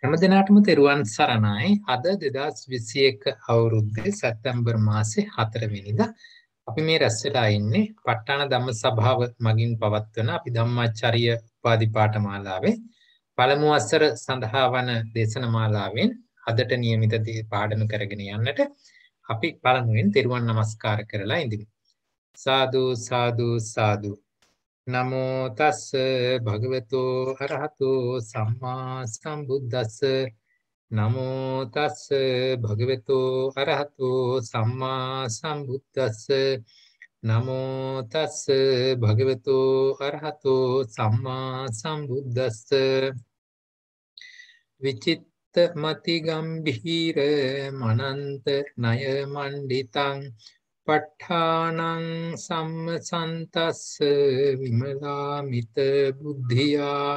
හැම දෙනාටම තෙරුවන් සරණයි. අද 2021 අවුරුද්දේ සැප්තැම්බර් මාසේ 4 වෙනිදා අපි මේ රැස් වෙලා ඉන්නේ ප ဋ ාණ ධම්ම සභාව මගින් පවත්වන අපි ධම්මාචාර්ය උපාධි පාඨමාලාවේ පළමු වසර සඳහා වන දේශනමාලාවෙන් අදට નિયમિત දේ පාඩම කරගෙන යන්නට අපි පළමුවෙන් තෙරුවන් নমස්කාර කරලා ඉඳිමු. සාදු සාදු සාදු නමෝ තස් භගවතු අරහතු සම්මා සම්බුද්දස්ස නමෝ තස් භගවතු අරහතු සම්මා සම්බුද්දස්ස නමෝ තස් භගවතු අරහතු සම්මා සම්බුද්දස්ස විචිත්ත මති ගම්භීර මනන්ත ණය මණ්ඩිතං ප ဋ්ဌ ානං සම්මසන්තස්ස විමලාමිත බුද්ධියා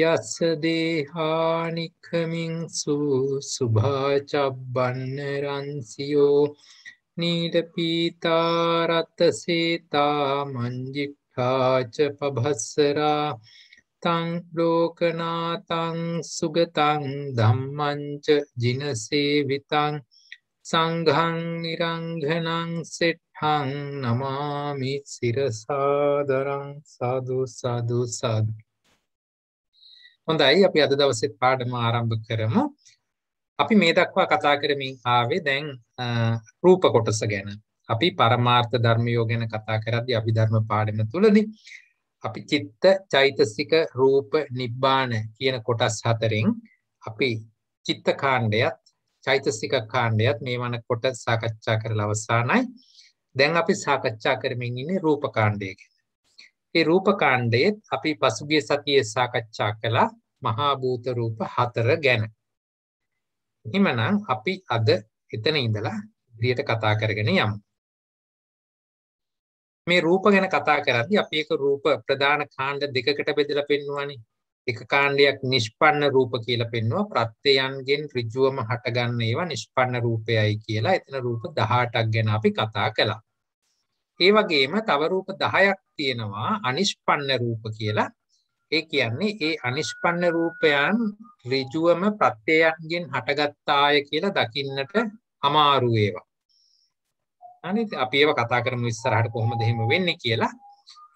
යස්ස දේහානික්කමින් සුභාචබ්බන්න රන්සියෝ නීඩ පීතාරත්ත සේතා මංජික්ඨාච පභස්සරා තං ලෝකනාතං සුගතං ධම්මංච ජිනසේවිතං සංඝං නිරංඝනං සෙට්හං නමාමි සිරසාදරං සාදු සාදු සාදු හොඳයි අපි අද දවසෙත් පාඩම ආරම්භ කරමු අපි මේ දක්වා කතා කරමින් ආවේ දැන් රූප කොටස ගැන අපි පරමාර්ථ ධර්මයෝ ගැන කතා කරද්දී අභිධර්ම පාඩම තුලදී අපි චිත්ත චෛතසික රූප නිබ්බාන කියන කොටස් හතරෙන් අපි චිත්ත කාණ්ඩයත් චෛතසික කාණ්ඩයත් මේ වනකොට සාකච්ඡා කරලා අවසానයි. දැන් අපි සාකච්ඡා කරමින් ඉන්නේ රූප කාණ්ඩය ගැන. ඒ රූප කාණ්ඩයේත් අපි පසුගිය සතියේ සාකච්ඡා කළා මහා භූත රූප හතර ගැන. එහෙමනම් අපි අද එතන ඉඳලා ඉදිරියට කතා කරගෙන යමු. මේ රූප ගැන කතා කරද්දී අපි ඒක රූප ප්‍රධාන කාණ්ඩ දෙකකට බෙදලා පෙන්වන්නේ. එක කාණ්ඩයක් නිෂ්පන්න රූප කියලා පෙන්වුවා ප්‍රත්‍යයන්ගෙන් ඍජුවම හටගන්න ඒවා නිෂ්පන්න රූපයයි කියලා එතන රූප 18ක් ගැන අපි කතා කළා. ඒ වගේම තව රූප 10ක් තියෙනවා අනිෂ්පන්න රූප කියලා. ඒ කියන්නේ ඒ අනිෂ්පන්න රූපයන් ඍජුවම ප්‍රත්‍යයන්ගෙන් හටගත්තාය කියලා දකින්නට අමාරු ඒවා. අනිත් අපි ඒවා කතා කරමු ඉස්සරහට කොහොමද එහෙම වෙන්නේ කියලා.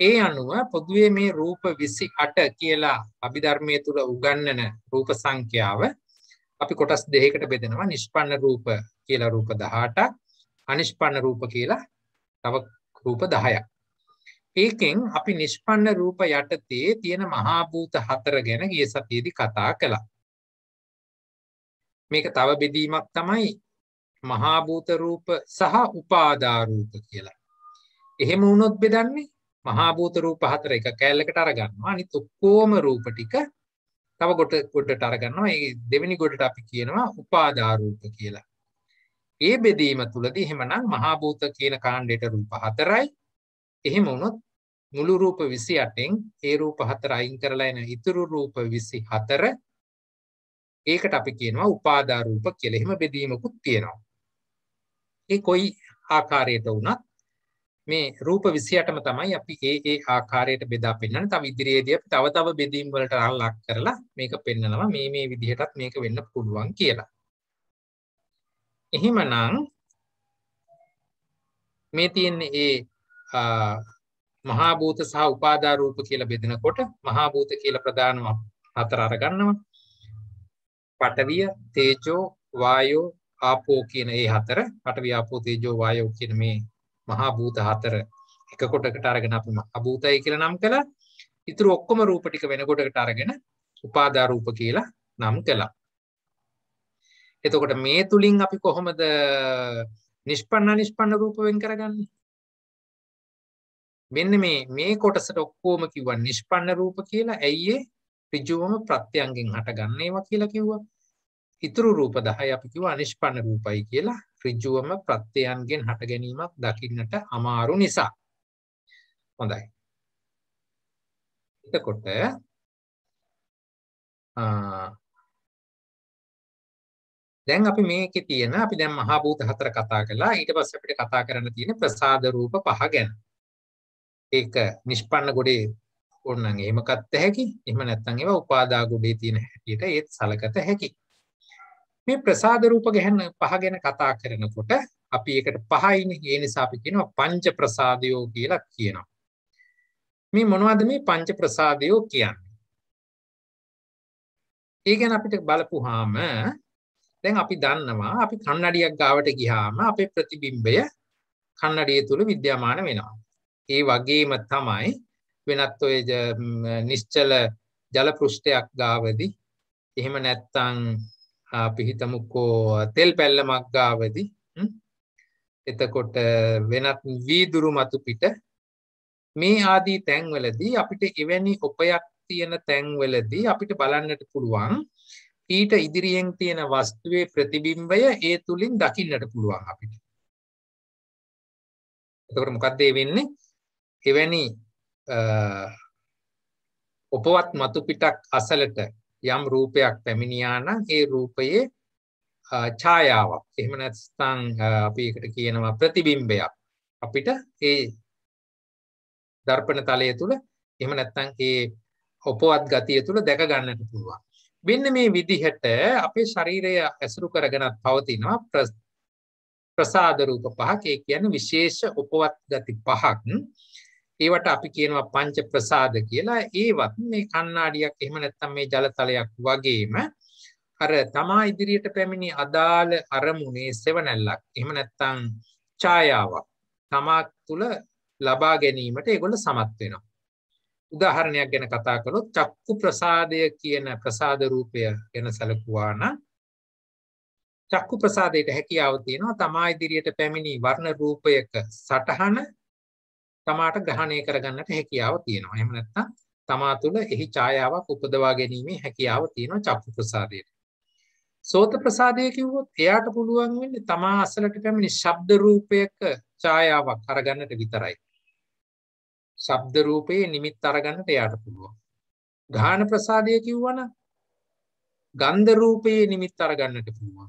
ඒ අනුව පොදුවේ මේ රූප 28 කියලා අභිධර්මයේ තුල උගන්වන රූප සංඛ්‍යාව අපි කොටස් දෙකකට බෙදෙනවා නිෂ්පන්න රූප කියලා රූප 18ක් අනිෂ්පන්න රූප කියලා තව රූප 10ක් ඒකෙන් අපි නිෂ්පන්න රූප යටතේ තියෙන මහා භූත හතර ගැන ගිය සතියේදී කතා කළා මේක තව බෙදීමක් තමයි මහා භූත රූප සහ උපාදා රූප කියලා එහෙම වුණොත් බෙදන්නේ මහා භූත රූප හතර එක කෑල්ලකට අරගන්නවා අනිත් ඔක්කොම රූප ටික තව කොට කොටට අරගන්නවා ඒ දෙවෙනි කොටට අපි කියනවා උපාදා රූප කියලා. ඒ බෙදීම තුලදී එහෙමනම් මහා භූත කියන කාණ්ඩයට රූප හතරයි. එහෙම වුණොත් මුළු රූප 28න් ඒ රූප හතර අයින් කරලා එන ඉතුරු රූප 24 ඒකට අපි කියනවා උපාදා රූප කියලා. එහෙම බෙදීමකුත් තියෙනවා. ඒ කොයි ආකාරයට වුණත් මේ රූප 28ම තමයි අපි ඒ ඒ ආකාරයට බෙදා පෙන්වන්නේ. තව ඉදිරියේදී අපි තව තව බෙදීම් වලට අලක් කරලා මේක පෙන්නනවා මේ මේ විදිහටත් මේක වෙන්න පුළුවන් කියලා. එහෙමනම් මේ තියෙන්නේ ඒ මහා භූත සහ උපාදා රූප කියලා බෙදනකොට මහා භූත කියලා ප්‍රධානම හතර අරගන්නවා. පඨවිය, තේජෝ, වායෝ, ආපෝ කියන මේ හතර, පඨවිය, ආපෝ, තේජෝ, වායෝ කියන මේ මහා භූත හතර එක කොටකට අරගෙන අපි අභූතයි කියලා නම් කළා. ඉතුරු ඔක්කොම රූප ටික වෙන කොටකට අරගෙන උපාදා රූප කියලා නම් කළා. එතකොට මේ තුලින් අපි කොහොමද නිෂ්පන්න නිෂ්පන්න රූප වෙන් කරගන්නේ? මෙන්න මේ මේ කොටසට ඔක්කොම කිව්වා නිෂ්පන්න රූප කියලා. ඇයි ඒ ඍජුවම ප්‍රත්‍යයෙන් හටගන්නේවා කියලා කිව්වා. ඉතුරු රූප 10 අපි කිව්වා අනිෂ්පන්න රූපයි කියලා ඍජුවම ප්‍රත්‍යයන්ගෙන් හට ගැනීමක් දකින්නට අමාරු නිසා. හොඳයි. එතකොට දැන් අපි මේකේ තියෙන අපි දැන් මහා භූත හතර කතා කළා ඊට පස්සේ අපිට කතා කරන්න තියෙන ප්‍රසාද රූප පහ ගැන. ඒක නිෂ්පන්න ගොඩේ ඕනනම් එහෙම කත් හැකි. එහෙම නැත්නම් ඒවා උපාදා ගොඩේ තියෙන හැටියට ඒත් සලකත හැකි. මේ ප්‍රසාද රූප ගැන පහ ගැන කතා කරනකොට අපි ඒකට පහයිනේ ඒ නිසා අපි කියනවා පංච ප්‍රසාදයෝ කියලා කියනවා. මේ මොනවද මේ පංච ප්‍රසාදයෝ කියන්නේ? ඒ ගැන අපිට බලපුවාම දැන් අපි දන්නවා අපි කන්නඩියක් ගාවට ගියාම අපේ ප්‍රතිබිම්බය කන්නඩිය තුල විද්‍යමාන වෙනවා. ඒ වගේම තමයි වෙනත් ඔය නිශ්චල ජල පෘෂ්ඨයක් ගාවදී එහෙම නැත්නම් අපි හිතමුකෝ තෙල් පැල්ලමක් ගාවදී එතකොට වෙනත් වීදුරු මතු පිට මේ ආදී තැන්වලදී අපිට එවැනි උපයක් තියෙන තැන්වලදී අපිට බලන්නට පුළුවන් ඊට ඉදිරියෙන් තියෙන වස්තුවේ ප්‍රතිබිම්බය ඒ තුලින් දකින්නට පුළුවන් අපිට. එතකොට මොකක්ද ඒ වෙන්නේ? එවැනි උපවත් මතු පිටක් අසලට යම් රූපයක් පැමිණියා නම් ඒ රූපයේ ඡායාවක් එහෙම නැත්නම් අපි ඒකට කියනවා ප්‍රතිබිම්බයක් අපිට ඒ දර්පණ තලය තුල එහෙම නැත්නම් ඒ උපවත් ගතිය තුල දැක ගන්නට පුළුවන්. මෙන්න මේ විදිහට අපේ ශරීරය ඇසුරු කරගෙනත් පවතිනවා ප්‍රසාද රූප පහක් ඒ කියන්නේ විශේෂ උපවත් ගති පහක් ඒවට අපි කියනවා පංච ප්‍රසාද කියලා ඒවත් මේ කණ්ණාඩියක් එහෙම නැත්නම් මේ ජලතලයක් වගේම අර තමා ඉදිරියට පැමිණි අදාළ අරමුණේ සෙවණැල්ලක් එහෙම නැත්නම් ඡායාවක් තමා තුළ ලබා ගැනීමට ඒගොල්ල සමත් වෙනවා උදාහරණයක් ගැන කතා කළොත් චක්කු ප්‍රසාදය කියන ප්‍රසාද රූපය ගැන සැලකුවා නම් චක්කු ප්‍රසාදයට හැකියාව තියෙනවා තමා ඉදිරියට පැමිණි වර්ණ රූපයක සටහන තමාට ග්‍රහණය කරගන්නට හැකියාව තියෙනවා. එහෙම නැත්නම් තමා තුළ එහි ඡායාවක් උපදවා ගැනීමේ හැකියාව තියෙනවා චක්කු ප්‍රසාදයට. සෝත ප්‍රසාදය කිව්වොත් එයාට පුළුවන් වෙන්නේ තමා අසලට පැමිණි ශබ්ද රූපයක ඡායාවක් අරගන්නට විතරයි. ශබ්ද රූපයේ නිමිත් අරගන්නට එයාට පුළුවන්. ගාහන ප්‍රසාදය කිව්වනම් ගන්ධ රූපයේ නිමිත් අරගන්නට පුළුවන්.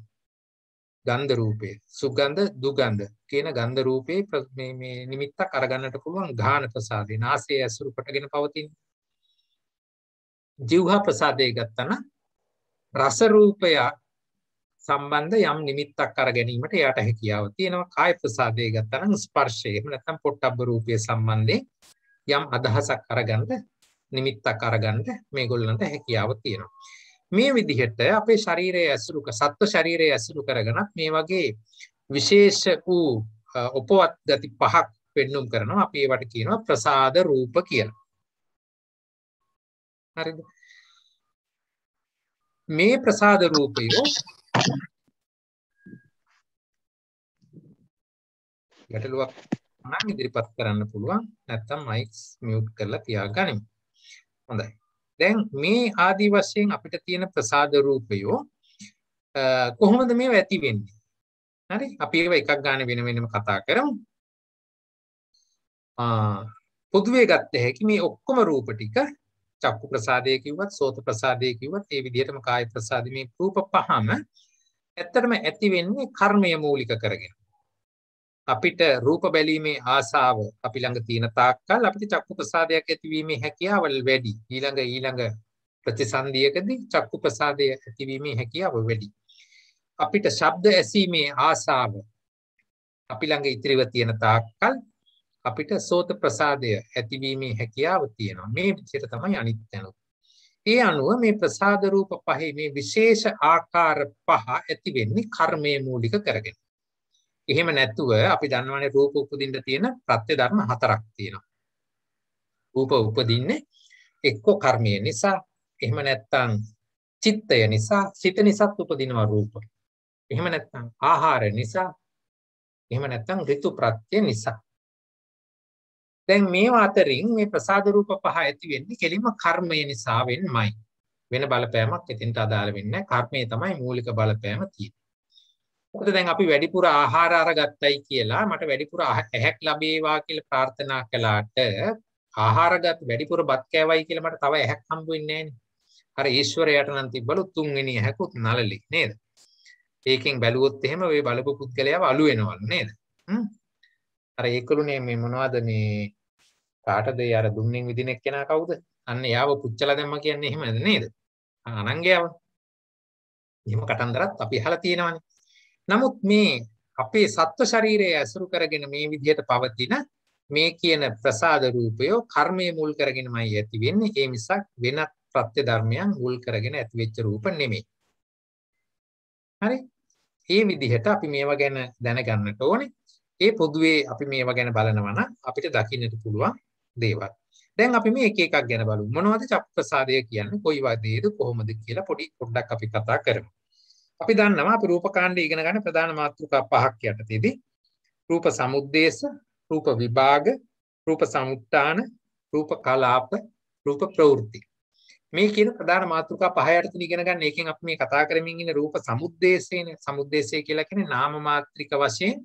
ගන්ධ රූපය සුගන්ධ දුගන්ධ කියන ගන්ධ රූපේ මේ මේ නිමිත්තක් අරගන්නට පුළුවන් ඝාන ප්‍රසාදේ නාසයේ ඇසුරු කොටගෙන පවතින જીවහා ප්‍රසාදේ ගත්තන රස රූපය සම්බන්ධ යම් නිමිත්තක් අර ගැනීමට එයාට හැකියාව තියෙනවා කාය ප්‍රසාදේ ගත්තන ස්පර්ශය එහෙම නැත්නම් පොට්ටබ්බ රූපයේ සම්බන්ධයෙන් යම් අදහසක් අරගන්න නිමිත්තක් අරගන්න මේගොල්ලන්ට හැකියාව තියෙනවා මේ විදිහට අපේ ශරීරය ඇසුරු සත්ව ශරීරය ඇසුරු කරගෙනත් මේ වගේ විශේෂ වූ උපවත් ගති පහක් පෙන්눔 කරනවා අපි ඒවට කියනවා ප්‍රසාද රූප කියලා. හරිද? මේ ප්‍රසාද රූපය ගැටලුවක් නම් ඉදිරිපත් කරන්න පුළුවන් නැත්නම් මයික් මියුට් කරලා තියාගනිමු. හොඳයි. දැන් මේ ආදී වශයෙන් අපිට තියෙන ප්‍රසාද රූපයෝ කොහොමද මේව ඇති වෙන්නේ? හරි අපි ඒව එකක් ගන්න වෙන වෙනම කතා කරමු. ආ පොදුවේ ගත්ත හැකි මේ ඔක්කොම රූප ටික චක්කු ප්‍රසාදය කිව්වත් සෝත ප්‍රසාදය කිව්වත් ඒ විදිහටම කාය ප්‍රසාද මේ රූප පහම ඇත්තටම ඇති වෙන්නේ කර්මය මූලික කරගෙන. අපිට රූප බැලීමේ ආසාව අපි ළඟ තියෙන තාක්කල් අපිට චක්කු ප්‍රසාදයක් ඇතිවීමේ හැකියාව වැඩි. ඊළඟ ඊළඟ ප්‍රතිසන්දියකදී චක්කු ප්‍රසාදය ඇතිවීමේ හැකියාව වැඩි. අපිට ශබ්ද ඇසීමේ ආසාව අපි ළඟ ඉතිරිව තියෙන තාක්කල් අපිට සෝත ප්‍රසාදය ඇතිවීමේ හැකියාව තියෙනවා. මේ විදිහට තමයි අනිත්‍යනොත්. ඒ අනුව මේ ප්‍රසාද රූප පහේ මේ විශේෂ ආකාර පහ ඇති වෙන්නේ කර්මයේ මූලික කරගෙන. එහෙම නැතුව අපි දන්නවනේ රූප උපදින්න තියෙන ප්‍රත්‍ය ධර්ම හතරක් තියෙනවා. රූප උපදින්නේ එක්ක කර්මය නිසා, එහෙම නැත්නම් චිත්තය නිසා, සිත නිසාත් උපදිනවා රූප. එහෙම නැත්නම් ආහාර නිසා, එහෙම නැත්නම් ඍතු ප්‍රත්‍ය නිසා. දැන් මේ අතරින් මේ ප්‍රසාද රූප පහ ඇති වෙන්නේ කෙලින්ම කර්මය නිසාවෙන්මයි. වෙන බලපෑමක් එතෙන්ට අදාළ වෙන්නේ නැහැ. කර්මය තමයි මූලික බලපෑම තියෙන්නේ. මොකද දැන් අපි වැඩිපුර ආහාර අරගත්තයි කියලා මට වැඩිපුර ඇහැක් ලැබේවා කියලා ප්‍රාර්ථනා කළාට ආහාරගත් වැඩිපුර බත් කෑවයි කියලා මට තව ඇහැක් හම්බ වෙන්නේ අර ඊශ්වරයාට නම් තිබ්බලු තුන්වෙනි ඇහැකුත් නලලි නේද? ඒකෙන් බැලුවොත් එහෙම ওই බලපු පුද්ගලයාව අලු වෙනවලු නේද? අර ඒකලුනේ මේ මොනවද මේ කාටද අර දුන්නෙන් විදින එක්කෙනා කවුද? අන්න යාව පුච්චලා දැම්ම කියන්නේ එහෙමද නේද? අනංගයව. එහෙම කතන්දරත් අපි අහලා තියෙනවානේ. නමුත් මේ අපේ සත්ව ශරීරය ඇසුරු කරගෙන මේ විදිහට පවතින මේ කියන ප්‍රසාද රූපය කර්මයේ මුල් කරගෙනමයි ඇති වෙන්නේ. ඒ මිසක් වෙනත් ප්‍රත්‍ය ධර්මයන් මුල් කරගෙන ඇති වෙච්ච රූප නෙමෙයි. හරි? මේ විදිහට අපි මේවා ගැන දැනගන්නට ඕනේ. ඒ පොදුවේ අපි මේවා ගැන බලනවා නම් අපිට දකින්නට පුළුවන් දේවල්. දැන් අපි මේ එක එකක් ගැන බලමු. මොනවද චක්ක ප්‍රසාදය කියන්නේ? කොයි වගේද? කොහොමද කියලා පොඩි පොඩ්ඩක් අපි කතා කරමු. අපි දන්නවා අපි රූපකාණ්ඩ ඉගෙන ගන්න ප්‍රධාන මාතෘකා පහක් යටතේදී රූප සමුද්දේශ, රූප විභාග, රූප සමුත්තාන, රූප කලාප, රූප ප්‍රවෘත්ති. මේ කියන ප්‍රධාන මාතෘකා පහ යටතේ ඉගෙන ගන්න එකෙන් අපි මේ කතා කරමින් ඉන්නේ රූප සමුද්දේශයනේ. සමුද්දේශය කියලා කියන්නේ නාම මාත්‍රික වශයෙන්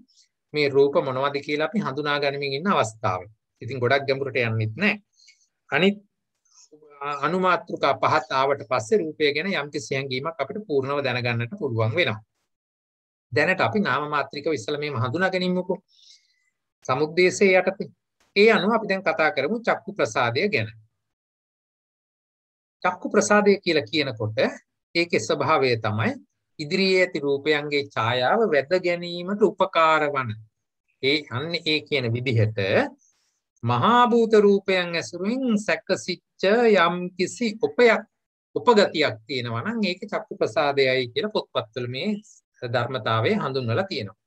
මේ රූප මොනවද කියලා අපි හඳුනා ගනිමින් ඉන්න අවස්ථාව. ඉතින් ගොඩක් ගැඹුරට යන්නෙත් නැහැ. අනිත් අනුමාත්‍රිකා පහත් ආවට පස්සේ රූපය ගැන යම්කිසි හැඟීමක් අපිට පූර්ණව දැනගන්නට පුළුවන් වෙනවා. දැනට අපි නාම මාත්‍රිකව ඉස්සලා මේ හඳුනා ගැනීමකෝ. සමුද්දේශයේ යටතේ. ඒ අනුව අපි දැන් කතා කරමු චක්කු ප්‍රසාදය ගැන. චක්කු ප්‍රසාදය කියලා කියනකොට ඒකේ ස්වභාවය තමයි ඉදිරියේ ඇති රූපයන්ගේ ඡායාව වැද ගැනීමට උපකාර වන. ඒ අන්න ඒ කියන විදිහට මහාභූත රූපයන් ඇසුරුවෙන් සැකසිච්ච යම් කිසි උපයක් උපගතියක් තියෙනවා නම් ඒක චක්කු ප්‍රසාදයයි කියලා පොත්පත්වල මේ ධර්මතාවය හඳුන්වලා තියෙනවා.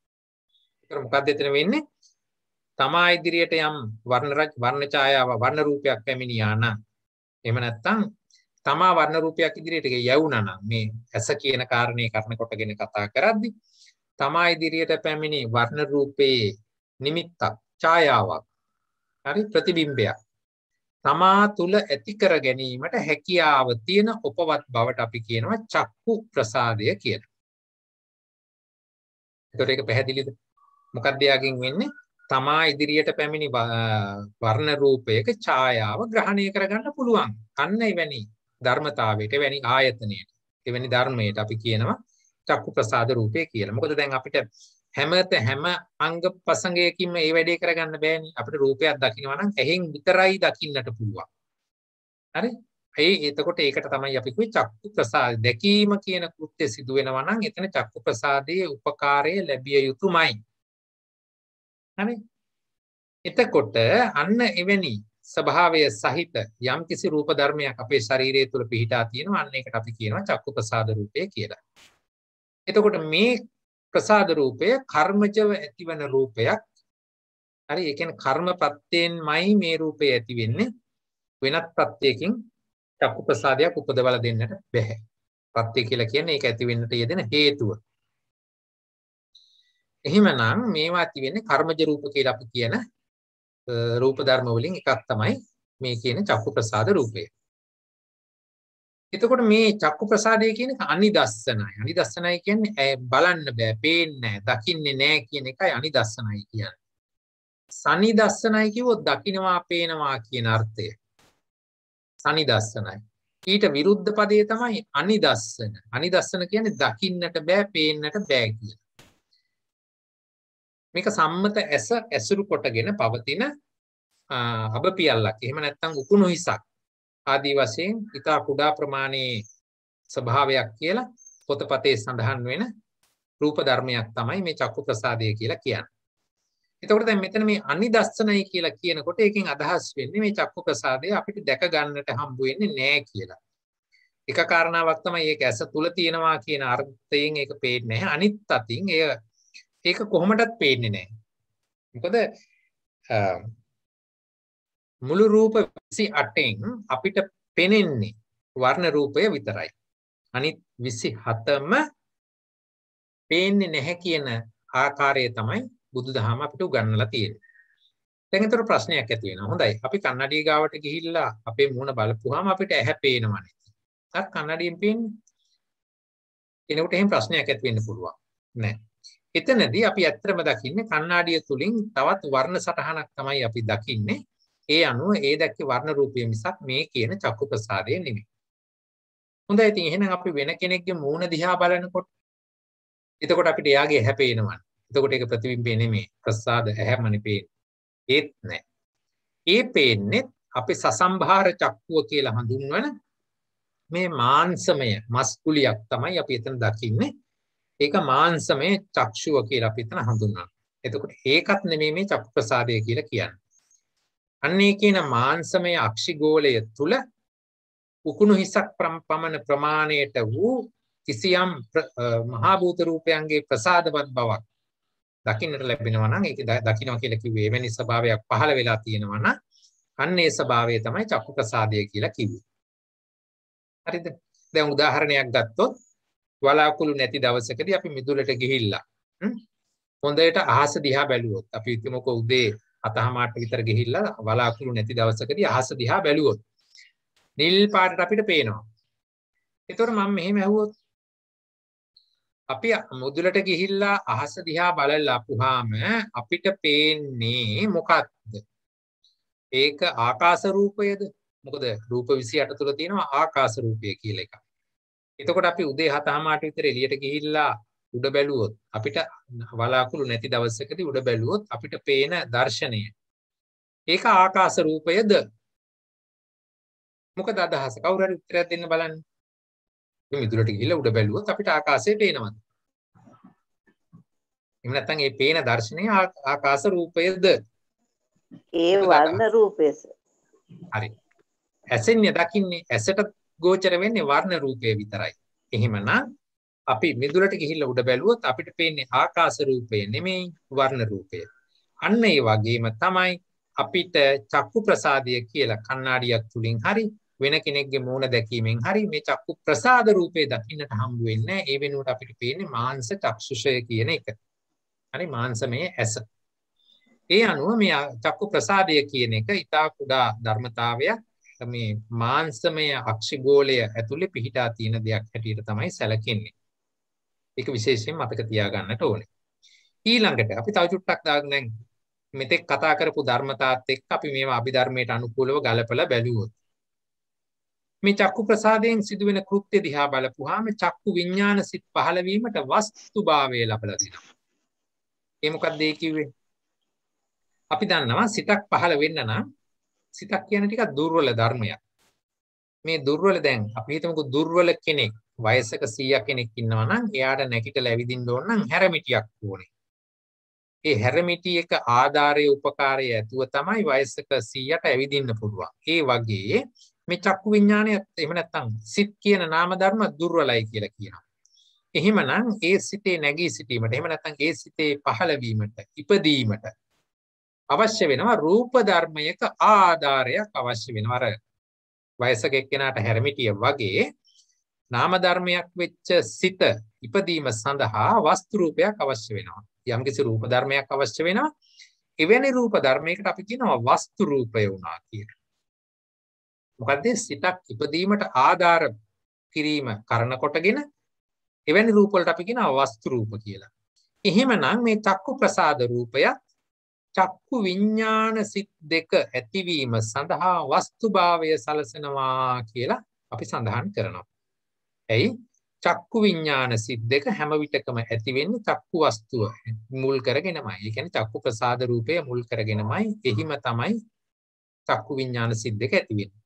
ඒතර මොකක්ද එතන වෙන්නේ? තමා ඉදිරියට යම් වර්ණ වර්ණ ඡායාව වර්ණ රූපයක් පැමිණියා නම් එහෙම නැත්නම් තමා වර්ණ රූපයක් ඉදිරියට යැවුණා නම් මේ ඇස කියන කාරණේ කරන කොටගෙන කතා කරද්දී තමා ඉදිරියට පැමිණි වර්ණ රූපයේ නිමිත්තක් ඡායාවක් හරි ප්‍රතිබිම්බයක් තමා තුල ඇති කර ගැනීමට හැකියාව තියෙන උපවත් බවට අපි කියනවා චක්කු ප්‍රසාදය කියලා. ඒතර ඒක පැහැදිලිද? මොකක්ද යාගෙන් වෙන්නේ? තමා ඉදිරියට පැමිණි වර්ණ රූපයක ඡායාව ග්‍රහණය කරගන්න පුළුවන්. අන්න එවැනි ධර්මතාවයට, එවැනි ආයතනයට, එවැනි ධර්මයට අපි කියනවා චක්කු ප්‍රසාද රූපය කියලා. මොකද දැන් අපිට හැමත හැම අංග පසංගයකින්ම ඒ වැඩේ කරගන්න බෑනේ. අපිට රූපයක් දකින්නවා නම් ඇහෙන් විතරයි දකින්නට පුළුවන්. හරි? ඒ එතකොට ඒකට තමයි අපි කිව්වේ චක්කු ප්‍රසාද දැකීම කියන කෘත්‍ය සිදු වෙනවා නම් එතන චක්කු ප්‍රසාදයේ උපකාරය ලැබිය යුතුමයි. හරි? එතකොට අන්න එවැනි ස්වභාවය සහිත යම්කිසි රූප ධර්මයක් අපේ ශරීරය තුළ පිහිටා තියෙනවා අන්න ඒකට අපි කියනවා චක්කු ප්‍රසාද රූපය කියලා. එතකොට මේ ප්‍රසාද රූපය කර්මජව ඇතිවන රූපයක් හරි ඒ කියන්නේ කර්ම ප්‍රත්‍යයෙන්මයි මේ රූපය ඇති වෙන්නේ වෙනත් ප්‍රත්‍යයකින් චක්කු ප්‍රසාදයක් උපදවලා දෙන්නට බැහැ ප්‍රත්‍ය කියලා කියන්නේ ඒක ඇති වෙන්නට යෙදෙන හේතුව එහෙමනම් මේවා ඇති වෙන්නේ කර්මජ රූප කියලා අපි කියන රූප ධර්ම වලින් එකක් තමයි මේ කියන චක්කු ප්‍රසාද රූපය එතකොට මේ චක්කු ප්‍රසාදය කියන එක අනිදස්සනයි. අනිදස්සනයි කියන්නේ බලන්න බෑ, පේන්නේ නෑ, දකින්නේ නෑ කියන එකයි අනිදස්සනයි කියන්නේ. සනිදස්සනයි කිව්වොත් දකින්නවා, පේනවා කියන අර්ථය. සනිදස්සනයි. ඊට විරුද්ධ පදේ තමයි අනිදස්සන. අනිදස්සන කියන්නේ දකින්නට බෑ, පේන්නට බෑ කියන. මේක සම්මත ඇස ඇසුරු කොටගෙන පවතින අබ පියල්ලක්. එහෙම නැත්නම් උකුණු හිසක්. ආදී වශයෙන් ඉතා කුඩා ප්‍රමාණයේ ස්වභාවයක් කියලා පොතපතේ සඳහන් වෙන රූප ධර්මයක් තමයි මේ චක්කු ප්‍රසාදය කියලා කියන්නේ. එතකොට දැන් මෙතන මේ අනිදස්සනයි කියලා කියනකොට ඒකෙන් අදහස් වෙන්නේ මේ චක්කු ප්‍රසාදය අපිට දැක ගන්නට හම්බ වෙන්නේ නැහැ කියලා. එක කාරණාවක් තමයි ඒක ඇස තුල තියෙනවා කියන අර්ථයෙන් ඒක පේන්නේ නැහැ. අනිත් අතින් ඒක ඒක කොහොමඩත් පේන්නේ නැහැ. මොකද මුළු රූප 28න් අපිට පෙනෙන්නේ වර්ණ රූපය විතරයි. අනිත් 27ම පේන්නේ නැහැ කියන ආකාරය තමයි බුදුදහම අපිට උගන්වලා තියෙන්නේ. දැන් ඒතර ප්‍රශ්නයක් ඇති වෙනවා. හොඳයි. අපි කන්නඩිය ගාවට ගිහිල්ලා අපේ මූණ බලපුවාම අපිට ඇහැ පේනවනේ. අර කන්නඩියෙන් පේන්නේ. කෙනෙකුට එහෙම ප්‍රශ්නයක් ඇති වෙන්න පුළුවන්. නෑ. එතනදී අපි ඇත්තම දකින්නේ කණ්ණාඩිය තුලින් තවත් වර්ණ සටහනක් තමයි අපි දකින්නේ. ඒ අනුව ඒ දැක්කේ වර්ණ රූපය මිසක් මේ කියන චක්කු ප්‍රසාදය නෙමෙයි. හොඳයි ඉතින් එහෙනම් අපි වෙන කෙනෙක්ගේ මූණ දිහා බලනකොට එතකොට අපිට එයාගේ හැපේනවා. එතකොට ඒක ප්‍රතිබිම්බය නෙමෙයි ප්‍රසාද හැමනේ පේන්නේ. ඒත් නෑ. ඒ පේන්නේ අපි සසම්භාර චක්කුව කියලා හඳුන්වන මේ මාංශමය මස්කුලියක් තමයි අපි එතන දකින්නේ. ඒක මාංශමය චක්ෂුව කියලා අපි එතන හඳුන්වනවා. එතකොට ඒකත් නෙමෙයි මේ චක්ක ප්‍රසාදය කියලා කියන්නේ. අන්නේ කියන මාංශමය අක්ෂිගෝලය තුල උකුණු හිසක් පමණ ප්‍රමාණයට වූ කිසියම් මහා භූත රූපයන්ගේ ප්‍රසාදවත් බවක් දකින්නට ලැබෙනවා නම් ඒක දකින්නවා කියලා කිව්වේ එවැනි ස්වභාවයක් පහළ වෙලා තියෙනවා නම් අන්න ඒ ස්වභාවය තමයි චක්කු ප්‍රසාදය කියලා කිව්වේ. හරිද? දැන් උදාහරණයක් ගත්තොත් වලාකුළු නැති දවසකදී අපි මිදුලට ගිහිල්ලා හොඳට අහස දිහා බැලුවොත් අපි හිතමුකෝ උදේ හතහමාරට විතර ගිහිල්ලා වලාකුළු නැති දවසකදී අහස දිහා බැලුවොත් නිල් පාටට අපිට පේනවා. ඒතකොට මම මෙහෙම ඇහුවොත් අපි මුදුලට ගිහිල්ලා අහස දිහා බලලා පුහාම අපිට පේන්නේ මොකක්ද? ඒක ආකාශ රූපයද? මොකද රූප 28 තුල තියෙනවා ආකාශ රූපය කියලා එකක්. එතකොට අපි උදේ 7:00 මාට විතර එළියට ගිහිල්ලා උඩ බැලුවොත් අපිට වලාකුළු නැති දවසකදී උඩ බැලුවොත් අපිට පේන දර්ශනය ඒක ආකාශ රූපයද මොකද අදහස කවුරු හරි උත්තරයක් දෙන්න බලන්න මිදුලට ගිහිල්ලා උඩ බැලුවොත් අපිට ආකාශය පේනවද එහෙම නැත්නම් මේ පේන දර්ශනය ආකාශ රූපයද ඒ වර්ණ රූපයස හරි ඇසෙන් දකින්නේ ඇසට ගෝචර වෙන්නේ වර්ණ රූපය විතරයි එහෙමනම් අපි මිදුලට ගිහිල්ලා උඩ බැලුවොත් අපිට පේන්නේ ආකාශ රූපය නෙමෙයි වර්ණ රූපය. අන්න ඒ වගේම තමයි අපිට චක්කු ප්‍රසාදය කියලා කණ්ණාඩියක් තුලින් හරි වෙන කෙනෙක්ගේ මූණ දැකීමෙන් හරි මේ චක්කු ප්‍රසාද රූපේ දකින්නට හම්බ වෙන්නේ ඒ වෙනුවට අපිට පේන්නේ මාංශ චක්ෂුෂය කියන එක. හරි මාංශමය ඇස. ඒ අනුව මේ චක්කු ප්‍රසාදය කියන එක ඊට කුඩා ධර්මතාවයක් මේ මාංශමය අක්ෂිගෝලය ඇතුලේ පිහිටා තියෙන දෙයක් හැටියට තමයි සැලකෙන්නේ. ඒක විශේෂයෙන් මතක තියාගන්නට ඕනේ. ඊළඟට අපි තව චුට්ටක් දැන් මෙතෙක් කතා කරපු ධර්මතාවත් එක්ක අපි මේවා අභිධර්මයට අනුකූලව ගලපලා බැලුවොත් මේ චක්කු ප්‍රසාදයෙන් සිදුවෙන කෘත්‍ය දිහා බලපුවාම චක්කු විඥාන සිත් පහළ වීමට වස්තුභාවය ලබලා දෙනවා. ඒ මොකක්ද ඒ කිව්වේ? අපි දන්නවා සිතක් පහළ වෙන්න නම් සිතක් කියන්නේ ටිකක් දුර්වල ධර්මයක්. මේ දුර්වල දැන් අපි හිතමුකෝ දුර්වල කෙනෙක් වයසක 100 කෙනෙක් ඉන්නවා නම් එයාට නැගිටලා ඇවිදින්න ඕන නම් හැරමිටියක් ඕනේ. ඒ හැරමිටිය එක ආධාරයේ උපකාරය ඇතුව තමයි වයසක 100ට ඇවිදින්න පුළුවන්. ඒ වගේ මේ චක්කු විඥානය එහෙම නැත්නම් සිත් කියන නාම ධර්ම දුර්වලයි කියලා කියනවා. එහෙමනම් ඒ සිතේ නැගී සිටීමට එහෙම නැත්නම් ඒ සිතේ පහළ වීමට ඉපදීමට අවශ්‍ය වෙනවා රූප ධර්මයක ආධාරයක් අවශ්‍ය වෙනවා. අර වයසක එක්කෙනාට හැරමිටිය වගේ නාම ධර්මයක් වෙච්ච සිත ඉපදීම සඳහා වස්තු රූපයක් අවශ්‍ය වෙනවා. යම්කිසි රූප ධර්මයක් අවශ්‍ය වෙනවා. එවැනි රූප ධර්මයකට අපි කියනවා වස්තු රූපය වුණා කියලා. මොකද සිතක් ඉපදීමට ආධාර කිරීම කරන කොටගෙන එවැනි රූප වලට අපි කියනවා වස්තු රූප කියලා. එහෙමනම් මේ චක්කු ප්‍රසාද රූපයත් චක්කු විඥාන සිත් දෙක ඇතිවීම සඳහා වස්තුභාවය සලසනවා කියලා අපි සඳහන් කරනවා. ඇයි චක්කු විඥාන සිත් දෙක හැම විටකම ඇති වෙන්නේ චක්කු වස්තුව මුල් කරගෙනමයි. ඒ කියන්නේ චක්කු ප්‍රසාද රූපය මුල් කරගෙනමයි එහිම තමයි චක්කු විඥාන සිත් දෙක ඇති වෙන්නේ.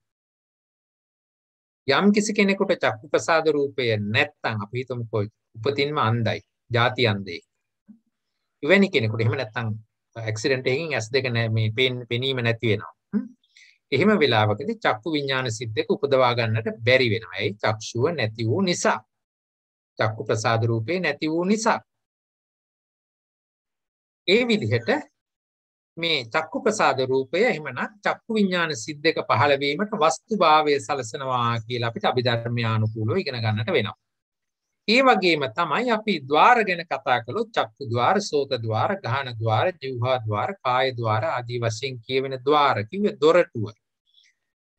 යම් කිසි කෙනෙකුට චක්කු ප්‍රසාද රූපය නැත්නම් අපි හිතමුකෝ උපතින්ම අන්ධයි, ಜಾති අන්ධයි. ඉවැනි කෙනෙකුට එහෙම නැත්නම් ඇක්සිඩන්ට් එකකින් ඇස් දෙක මේ පෙනීම නැති වෙනවා. එහෙම වෙලාවකදී චක්කු විඥාන සිත් දෙක උපදවා ගන්නට බැරි වෙනවා. ඒයි චක්ෂුව නැති වූ නිසා. චක්කු ප්‍රසාද රූපේ නැති වූ නිසා. ඒ විදිහට මේ චක්කු ප්‍රසාද රූපය එහෙමනම් චක්කු විඥාන සිත් දෙක පහළ වීමට වස්තුභාවය සලසනවා කියලා අපිට අභිධර්මයානුකූලව ඉගෙන ගන්නට වෙනවා. ඒ වගේම තමයි අපි ద్వාර ගැන කතා කළොත් චක්කු ద్వාර, සෝත ద్వාර, ගාහන ద్వාර, જીවහා ద్వාර, කාය ద్వාර ආදී වශයෙන් කියවෙන ద్వාර කිව්වේ දොරටුව.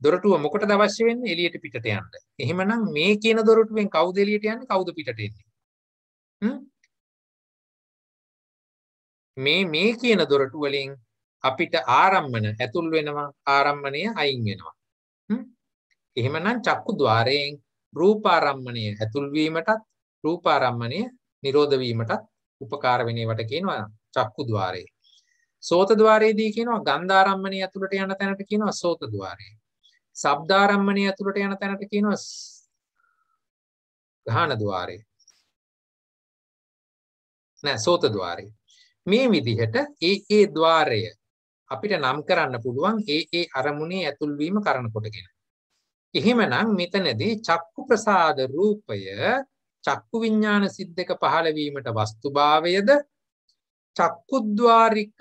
දොරටුව මොකටද අවශ්‍ය වෙන්නේ එළියට පිටට යන්න. එහෙමනම් මේ කියන දොරටුවෙන් කවුද එළියට යන්නේ කවුද පිටට එන්නේ? මේ මේ කියන දොරටු වලින් අපිට ආරම්මන ඇතුල් වෙනවා ආරම්මණය අයින් වෙනවා. එහෙමනම් චක්කු ద్వාරයෙන් රූපාරම්මණය ඇතුල් වීමටත් රූපාරම්මණය නිරෝධ වීමටත් උපකාර වෙන ඒවට කියනවා චක්කු ద్వාරය. සෝත ద్వාරයේදී කියනවා ගන්ධාරම්මණය ඇතුළට යන තැනට කියනවා සෝත ద్వාරය. ශබ්දාරම්මණය ඇතුළට යන තැනට කියනවා ගාහන ద్వාරය. නෑ සෝත ద్వාරය. මේ විදිහට ඒ ඒ ద్వාරය අපිට නම් කරන්න පුළුවන් ඒ ඒ අරමුණේ ඇතුල් වීම කරන කොටගෙන. එහෙමනම් මෙතනදී චක්කු ප්‍රසාද රූපය චක්කු විඥාන සිද්දක පහළ වීමට වස්තුභාවයද චක්කුද්්වාරික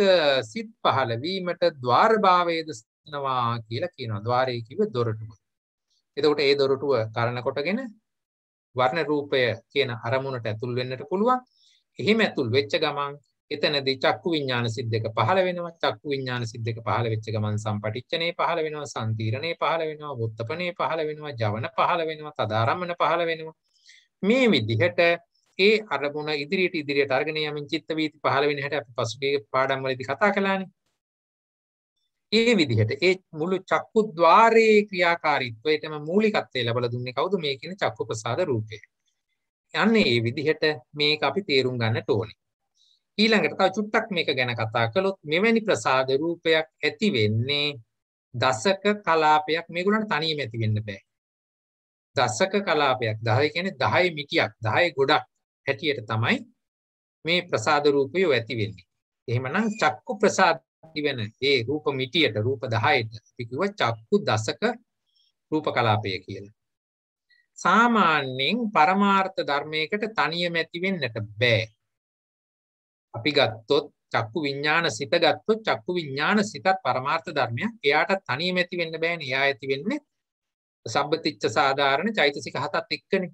සිත් පහළ වීමට ద్వාරභාවයේද නවා කියලා කියනවා ద్వාරය කිව්වේ දොරටුව. එතකොට ඒ දොරටුව කරණ කොටගෙන වර්ණ රූපය කියන අරමුණට ඇතුල් වෙන්නට පුළුවන්. එහිම ඇතුල් වෙච්ච ගමන් එතනදී චක්කු විඥාන සිද්දක පහළ වෙනවා චක්කු විඥාන සිද්දක පහළ වෙච්ච ගමන් සම්පටිච්ඡනේ පහළ වෙනවා සම්තිරණේ පහළ වෙනවා වොත්තපනේ පහළ වෙනවා ජවන පහළ වෙනවා තදාරම්මන පහළ වෙනවා මේ විදිහට ඒ අරමුණ ඉදිරියට ඉදිරියට අරගෙන යමින් චිත්ත වීති පහළ වෙන හැට අපි පසුගිය පාඩම් වලදී කතා කළානේ ඒ විදිහට ඒ මුළු චක්කු ద్వාරයේ ක්‍රියාකාරීත්වයටම මූලිකත්වය ලැබලා දුන්නේ කවුද මේ කියන චක්කු ප්‍රසාද රූපය. යන්නේ ඒ විදිහට මේක අපි තේරුම් ගන්නට ඕනේ. ඊළඟට තව චුට්ටක් මේක ගැන කතා කළොත් මෙවැනි ප්‍රසාද රූපයක් ඇති වෙන්නේ දසක කලාපයක් මේගොල්ලන්ට තනියම ඇති වෙන්න බෑ. දසක කලාපයක් 10 කියන්නේ 10 මිටියක් 10 ගොඩක් හැටියට තමයි මේ ප්‍රසාද රූපය ඇති වෙන්නේ. එහෙමනම් චක්කු ප්‍රසාද වෙන ඒ රූප මිටියට රූප 10ට අපි කිව්ව චක්කු දසක රූප කලාපය කියලා. සාමාන්‍යයෙන් පරමාර්ථ ධර්මයකට තනියම ඇති වෙන්නට බෑ. අපි ගත්තොත් චක්කු විඥාන සිත ගත්තොත් චක්කු විඥාන සිතත් පරමාර්ථ ධර්මයක්. එයාට තනියම ඇති වෙන්න බෑනේ. එයා ඇති වෙන්නේ සම්බතිච්ච සාධාරණ චෛතසික හතත් එක්කනේ.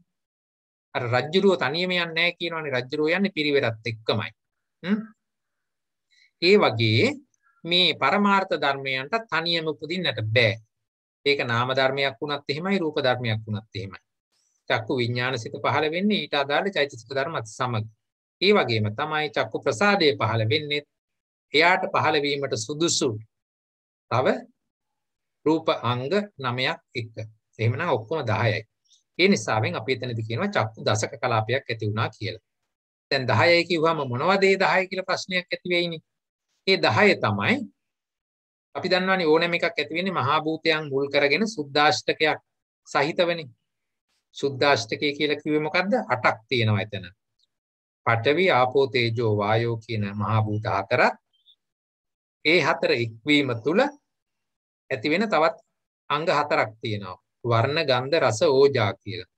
අර රජ්ජුරුව තනියම යන්නේ නැහැ කියනවනේ රජ්ජුරුව යන්නේ පිරිවෙරත් එක්කමයි. ඒ වගේ මේ පරමාර්ථ ධර්මයන්ට තනියම උපදින්නට බෑ. ඒක නාම ධර්මයක් වුණත් එහෙමයි රූප ධර්මයක් වුණත් එහෙමයි. චක්කු විඥාන සිත පහළ වෙන්නේ ඊට අදාළ චෛතසික ධර්මත් සමග. ඒ වගේම තමයි චක්කු ප්‍රසාදය පහළ වෙන්නේ එයාට පහළ වීමට සුදුසු තව රූප අංග 9ක් එක. එහෙමනම් ඔක්කොම 10යි. ඒ නිසාවෙන් අපි එතනදි කියනවා චක්කු දශක කලාපයක් ඇති වුණා කියලා. දැන් 10යි කිව්වම මොනවද ඒ 10 කියලා ප්‍රශ්නයක් ඇති වෙයිනේ. ඒ 10 තමයි අපි දන්නවනේ ඕනෑම එකක් ඇති වෙන්නේ මහා භූතයන් මුල් කරගෙන සුද්දාෂ්ටකයක් සහිතවනේ. සුද්දාෂ්ටකය කියලා කිව්වේ මොකද්ද? 8ක් තියෙනවා එතන. පඨවි, ආපෝ, තේජෝ, වායෝ කියන මහා භූත හතරත් ඒ හතර ඉක්වීම තුල ඇති වෙන තවත් අංග හතරක් තියෙනවා. වර්ණ, ගන්ධ, රස, ඕජා කියලා.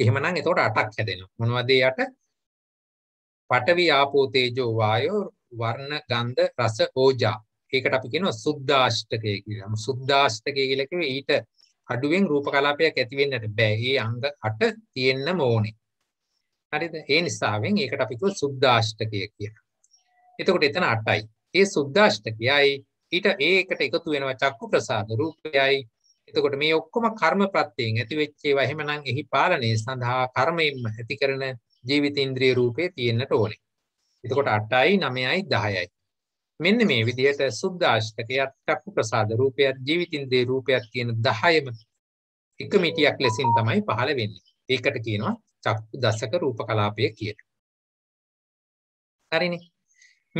එහෙමනම් එතකොට 8ක් හැදෙනවා. මොනවද ඒ 8? පඨවි, ආපෝ, තේජෝ, වායෝ, වර්ණ ගන්ධ රස ඕජා ඒකට අපි කියනවා සුද්දාෂ්ටකය කියලා. සුද්දාෂ්ටකය කියලා කිව්වේ ඊට අඩුවෙන් රූප කලාපයක් ඇති වෙන්නට බෑ. ඒ අංග 8 තියෙන්නම ඕනේ. හරිද? ඒ නිසාවෙන් ඒකට අපි කියව සුද්දාෂ්ටකය කියලා. එතකොට එතන 8යි. ඒ සුද්දාෂ්ටකයයි ඊට ඒකට එකතු වෙනවා චක්කු ප්‍රසාද රූපයයි. එතකොට මේ ඔක්කොම කර්ම ප්‍රත්‍යයෙන් ඇති වෙච්ච ඒවා එහෙමනම් එහි පාලනය සඳහා කර්මයෙන්ම ඇති කරන ජීවිතේන්ද්‍රිය රූපේ තියෙන්නට ඕනේ. එතකොට 8යි 9යි 10යි. මෙන්න මේ විදිහට සුද්ධාෂ්ටකයත් චක්කු ප්‍රසාද රූපයත් ජීවිතින්දේ රූපයත් කියන 10ම එක මිටියක් ලෙසින් තමයි පහළ වෙන්නේ. ඒකට කියනවා චක්කු දසක රූප කලාපය කියලා. හරිනේ.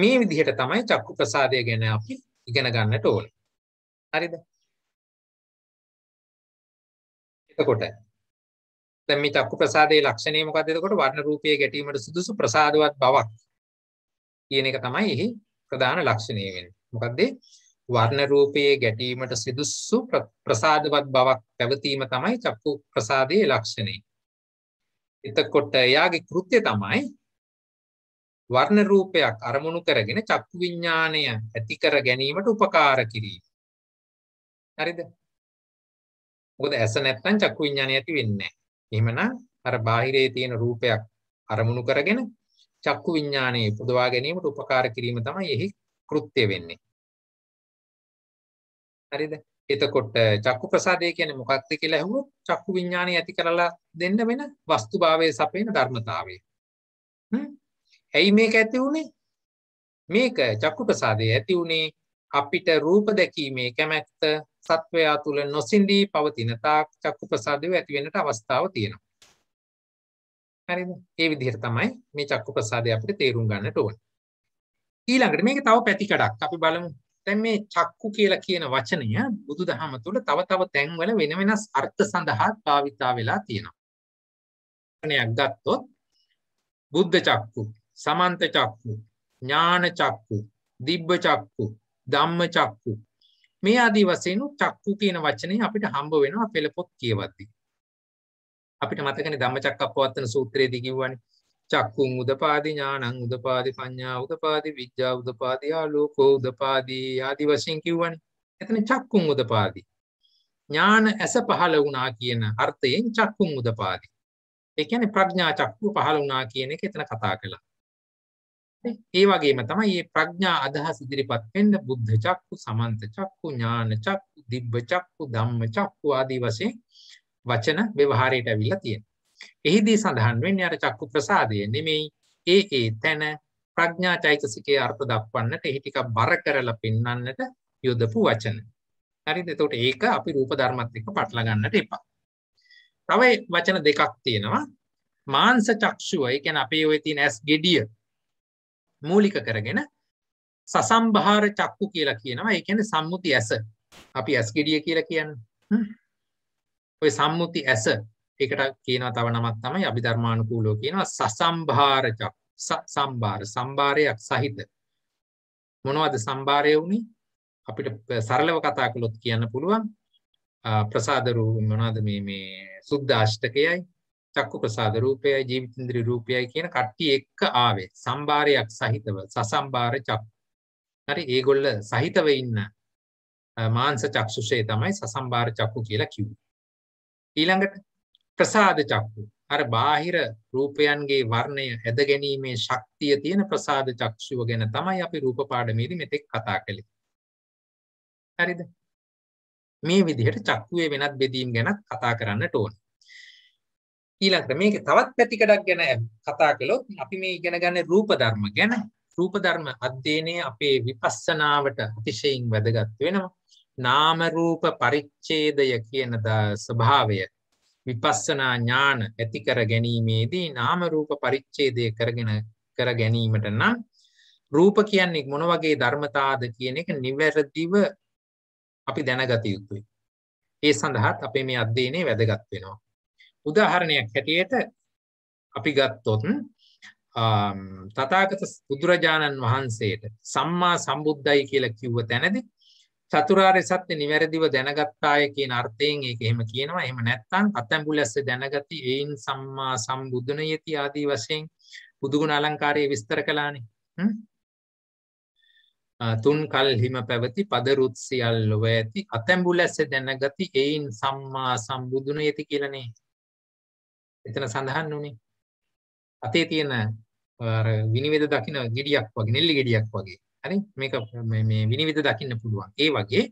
මේ විදිහට තමයි චක්කු ප්‍රසාදය ගැන අපි ඉගෙන ගන්නට ඕනේ. හරිද? එතකොට දැන් මේ චක්කු ප්‍රසාදයේ ලක්ෂණය මොකද්ද? එතකොට වර්ණ රූපයේ ගැටීමට සුදුසු ප්‍රසාදවත් බවක් කියන එක තමයි එහි ප්‍රධාන ලක්ෂණය වෙන්නේ. මොකද වර්ණ රූපයේ ගැටීමට සුදුසු ප්‍රසාදවත් බවක් පැවතීම තමයි චක්කු ප්‍රසාදයේ ලක්ෂණය. එතකොට එයාගේ කෘත්‍ය තමයි වර්ණ රූපයක් අරමුණු කරගෙන චක්කු විඥාණය ඇති කර ගැනීමට උපකාර කිරීම. හරිද? මොකද ඇස නැත්නම් චක්කු විඥාණය ඇති වෙන්නේ නැහැ. එහෙමනම් අර බාහිරයේ තියෙන රූපයක් අරමුණු කරගෙන චක්කු විඥානයේ උපදවා ගැනීමට උපකාර කිරීම තමයි එහි කෘත්‍ය වෙන්නේ. හරිද? එතකොට චක්කු ප්‍රසාදය කියන්නේ මොකක්ද කියලා අහුවොත් චක්කු විඥානය ඇති කරලා දෙන්න වෙන වස්තුභාවයේ සපේන ධර්මතාවය. ඇයි මේක ඇති වුනේ? මේක චක්කු ප්‍රසාදය ඇති වුනේ අපිට රූප දැකීමේ කැමැත්ත සත්වයා තුළ නොසිඳී පවතින තාක් චක්කු ප්‍රසාදය ඇති වෙන්නට අවස්ථාව තියෙනවා. හරිද? ඒ විදිහට තමයි මේ චක්කු ප්‍රසාදය අපිට තේරුම් ගන්නට ඕන. ඊළඟට මේක තව පැතිකඩක් අපි බලමු. දැන් මේ චක්කු කියලා කියන වචනය බුදුදහම තුළ තව තව තැන්වල වෙන වෙනස් අර්ථ සඳහා භාවිතා වෙලා තියෙනවා. ණයක් ගත්තොත් බුද්ධ චක්කු, සමන්ත චක්කු, ඥාන චක්කු, දිබ්බ චක්කු, ධම්ම චක්කු මේ ආදී වශයෙන් චක්කු කියන වචනේ අපිට හම්බ වෙනවා පෙළ පොත් කියවද්දී. අපිට මතකනේ ධම්මචක්කප්පවත්තන සූත්‍රයේදී කිව්වනේ චක්කුන් උදපාදි ඥානං උදපාදි පඤ්ඤා උදපාදි විද්‍යා උදපාදි ආලෝකෝ උදපාදි ආදි වශයෙන් කිව්වනේ. එතන චක්කුන් උදපාදි. ඥාන ඇස පහළ වුණා කියන අර්ථයෙන් චක්කුන් උදපාදි. ඒ කියන්නේ ප්‍රඥා චක්කුව පහළ වුණා කියන එක එතන කතා කළා. ඒ වගේම තමයි මේ ප්‍රඥා අදහස් ඉදිරිපත් වෙන්න බුද්ධ චක්කු, සමන්ත චක්කු, ඥාන චක්කු, දිබ්බ චක්කු, ධම්ම චක්කු ආදී වශයෙන් වචන ව්‍යවහාරයට ඇවිල්ලා තියෙන. එහිදී සඳහන් වෙන්නේ අර චක්කු ප්‍රසාදය නෙමෙයි ඒ ඒ තැන ප්‍රඥා චෛතසිකයේ අර්ථ දක්වන්නට එහි ටිකක් බර කරලා පෙන්වන්නට යොදපු වචන. හරිද? එතකොට ඒක අපි රූප ධර්මත් එක්ක පටලා ගන්නට එපා. තව වචන දෙකක් තියෙනවා. මාංශ චක්ෂුව, ඒ කියන්නේ අපේ ওই තියෙන ඇස් gediya මූලික කරගෙන සසම්භාර චක්කු කියලා කියනවා. ඒ කියන්නේ සම්මුති ඇස. අපි ඇස් gediya කියලා කියන්නේ. ඔය සම්මුති ඇස ඒකට කියනවා තව නමක් තමයි අභිධර්මානුකූලව කියනවා සසම්භාරචක් සම්භාර සම්භාරයක් සහිත මොනවද සම්භාරය වුනේ අපිට සරලව කතා කළොත් කියන්න පුළුවන් ප්‍රසාද රූප මොනවද මේ මේ සුද්ධාෂ්ටකයයි චක්කු ප්‍රසාද රූපයයි ජීවිතේන්ද්‍රී රූපයයි කියන කට්ටිය එක්ක ආවේ සම්භාරයක් සහිතව සසම්භාර චක්කු හරි ඒගොල්ල සහිතව ඉන්න මාංශ චක්ෂුෂේ තමයි සසම්භාර චක්කු කියලා කිව්වේ ඊළඟට ප්‍රසාද චක්කු අර බාහිර රූපයන්ගේ වර්ණය ඇද ගැනීමේ ශක්තිය තියෙන ප්‍රසාද චක්ෂුව ගැන තමයි අපි රූප පාඩමේදී මෙතෙක් කතා කළේ. හරිද? මේ විදිහට චක්කුවේ වෙනත් බෙදීම් ගැනත් කතා කරන්නට ඕන. ඊළඟට මේකේ තවත් පැතිකඩක් ගැන කතා කළොත් අපි මේ ඉගෙන ගන්න රූප ධර්ම ගැන රූප ධර්ම අධ්‍යයනය අපේ විපස්සනාවට අතිශයින් වැදගත් වෙනවා. නාම රූප පරිච්ඡේදය කියන ස්වභාවය විපස්සනා ඥාන ඇති කර ගැනීමේදී නාම රූප පරිච්ඡේදය කරගෙන කර ගැනීමට නම් රූප කියන්නේ මොන වගේ ධර්මතාවද කියන එක නිවැරදිව අපි දැනගත යුතුයි. ඒ සඳහාත් අපේ මේ අධ්‍යයනය වැදගත් වෙනවා. උදාහරණයක් හැටියට අපි ගත්තොත් තථාගත බුදුරජාණන් වහන්සේට සම්මා සම්බුද්ධයි කියලා කිව්ව තැනදී චතුරාර්ය සත්‍ය නිවැරදිව දැනගත්තාය කියන අර්ථයෙන් ඒක එහෙම කියනවා එහෙම නැත්නම් අතැඹුල් ඇස්සේ දැනගති ඒන් සම්මා සම්බුදුන යති ආදී වශයෙන් බුදුගුණ අලංකාරය විස්තර කළානේ තුන් කල්හිම පැවති පදරුත් සියල්ලව ඇති අතැඹුල් ඇස්සේ දැනගති ඒන් සම්මා සම්බුදුන යති කියලානේ එතන සඳහන් උනේ අතේ තියෙන විනිවිද දකින්න ගෙඩියක් වගේ නෙල්ලි ගෙඩියක් වගේ හරි මේක මේ විනිවිද දකින්න පුළුවන්. ඒ වගේ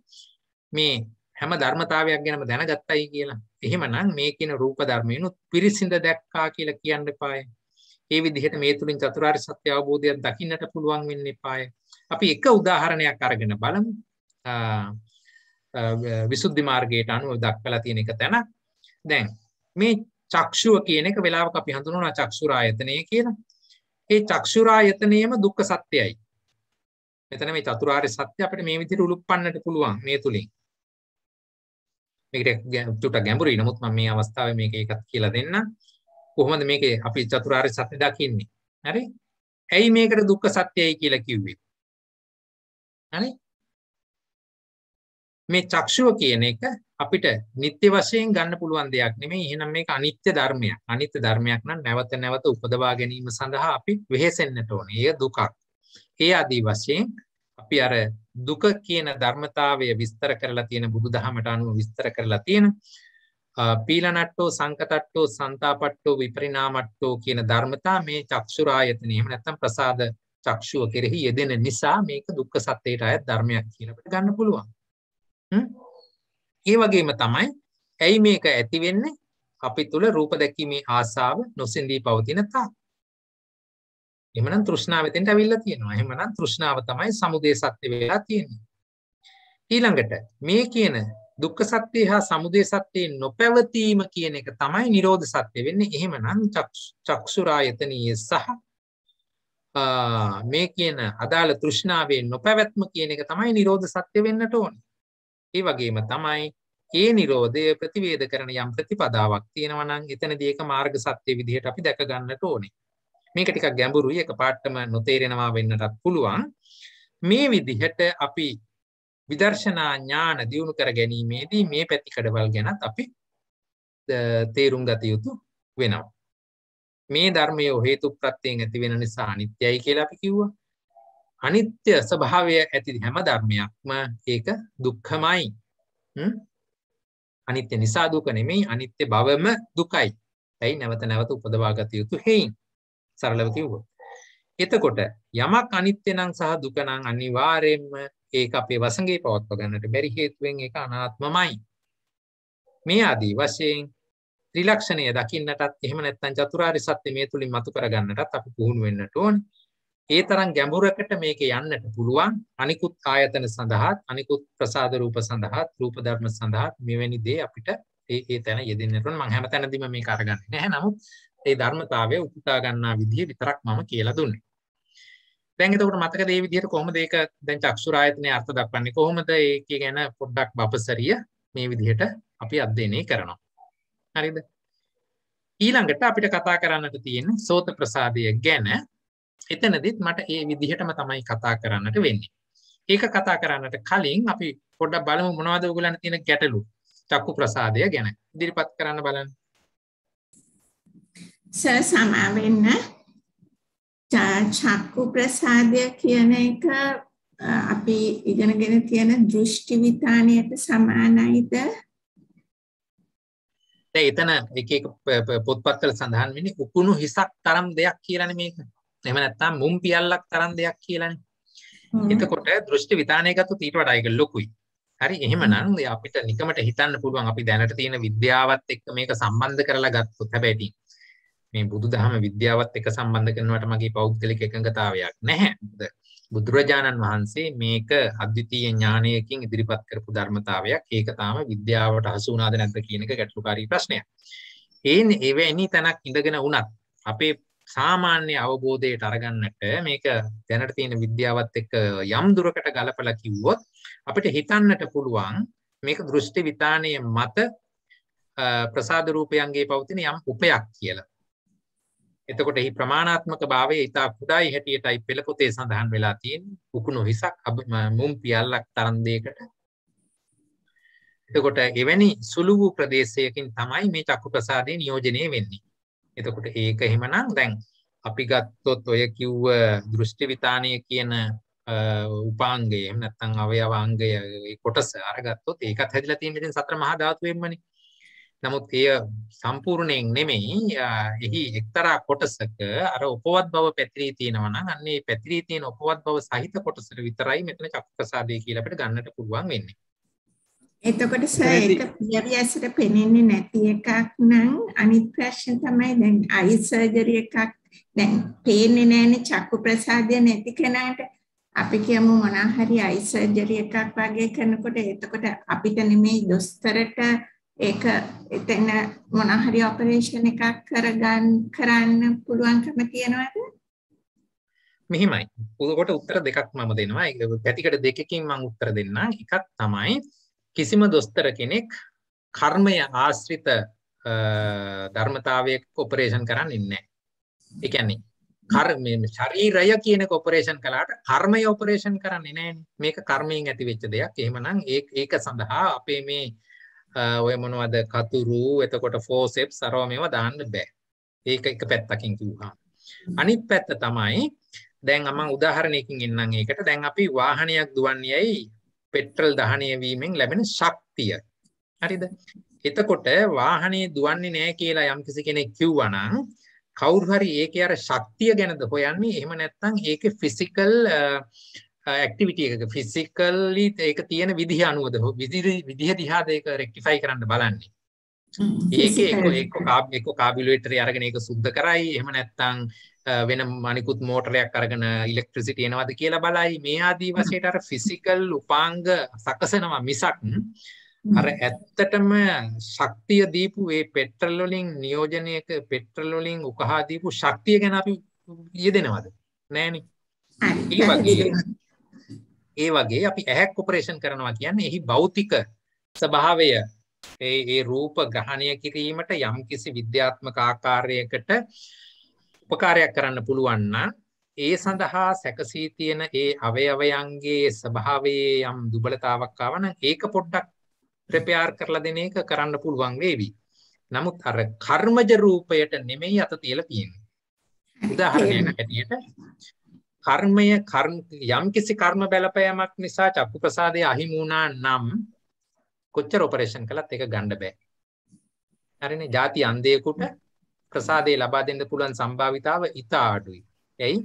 මේ හැම ධර්මතාවයක් ගැනම දැනගත්තයි කියලා. එහෙමනම් මේ කියන රූප ධර්මයනුත් පිරිසිඳ දැක්කා කියලා කියන්න එපාය. ඒ විදිහට මේ තුලින් චතුරාර්ය සත්‍ය අවබෝධයක් දකින්නට පුළුවන් වෙන්න එපාය. අපි එක උදාහරණයක් අරගෙන බලමු. විසුද්ධි මාර්ගයට අනුව දක්වලා තියෙන එක තැන. දැන් මේ චක්ෂුව කියන එක වෙලාවක අපි හඳුනනවා චක්ෂුරායතනය කියලා. ඒ චක්ෂුරායතනයම දුක්ඛ සත්‍යයි. මෙතන මේ චතුරාර්ය සත්‍ය අපිට මේ විදිහට උලුප්පන්නට පුළුවන් මේ තුලින්. මේකට චුට්ටක් ගැඹුරුයි. නමුත් මම මේ අවස්ථාවේ මේක එකක් කියලා දෙන්නම්. කොහොමද මේකේ අපි චතුරාර්ය සත්‍ය දකින්නේ? හරි? ඇයි මේකට දුක්ඛ සත්‍යයි කියලා කිව්වේ? හරි? මේ චක්ෂුව කියන එක අපිට නිත්‍ය වශයෙන් ගන්න පුළුවන් දෙයක් නෙමෙයි. එහෙනම් මේක අනිත්‍ය ධර්මයක්. අනිත්‍ය ධර්මයක් නම් නැවත නැවත උපදවා ගැනීම සඳහා අපි වෙහෙසෙන්නට ඕනේ. ඒක දුකක්. ඒ ආදී වශයෙන් අපි අර දුක කියන ධර්මතාවය විස්තර කරලා තියෙන බුදුදහමට අනුව විස්තර කරලා තියෙන පීලනට්ටෝ සංකතට්ටෝ සන්තාපට්ටෝ විපරිණාමට්ටෝ කියන ධර්මතා මේ චක්ෂුරායතනෙ එහෙම නැත්නම් ප්‍රසාද චක්ෂුව කෙරෙහි යෙදෙන නිසා මේක දුක්ඛ සත්‍යයට අයත් ධර්මයක් කියලා අපිට ගන්න පුළුවන්. ඒ වගේම තමයි ඇයි මේක ඇති වෙන්නේ? අපි තුල රූප දැකීමේ ආසාව නොසිඳී පවතින තාක්. එහෙමනම් තෘෂ්ණාව එතෙන්ට අවිල්ලා තියෙනවා. එහෙමනම් තෘෂ්ණාව තමයි සමුදේ සත්‍ය වෙලා තියෙන්නේ. ඊළඟට මේ කියන දුක්ඛ සත්‍ය හා සමුදය සත්‍ය නොපැවතීම කියන එක තමයි නිරෝධ සත්‍ය වෙන්නේ. එහෙමනම් චක්ෂුරායතනීය සහ මේ කියන අදාළ තෘෂ්ණාවේ නොපැවැත්ම කියන එක තමයි නිරෝධ සත්‍ය වෙන්නට ඕනේ. ඒ වගේම තමයි ඒ නිරෝධය ප්‍රතිවේධ කරන යම් ප්‍රතිපදාවක් තියෙනවා නම් එතනදී ඒක මාර්ග සත්‍ය විදිහට අපි දැක ගන්නට ඕනේ. මේක ටිකක් ගැඹුරුයි එක පාටම නොතේරෙනවා වෙන්නටත් පුළුවන් මේ විදිහට අපි විදර්ශනා ඥාන දියුණු කර ගැනීමේදී මේ පැති කඩවල් ගැනත් අපි තේරුම් ගත යුතු වෙනවා. මේ ධර්මය හේතු ප්‍රත්තියෙන් ඇති වෙන නිසා අනිත්‍යයි කියලා අපි කිව්වා. අනිත්‍ය ස්වභාවය ඇති හැම ධර්මයක්ම ඒක දුක්ඛමයි. අනිත්‍ය නිසා දුක නෙමෙයි අනිත්‍ය බවම දුකයි. ඇයි නැවත නැවත උපදවා ගත යුතු හේයින්. සරලව කිව්වොත්. එතකොට යමක් අනිත්‍ය නම් සහ දුක නම් අනිවාර්යයෙන්ම ඒක අපේ වසඟේ පවත්ව ගන්නට බැරි හේතුවෙන් ඒක අනාත්මමයි. මේ ආදී වශයෙන් ත්‍රිලක්ෂණය දකින්නටත් එහෙම නැත්නම් චතුරාර්ය සත්‍ය මේ තුලින් මතු කර ගන්නටත් අපි පුහුණු වෙන්නට ඕනේ. ඒ තරම් ගැඹුරකට මේක යන්නට පුළුවන් අනිකුත් ආයතන සඳහාත් අනිකුත් ප්‍රසාද රූප සඳහාත් රූප ධර්ම සඳහාත් මෙවැනි දේ අපිට ඒ ඒ තැන යෙදෙන්නට ඕන මම හැමතැනදීම මේක අරගන්නේ නැහැ නමුත් ඒ ධර්මතාවය උපුටා ගන්නා විදිය විතරක් මම කියලා දුන්නේ. දැන් එතකොට මතකද මේ විදිහට කොහොමද ඒක දැන් චක්ෂු ආයතනයේ අර්ථ දක්වන්නේ කොහොමද ඒක ගැන පොඩ්ඩක් බපසරිය මේ විදිහට අපි අධ්‍යයනය කරනවා. හරිද? ඊළඟට අපිට කතා කරන්නට තියෙන සෝත ප්‍රසාදය ගැන එතනදිත් මට ඒ විදිහටම තමයි කතා කරන්නට වෙන්නේ. ඒක කතා කරන්නට කලින් අපි පොඩ්ඩක් බලමු මොනවද ඔයගොල්ලන් තියෙන ගැටලු. චක්කු ප්‍රසාදය ගැන ඉදිරිපත් කරන්න බලන්න. ස සමා වෙන්න චක්කු ප්‍රසාදය කියන එක අපි ඉගෙනගෙන තියෙන දෘෂ්ටි විතාණයට සමානයිද දැන් එතන එක එක පොත්පත්වල සඳහන් වෙන්නේ උකුණු හිසක් තරම් දෙයක් කියලානේ මේක එහෙම නැත්නම් මුම් පියල්ලක් තරම් දෙයක් කියලානේ එතකොට දෘෂ්ටි විතාණය ගත්තොත් ඊට වඩා ඒක ලොකුයි හරි එහෙමනම් අපිට නිකමට හිතන්න පුළුවන් අපි දැනට තියෙන විද්‍යාවත් එක්ක මේක සම්බන්ධ කරලා ගත්තොත් හැබැයි මේ බුදු දහම විද්‍යාවත් එක සම්බන්ධ කරනවට මගේ පෞද්ගලික එකඟතාවයක් නැහැ. බුදුරජාණන් වහන්සේ මේක අද්විතීය ඥානයකින් ඉදිරිපත් කරපු ධර්මතාවයක්. ඒක තාම විද්‍යාවට හසු වුණාද නැද්ද කියන එක ගැටලුකාරී ප්‍රශ්නයක්. ඒන් එවැනි තැනක් ඉඳගෙන වුණත් අපේ සාමාන්‍ය අවබෝධයට අරගන්නට මේක දැනට තියෙන විද්‍යාවත් එක්ක යම් දුරකට ගලපලා කිව්වොත් අපිට හිතන්නට පුළුවන් මේක දෘෂ්ටි විතාණයේ මත ප්‍රසාද රූපයන්ගේ පවතින යම් උපයක් කියලා. එතකොට එහි ප්‍රමාණාත්මක භාවය ඉතා කුඩායි හැටියටයි පෙළ පොතේ සඳහන් වෙලා තියෙන්නේ. උකුණු හිසක් මුම් පියල්ලක් තරම් දෙයකට. එතකොට එවැනි සුළු වූ ප්‍රදේශයකින් තමයි මේ චක්කු ප්‍රසාදය නියෝජනය වෙන්නේ. එතකොට ඒක එහෙමනම් දැන් අපි ගත්තොත් ඔය කිව්ව දෘෂ්ටි විතාණය කියන උපාංගය එහෙම නැත්නම් අවයවාංගය කොටස අරගත්තොත් ඒකත් හැදිලා තියෙන්නේ ඉතින් සතර මහා ධාතුවෙන්මනේ. නමුත් එය සම්පූර්ණයෙන් නෙමෙයි එහි එක්තරා කොටසක අර උපවත් බව පැතිරී තියෙනවා නම් අන්න ඒ පැතිරී තියෙන උපවත් බව සහිත කොටසට විතරයි මෙතන චක්කසාදේ කියලා අපිට ගන්නට පුළුවන් වෙන්නේ. එතකොට සර් ඒක පියවියසට පෙනෙන්නේ නැති එකක් නම් අනිත් ප්‍රශ්න තමයි දැන් අයි සර්ජරි එකක් දැන් පේන්නේ නැන්නේ චක්කු ප්‍රසාදය නැති කෙනාට අපි කියමු මොනවා හරි අයි සර්ජරි එකක් වගේ කරනකොට එතකොට අපිට නෙමෙයි දොස්තරට ඒක එතන මොන හරි ඔපරේෂන් එකක් කරගන්න කරන්න පුළුවන්කම තියෙනවද? මෙහිමයි. උඩකොට උත්තර දෙකක් මම දෙනවා. ඒක පැතිකඩ දෙකකින් මම උත්තර දෙන්නම්. එකක් තමයි කිසිම දොස්තර කෙනෙක් කර්මය ආශ්‍රිත ධර්මතාවයක ඔපරේෂන් කරන්නේ නැහැ. ඒ කියන්නේ කර්මයේ ශරීරය කියන එක ඔපරේෂන් කළාට කර්මය ඔපරේෂන් කරන්නේ නැහැනේ. මේක කර්මයෙන් ඇති වෙච්ච දෙයක්. එහෙමනම් ඒක සඳහා අපේ මේ ඔය මොනවද කතුරු එතකොට ෆෝසෙප්ස් අරව මේවා දාන්න බෑ. ඒක එක පැත්තකින් කිව්වා. අනිත් පැත්ත තමයි දැන් මම උදාහරණයකින් එන්නම් ඒකට. දැන් අපි වාහනයක් දුවන්නේයි පෙට්‍රල් දහනය වීමෙන් ලැබෙන ශක්තිය. හරිද? එතකොට වාහනේ දුවන්නේ නැහැ කියලා යම්කිසි කෙනෙක් කිව්වා නම් කවුරු හරි ඒකේ අර ශක්තිය ගැනද හොයන්නේ එහෙම නැත්නම් ඒකේ ෆිසිකල් ඇක්ටිවිටි එක ෆිසිකල්ලි ඒක තියෙන විදිහ අනුවද විදිහ දිහාද ඒක රෙක්ටිෆයි කරන්න බලන්නේ ඒක ඒක කාබ් එක කාබිලුවේටරේ අරගෙන ඒක සුද්ධ කරයි එහෙම නැත්නම් වෙන අනිකුත් මෝටරයක් අරගෙන ඉලෙක්ට්‍රිසිටි එනවද කියලා බලයි මේ ආදී වශයෙන් අර ෆිසිකල් උපාංග සකසනවා මිසක් අර ඇත්තටම ශක්තිය දීපු ඒ පෙට්‍රල් වලින් නියෝජනයක පෙට්‍රල් වලින් උකහා දීපු ශක්තිය ගැන අපි ඊය දෙනවද නෑනේ ඒ වගේ ඒ වගේ අපි ඇහැක් ඔපරේෂන් කරනවා කියන්නේ එහි භෞතික ස්වභාවය ඒ ඒ රූප ග්‍රහණය කිරීමට යම්කිසි විද්‍යාත්මක ආකාරයකට උපකාරයක් කරන්න පුළුවන් ඒ සඳහා සැකසී තියෙන ඒ අවයවයන්ගේ ස්වභාවයේ යම් දුබලතාවක් ආව නම් ඒක පොඩ්ඩක් ප්‍රෙපෙයාර් කරලා දෙන එක කරන්න පුළුවන් වේවි. නමුත් අර කර්මජ රූපයට නෙමෙයි අත තියලා තියෙන්නේ. උදාහරණයක් ඇටියට කර්මය කර්ම යම්කිසි කර්ම බලපෑමක් නිසා චක්කු ප්‍රසාදය අහිමි වුණා නම් කොච්චර ඔපරේෂන් කළත් ඒක ගන්න බෑ. හරිනේ ಜಾති අන්දේකට ප්‍රසාදේ ලබා දෙන්න පුළුවන් සම්භාවිතාව ඉතා අඩුයි. එයි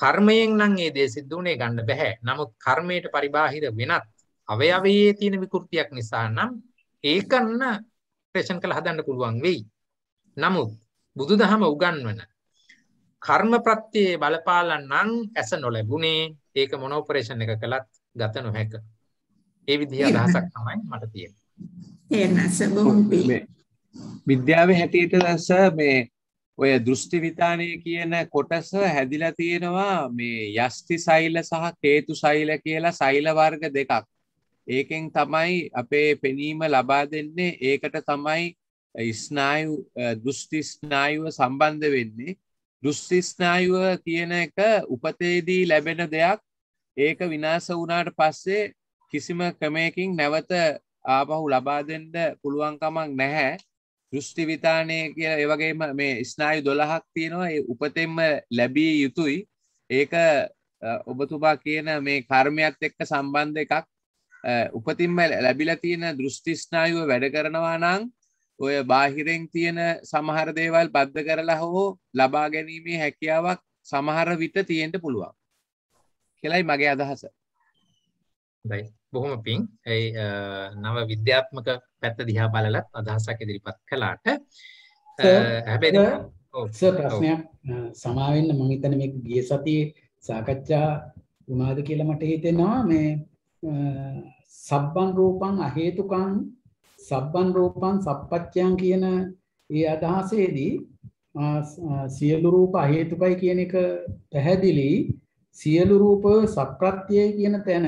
කර්මයෙන් නම් ඒ දේ සිද්ධ උනේ ගන්න බෑ. නමුත් කර්මයට පරිබාහිර වෙනත් අවයවයේ තියෙන විකෘතියක් නිසා නම් ඒකන්න ප්‍රේෂන් කළ හදන්න පුළුවන් වෙයි. නමුත් බුදුදහම උගන්වන කර්ම ප්‍රත්‍යයේ බලපාලන්නම් ඇස නොලැබුණේ ඒක මොන ඔපරේෂන් එක කළත් ගත නොහැක. ඒ විදිහ අදහසක් තමයි මට තියෙන්නේ. විද්‍යාවේ හැටියට දැස මේ ඔය දෘෂ්ටි විතාණය කියන කොටස හැදිලා තියෙනවා මේ යස්ති සෛල සහ කේතු සෛල කියලා සෛල වර්ග දෙකක්. ඒකෙන් තමයි අපේ පෙනීම ලබා දෙන්නේ ඒකට තමයි ස්නායු දෘෂ්ටි ස්නායුව සම්බන්ධ වෙන්නේ. දුස්තිස්නායුව කියන එක උපතේදී ලැබෙන දෙයක් ඒක විනාස වුණාට පස්සේ කිසිම ක්‍රමයකින් නැවත ආපහු ලබා දෙන්න පුළුවන්කමක් නැහැ දෘෂ්ටි විතානය කිය ඒවගේම මේ ස්නායු දොළහක් තියෙනවා ඒ උපතෙන්ම ලැබිය යුතුයි ඒක ඔබතුබා කියන මේ කර්මයක්ත් එක්ක සම්බන්ධ එකක් උපතින්ම ලැබිල තියෙන දෘෂ්ටිස්නායුව වැඩ කරනවා නං ඔය බාහිරෙන් තියෙන සමහර දේවල් බද්ධ කරලා හෝ ලබා ගැනීමේ හැකියාවක් සමහර විට තියෙන්ට පුළුවන් කෙලයි මගේ අදහස දයි බොහොම පින් ඇයි නව විද්‍යාත්මක පැත්ත දිහා බලලත් අදහසක් ඉදිරිපත් කළාට හැබැ ප්‍රශ්නයක් සමාවෙන්න මහිතන මේ ගිය සතිය සාකච්ඡා වුණාද කියලා මට හිතෙනවා මේ සබ්බන් රූපන් අහේතුකන් සබ්බන් රූපන් සප්පච්චයන් කියන ඒ අදහසේදී සියලු රූප අහේතුකයි කියන එක පැහැදිලි සියලු රූප සප්‍රත්‍යය කියන තැන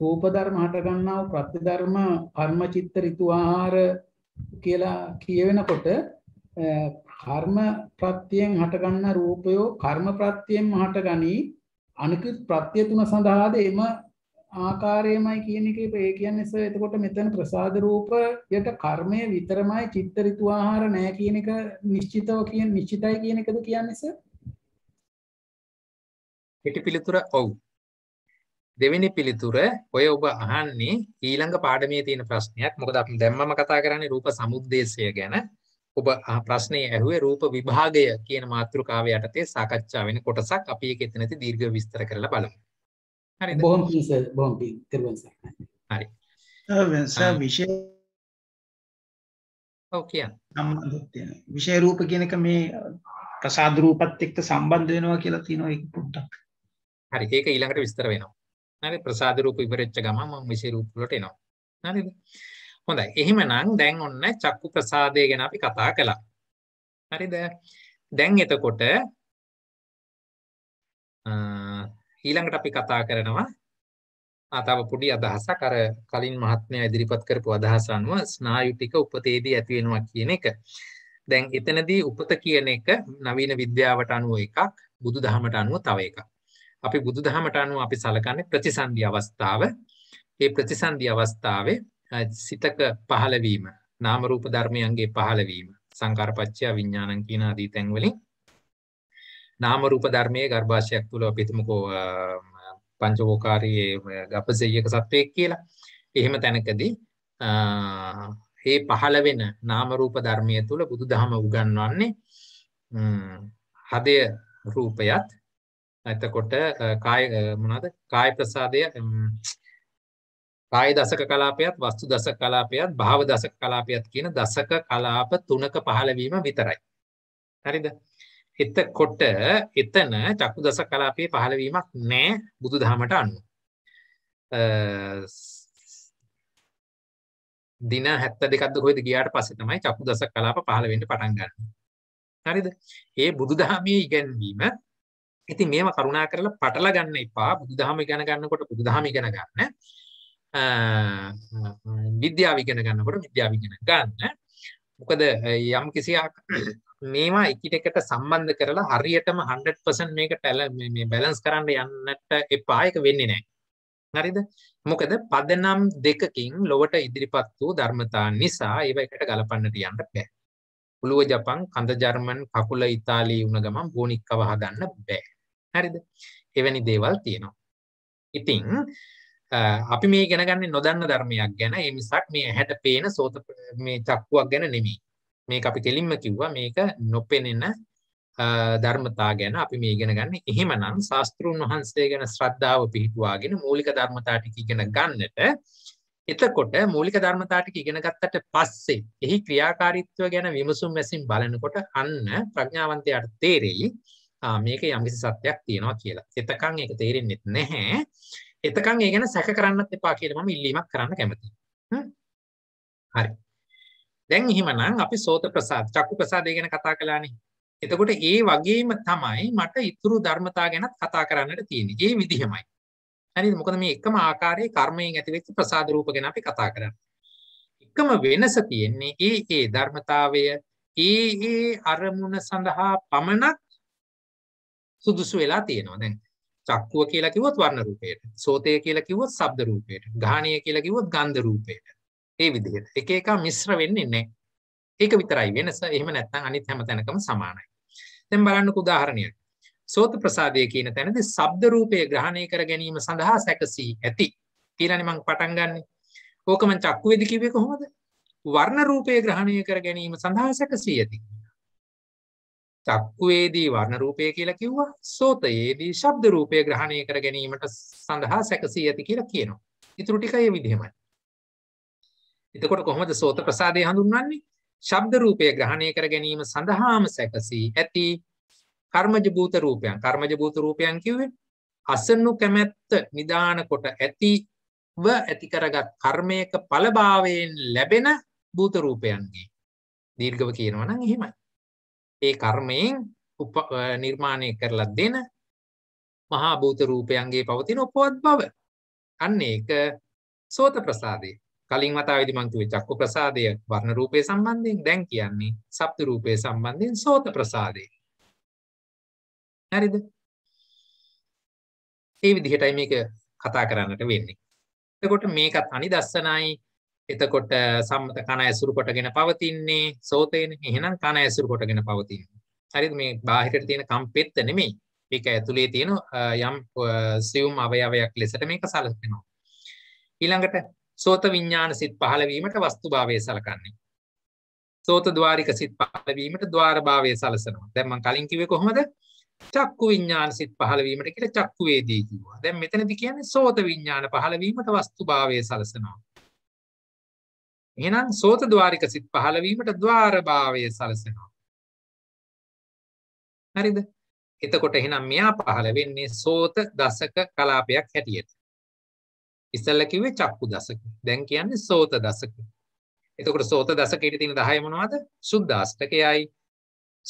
රූප ධර්ම හට ගන්නා වූ ප්‍රත්‍ය ධර්ම කර්ම චිත්ත ඍතු ආහාර කියලා කියවෙනකොට කර්ම ප්‍රත්‍යයෙන් හට ගන්නා රූපය කර්ම ප්‍රත්‍යයෙන් හට ගනී අනිකුත් ප්‍රත්‍ය තුන සඳහාද එම ආකාරයමයි කියන එක ඒ කියන්නේ සර් එතකොට මෙතන ප්‍රසාද රූපයට කර්මය විතරමයි චිත්ත ඍතු ආහාර නැහැ කියන එක නිශ්චිතව කියන නිශ්චිතයි කියන එකද කියන්නේ සර්? පිටි පිළිතුර ඔව්. දෙවෙනි පිළිතුර ඔය ඔබ අහන්නේ ඊළඟ පාඩමේ තියෙන ප්‍රශ්නයක්. මොකද අපි දැම්මම කතා කරන්නේ රූප සමුද්දේශය ගැන. ඔබ ප්‍රශ්නය ඇහුවේ රූප විභාගය කියන මාතෘකාව යටතේ සාකච්ඡා වෙන කොටසක් අපි ඒක එතනදී දීර්ඝව විස්තර කරලා බලමු. හරිද බොහොම පිං සර් බොහොම පිං තෙරුවන් සරණයි හරි තවෙන් සර් විශේෂ ඔව් කියන්න සම්බන්ධත් තියෙන විශේෂ රූප කියන එක මේ ප්‍රසාද රූපත් එක්ක සම්බන්ධ වෙනවා කියලා තියෙනවා ඒක පොඩ්ඩක් හරි ඒක ඊළඟට විස්තර වෙනවා හරි ප්‍රසාද රූප ඉවරෙච්ච ගමන් මම විශේෂ රූප වලට එනවා හරිද හොඳයි එහෙමනම් දැන් ඔන්න චක්කු ප්‍රසාදය ගැන අපි කතා කළා හරිද දැන් එතකොට අ ඊළඟට අපි කතා කරනවා ආතාව පොඩි අදහසක් අර කලින් මහත්මයා ඉදිරිපත් කරපු අදහස අනුව ස්නායු ටික උපතේදී ඇති වෙනවා කියන එක. දැන් එතනදී උපත කියන එක නවීන විද්‍යාවට අනුව එකක්, බුදුදහමට අනුව තව එකක්. අපි බුදුදහමට අනුව අපි සලකන්නේ ප්‍රතිසන්දි අවස්ථාව. මේ ප්‍රතිසන්දි අවස්ථාවේ සිතක පහළවීම, නාම රූප ධර්මයන්ගේ පහළවීම, සංකාරපච්චය විඥානං කියන ආදී තැන් වලින් නාම රූප ධර්මයේ ගර්භාෂයක් තුල අපි හිතමුකෝ පංචවෝකාරී ගපසෙයක සත්වයක් කියලා. එහෙම තැනකදී මේ පහළ වෙන නාම රූප ධර්මයේ තුල බුදුදහම උගන්වන්නේ හදය රූපයත් එතකොට කාය මොනවාද කාය ප්‍රසාදය කාය දසක කලාපයත් වස්තු දසක කලාපයත් භාව දසක කලාපයත් කියන දසක කලාප තුනක පහළ වීම විතරයි. හරිද? එතකොට එතන චක්කු දස කලාපයේ පහළවීමක් නැහැ බුදු දහමට අනුව. දින 72ක්ද කොහෙද ගියාට පස්සේ තමයි චක්කු දස කලාප පහළ වෙන්න පටන් ගන්න. හරිද? ඒ බුදු දහමේ ඉගැන්වීම ඉතින් මේව කරුණා කරලා පටල ගන්න එපා. බුදු දහම ඉගෙන ගන්නකොට බුදු දහම ඉගෙන ගන්න. විද්‍යාව ඉගෙන ගන්නකොට විද්‍යාව ඉගෙන ගන්න. මොකද යම් කිසි මේවා එකිටෙකට සම්බන්ධ කරලා හරියටම 100% මේක මේ බැලන්ස් කරන්න යන්නට එපා ඒක වෙන්නේ නැහැ. හරිද? මොකද පදනම් දෙකකින් ලොවට ඉදිරිපත් වූ ධර්මතා නිසා ඒව එකට ගලපන්නට යන්න බෑ. උළුව ජපන්, කඳ ජර්මන්, කකුල ඉතාලි වුණ ගමන් බෝනික්කව හදන්න බෑ. හරිද? එවැනි දේවල් තියෙනවා. ඉතින් අපි මේ ඉගෙන ගන්නේ නොදන්න ධර්මයක් ගැන. ඒ මිසක් මේ ඇහැට පේන සෝත මේ චක්කුවක් ගැන නෙමෙයි. මේ අපි කෙලින්ම කිව්වා මේක නොපෙනෙන ධර්මතා ගැන අපි මේ ඉගෙන ගන්න. එහෙමනම් ශාස්ත්‍රූන් වහන්සේ ගැන ශ්‍රද්ධාව පිහිටුවාගෙන මූලික ධර්මතා ටික ඉගෙන ගන්නට එතකොට මූලික ධර්මතා ටික ඉගෙන ගත්තට පස්සේ එහි ක්‍රියාකාරීත්වය ගැන විමසුම් මැසින් බලනකොට අන්න ප්‍රඥාවන්තයාට තේරෙයි මේක යම්කිසි සත්‍යයක් තියෙනවා කියලා. එතකන් ඒක තේරෙන්නේ නැහැ. එතකන් ඒ ගැන සැක කරන්නත් එපා කියලා මම ඉල්ලීමක් කරන්න කැමතියි. හරි. දැන් එහෙමනම් අපි සෝත ප්‍රසාද චක්කු ප්‍රසාදය ගැන කතා කළානේ. එතකොට ඒ වගේම තමයි මට ඉතුරු ධර්මතා ගැනත් කතා කරන්නට තියෙන්නේ. ඒ විදිහමයි. හරිද? මොකද මේ එකම ආකාරයේ කර්මයෙන් ඇතිවෙච්ච ප්‍රසාද රූප ගැන අපි කතා කරන්නේ. එකම වෙනස තියෙන්නේ ඒ ඒ ධර්මතාවය ඒ ඒ අරමුණ සඳහා පමණක් සුදුසු වෙලා තියෙනවා. දැන් චක්කුව කියලා කිව්වොත් වර්ණ රූපයට. සෝතය කියලා කිව්වොත් ශබ්ද රූපයට. ගාහණය කියලා කිව්වොත් ගන්ධ රූපයට. ඒ විදිහට. එක එක මිශ්‍ර වෙන්නේ නැහැ. ඒක විතරයි වෙනස. එහෙම නැත්නම් අනිත් හැම තැනකම සමානයි. දැන් බලන්නකෝ උදාහරණයක්. සෝත ප්‍රසාදයේ කියන තැනදී ශබ්ද රූපය ග්‍රහණය කර ගැනීම සඳහා සැකසී ඇති. ඊළඟට මම පටන් ගන්නෙ. ඕක මම චක්කු වේද කිව්වේ කොහොමද? වර්ණ රූපය ග්‍රහණය කර ගැනීම සඳහා සැකසී ඇති. චක්කුවේදී වර්ණ රූපය කියලා කිව්වා. සෝතයේදී ශබ්ද රූපය ග්‍රහණය කර ගැනීමට සඳහා සැකසී ඇති කියලා කියනවා. ඊටු ටික ඒ විදිහමයි. එතකොට කොහොමද සෝත ප්‍රසාදය හඳුන්වන්නේ? ශබ්ද රූපය ග්‍රහණය කර ගැනීම සඳහාම සැකසී ඇති කර්මජ භූත රූපයන්. කර්මජ භූත රූපයන් කිව්වේ අසන්නු කැමැත්ත නිදාන කොට ඇතිව ඇති කරගත් කර්මයක ඵලභාවයෙන් ලැබෙන භූත රූපයන්ගේ. දීර්ඝව කියනවා නම් එහෙමයි. ඒ කර්මයෙන් නිර්මාණය කරලා දෙන මහා භූත රූපයන්ගේ පවතින උපවත් බව. අන්න ඒක සෝත ප්‍රසාදේ. කලින් වතාවේදී මම කිව්වේ චක්ක ප්‍රසාදය වර්ණ රූපය සම්බන්ධයෙන් දැන් කියන්නේ ශබ්ද රූපය සම්බන්ධයෙන් සෝත ප්‍රසාදය. හරිද? ඒ විදිහටයි මේක කතා කරන්නට වෙන්නේ. එතකොට මේකත් අනිදස්සනයි. එතකොට සම්මත කන ඇසුරු කොටගෙන පවතින්නේ සෝතේනේ. එහෙනම් කන ඇසුරු කොටගෙන පවතින්නේ. හරිද? මේ බාහිරට තියෙන කම්පෙත්ත නෙමෙයි. මේක ඇතුලේ තියෙන යම් සියුම් අවයවයක් ලෙසට මේක සැලකෙනවා. ඊළඟට සෝත විඥාන සිත් පහළවීමට වස්තුභාවය සලකන්නේ. සෝත ద్వාරික සිත් පහළවීමට ద్వාරභාවය සලසනවා. දැන් මම කලින් කිව්වේ කොහොමද? චක්කු විඥාන සිත් පහළවීමට කියලා චක්කු වේදී කිව්වා. දැන් මෙතනදි කියන්නේ සෝත විඥාන පහළවීමට වස්තුභාවය සලසනවා. එහෙනම් සෝත ద్వාරික සිත් පහළවීමට ద్వාරභාවය සලසනවා. හරිද? එතකොට එහෙනම් මෙයා පහළ වෙන්නේ සෝත දසක කලාපයක් හැටියට. ඉස්සල්ලා කිව්වේ චක්කු දසක. දැන් කියන්නේ සෝත දසක. එතකොට සෝත දසකයේ තියෙන 10 මොනවද? සුද්ධාෂ්ටකයයි,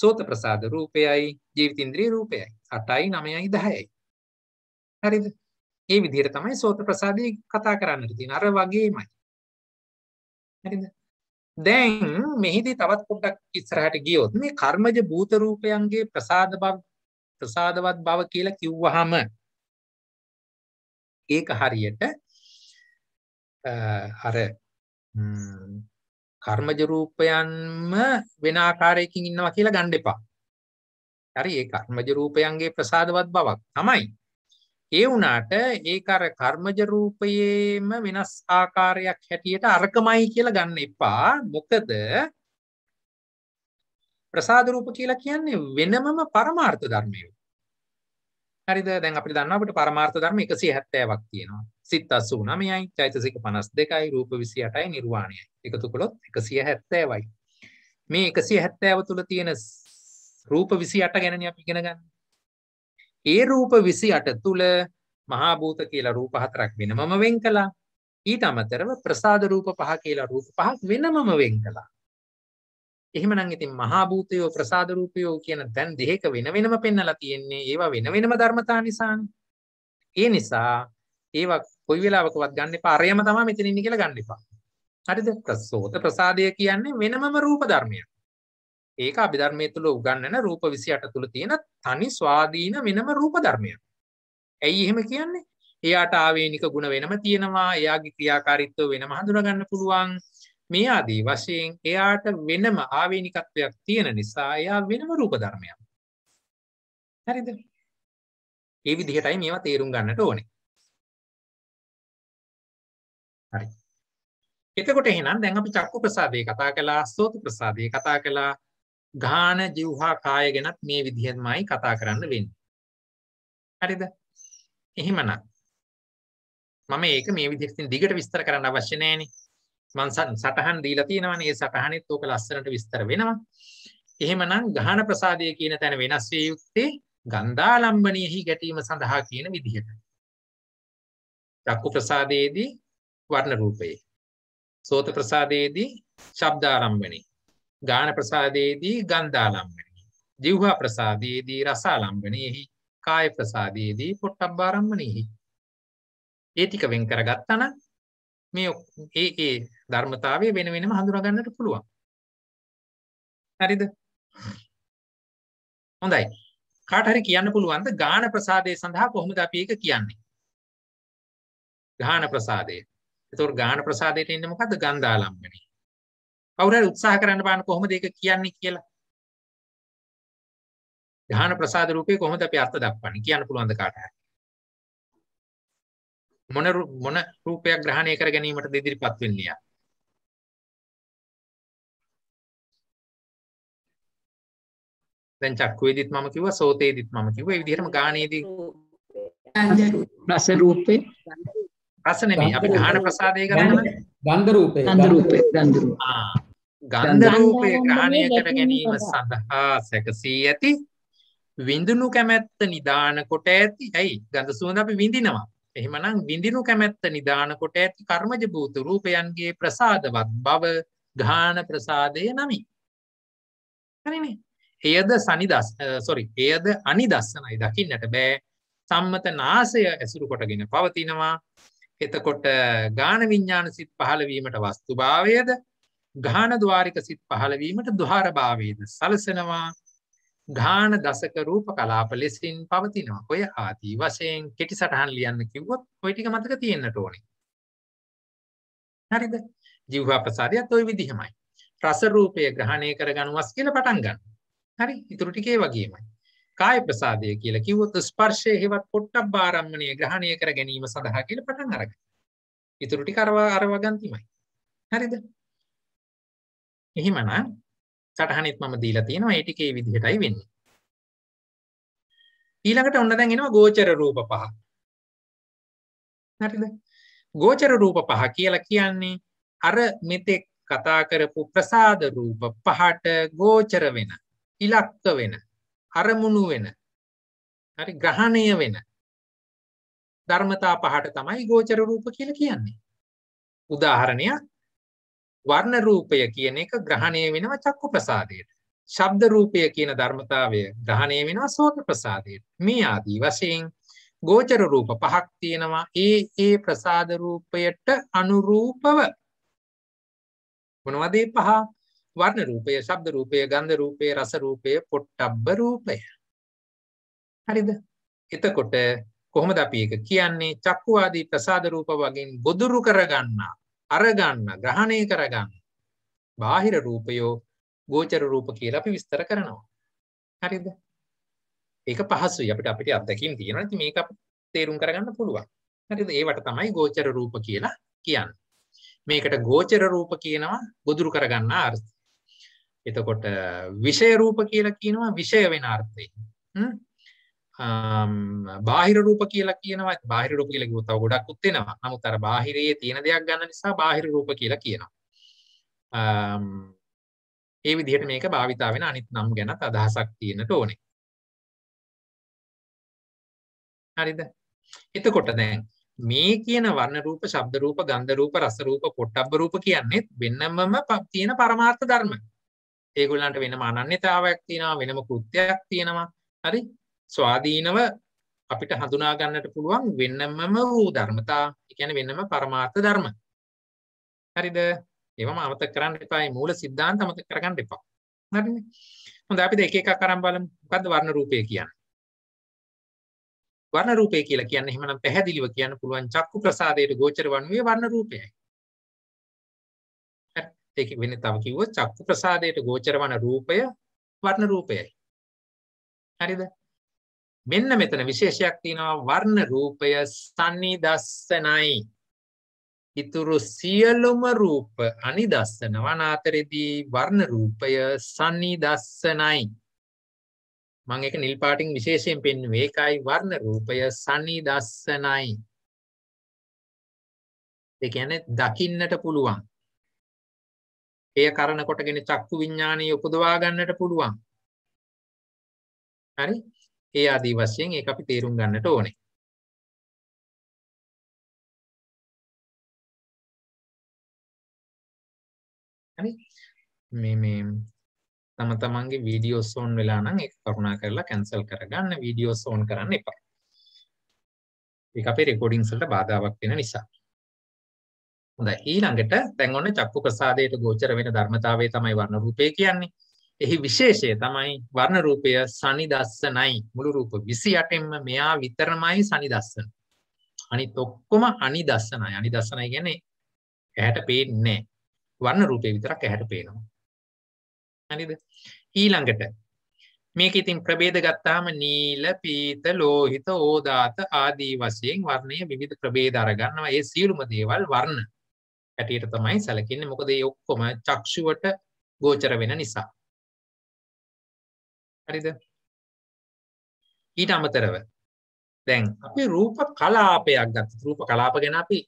සෝත ප්‍රසාද රූපයයි, ජීවිතින්ද්‍රිය රූපයයි. 8යි, 9යි, 10යි. හරිද? මේ විදිහට තමයි සෝත ප්‍රසාදේ කතා කරන්නට තියෙන. අර වගේමයි. හරිද? දැන් මෙහිදී තවත් පොඩ්ඩක් ඉස්සරහට ගියොත් මේ කර්මජ භූත රූපයන්ගේ ප්‍රසාද බව ප්‍රසාදවත් බව කියලා කිව්වහම ඒක හරියට අර කර්මජ රූපයන්ම වෙන ආකාරයකින් ඉන්නවා කියලා ගන්න එපා. හරි ඒ කර්මජ රූපයන්ගේ ප්‍රසාදවත් බවක් තමයි. ඒ වුණාට ඒක අර කර්මජ රූපයේම වෙනස් ආකාරයක් හැටියට අරකමයි කියලා ගන්න එපා. මොකද ප්‍රසාද රූප කියලා කියන්නේ වෙනමම පරමාර්ථ ධර්මයක්. හරිද දැන් අපිට දන්නවා අපිට පරමාර්ථ ධර්ම 170ක් තියෙනවා. සිත් 89යි, චෛතසික 52යි, රූප 28යි, නිර්වාණයයි. එකතු කළොත් 170යි. මේ 170 තුල තියෙන රූප 28 ගැනනේ අපි ඉගෙන ගන්න. ඒ රූප 28 තුල මහා භූත කියලා රූප හතරක් වෙනමම වෙන් කළා. ඊට අමතරව ප්‍රසාද රූප පහ කියලා රූප පහක් වෙනමම වෙන් කළා. එහෙමනම් ඉතින් මහා භූතයෝ ප්‍රසාද රූපයෝ කියන දැන් දෙක වෙන වෙනම පෙන්නලා තියෙන්නේ. ඒවා වෙන වෙනම ධර්මතා නිසානේ. ඒ නිසා ඒවා කොයි වෙලාවකවත් ගන්න එපා. අරයම තමයි මෙතන ඉන්නේ කියලා ගන්න එපා. හරිද? ප්‍රසෝත ප්‍රසාදය කියන්නේ වෙනමම රූප ධර්මයක්. ඒක අභිධර්මයේ තුල උගන්වන රූප 28 තුල තියෙන තනි ස්වාධීන වෙනම රූප ධර්මයක්. ඇයි එහෙම කියන්නේ? එයාට ආවේනික ಗುಣ වෙනම තියෙනවා. එයාගේ ක්‍රියාකාරීත්වය වෙනම හඳුනා ගන්න පුළුවන්. මේ ආදී වශයෙන් එයාට වෙනම ආවේනිකත්වයක් තියෙන නිසා එයා වෙනම රූප ධර්මයක්. හරිද? ඒ විදිහටයි මේවා තේරුම් ගන්නට ඕනේ. හරි. එතකොට එහෙනම් දැන් අපි චක්කු ප්‍රසාදේ කතා කළා, සෝත ප්‍රසාදේ කතා කළා, ගාහන, જીවහා, කාය ගැනත් මේ විදිහෙන්මයි කතා කරන්න වෙන්නේ. හරිද? එහෙමනම් මම ඒක මේ විදිහට දිගට විස්තර කරන්න අවශ්‍ය නැහැ නේ. මං සටහන් දීලා තියෙනවනේ ඒ සටහනෙත් ඕක ලස්සනට විස්තර වෙනවා. එහෙමනම් ගහන ප්‍රසාදය කියන තැන වෙනස් විය යුත්තේ ගන්ධාලම්බණයෙහි ගැටීම සඳහා කියන විදිහට. චක්කු ප්‍රසාදයේදී වර්ණ රූපයේ. සෝත ප්‍රසාදයේදී ශබ්දාලම්බණේ. ගාන ප්‍රසාදයේදී ගන්ධාලම්බණේ. ජීවහා ප්‍රසාදයේදී රසාලම්බණයෙහි. කාය ප්‍රසාදයේදී පොට්ටබ්බාරම්මණයෙහි. ඒ ටික වෙන් කරගත්තා නම් මේ ඒ ඒ ධර්මතාවය වෙන වෙනම හඳුනා ගන්නට පුළුවන්. හරිද? හොඳයි. කාට හරි කියන්න පුළුවන්ද ගාන ප්‍රසාදය සඳහා කොහොමද අපි ඒක කියන්නේ? ගාන ප්‍රසාදය. ඒතකොට ගාන ප්‍රසාදයට එන්නේ මොකද්ද? ගන්ධාලම්බනේ. කවුරු හරි උත්සාහ කරන්න බාන කොහොමද ඒක කියන්නේ කියලා. ගාන ප්‍රසාද රූපේ කොහොමද අපි අර්ථ දක්වන්නේ? කියන්න පුළුවන්ද කාට හරි? මොන මොන රූපයක් ග්‍රහණය කර ගැනීමට දෙදිරිපත් වෙන්නේ? දැන් චක්කුවේදිත් මම කිව්වා සෝතේදිත් මම කිව්වා ඒ විදිහටම ගානේදී රස රූපේ රස නෙමෙයි අපි ගාහන ප්‍රසාදය කරනවා ගන්ධ රූපේ ගන්ධ රූපේ ගන්ධ රූපේ ආ ගන්ධ රූපේ ග්‍රහණය කර ගැනීම සඳහා සැකසී ඇති විඳුණු කැමැත්ත නිදාන කොට ඇති ඇයි ගඳ සුවඳ අපි විඳිනවා එහෙමනම් විඳිනු කැමැත්ත නිදාන කොට ඇති කර්මජ භූත රූපයන්ගේ ප්‍රසාදවත් බව ගාන ප්‍රසාදය නමි හරිනේ එයද සනිදස් සොරි එයද අනිදස්සනයි දකින්නට බෑ සම්මත නාසය ඇසුරු කොටගෙන පවතිනවා එතකොට ගාන විඤ්ඥාන සිත් පහලවීමට වස්තුභාවයද ගාන දවාරික සිත් පහලවීමට දහාරභාවේද සලසනවා ගාන දසක රූප කලාප ලෙසින් පවතිනවා ඔය ආදී වශයෙන් කෙටි සටහන් ලියන්න කිව්වොත් ඔයිටික මතක තියෙන්න්නට ඕනි හරිද ජිව්හා ප්‍රසාරයක් ඔොයි විදිහමයි රසරූපය ග්‍රහණය කර ගනුවස් කියල පටන්ගන්න හරි ඉතුරු ටිකේ වගේමයි. කාය ප්‍රසාදය කියලා කිව්වොත් ස්පර්ශය හෙවත් පොට්ටබ්බ ආරම්මණය ග්‍රහණය කර ගැනීම සඳහා කියලා පටන් අරගන්න. ඉතුරු ටික අර අර වගන්තිමයි. හරිද? එහෙමනම් සටහනෙත් මම දීලා තියෙනවා ඒ ටිකේ විදිහටයි වෙන්නේ. ඊළඟට ඔන්න දැන් එනවා ගෝචර රූප පහ. හරිද? ගෝචර රූප පහ කියලා කියන්නේ අර මෙතෙක් කතා කරපු ප්‍රසාද රූප පහට ගෝචර වෙනා ඉලක්ක වෙන අරමුණු වෙන හරි ග්‍රහණය වෙන ධර්මතා පහට තමයි ගෝචර රූප කියලා කියන්නේ. උදාහරණයක් වර්ණ රූපය කියන එක ග්‍රහණය වෙනවා චක්කු ප්‍රසාදයට. ශබ්ද රූපය කියන ධර්මතාවය ග්‍රහණය වෙනවා සෝත ප්‍රසාදයට. මේ ආදී වශයෙන් ගෝචර රූප පහක් තියෙනවා. ඒ ඒ ප්‍රසාද රූපයට අනුරූපව මොනවද පහ? වර්ණ රූපය, ශබ්ද රූපය, ගන්ධ රූපය, රස රූපය, පොට්ටබ්බ රූපය. හරිද? එතකොට කොහොමද අපි ඒක කියන්නේ? චක්කු ආදී ප්‍රසාද රූප වලින් ගොදුරු කරගන්න, අරගන්න, ග්‍රහණය කරගන්න. බාහිර රූපයෝ ගෝචර රූප කියලා අපි විස්තර කරනවා. හරිද? ඒක පහසුයි අපිට අපිට අත්දැකීම් තියෙනවා. ඉතින් මේක තේරුම් කරගන්න පුළුවන්. හරිද? ඒවට තමයි ගෝචර රූප කියලා කියන්නේ. මේකට ගෝචර රූප කියනවා ගොදුරු කරගන්න අර්ථය. එතකොට විෂය රූප කියලා කියනවා විෂය වෙන අර්ථයෙන් බාහිර රූප කියලා කියනවා බාහිර රූප කියලා කිව්වොත් තව ගොඩක් උත් වෙනවා නමුත් අර බාහිරයේ තියෙන දෙයක් ගන්න නිසා බාහිර රූප කියලා කියනවා ඒ විදිහට මේක භාවිතා වෙන අනිත් නම් ගැනත් අදහසක් තියෙන්නට ඕනේ හරිද එතකොට දැන් මේ කියන වර්ණ රූප ශබ්ද රූප ගන්ධ රූප රස රූප පොට්ටබ්බ රූප කියන්නේ වෙනමම තියෙන පරමාර්ථ ධර්ම ඒගොල්ලන්ට වෙනම අනන්‍යතාවයක් තියෙනවා වෙනම කෘත්‍යයක් තියෙනවා හරි ස්වාධීනව අපිට හඳුනා ගන්නට පුළුවන් වෙනමම වූ ධර්මතා ඒ කියන්නේ වෙනම පරමාර්ථ ධර්ම හරිද ඒවම අමතක කරන්න එපා මේ මූල સિદ્ધාන්ත අමතක කරගන්න එපා හරිනේ හොඳ අපිද එක එකක් අරන් බලමු මොකද්ද වර්ණ රූපය කියන්නේ වර්ණ රූපය කියලා කියන්නේ එහෙමනම් පැහැදිලිව කියන්න පුළුවන් චක්කු ප්‍රසාදයට ගෝචර වන්නේ වර්ණ රූපයයි ඒක වෙන තව කිව්වොත් චක්කු ප්‍රසාදයට ගෝචර වන රූපය වර්ණ රූපයයි. හරිද? මෙන්න මෙතන විශේෂයක් තියෙනවා වර්ණ රූපය සනිදස්සනයි. ඉතුරු සියලුම රූප අනිදස්සන වනාතරෙදී වර්ණ රූපය සනිදස්සනයි. මම ඒක නිල් පාටින් විශේෂයෙන් පෙන්වුවේ ඒකයි වර්ණ රූපය සනිදස්සනයි. ඒ කියන්නේ දකින්නට පුළුවන්. එය කරන කොටගෙන චක්කු විඤ්ඥානය උපදවා ගන්නට පුළුවන් හරි ඒ අදී වශයෙන් ඒ අපි තේරුම් ගන්නට ඕනේ හරි මේ මේ තම තමන්ගේ වීඩියෝ සෝන් වෙලා නම් ඒක කරුණා කරලා කැන්සල් කරගන්න වීඩියෝ සෝන් කරන්න එපා. ඒක අපේ රෙකෝඩින්ග්ස් වලට බාධාවක් වෙන නිසා. හොඳයි ඊළඟට දැන් ඔන්න චක්කු ප්‍රසාදයට ගෝචර වෙන ධර්මතාවය තමයි වර්ණ රූපය කියන්නේ. එහි විශේෂය තමයි වර්ණ රූපය සනිදස්සනයි. මුළු රූප 28න්ම මෙයා විතරමයි සනිදස්සන. අනිත් ඔක්කොම අනිදස්සනයි. අනිදස්සනයි කියන්නේ ඇහැට පේන්නේ නැහැ. වර්ණ රූපේ විතරක් ඇහැට පේනවා. හරිද? ඊළඟට මේක ඉතින් ප්‍රභේද ගත්තාම නීල පීත ලෝහිත ඕදාත ආදී වශයෙන් වර්ණය විවිධ ප්‍රභේද අරගන්නවා ඒ සියලුම දේවල් වර්ණ හැටියට තමයි සැලකන්නේ මොකද ඒ ඔක්කොම චක්ෂුවට ගෝචර වෙන නිසා. හරිද? ඊට අමතරව දැන් අපි රූප කලාපයක් ගත්තත් රූප කලාප ගැන අපි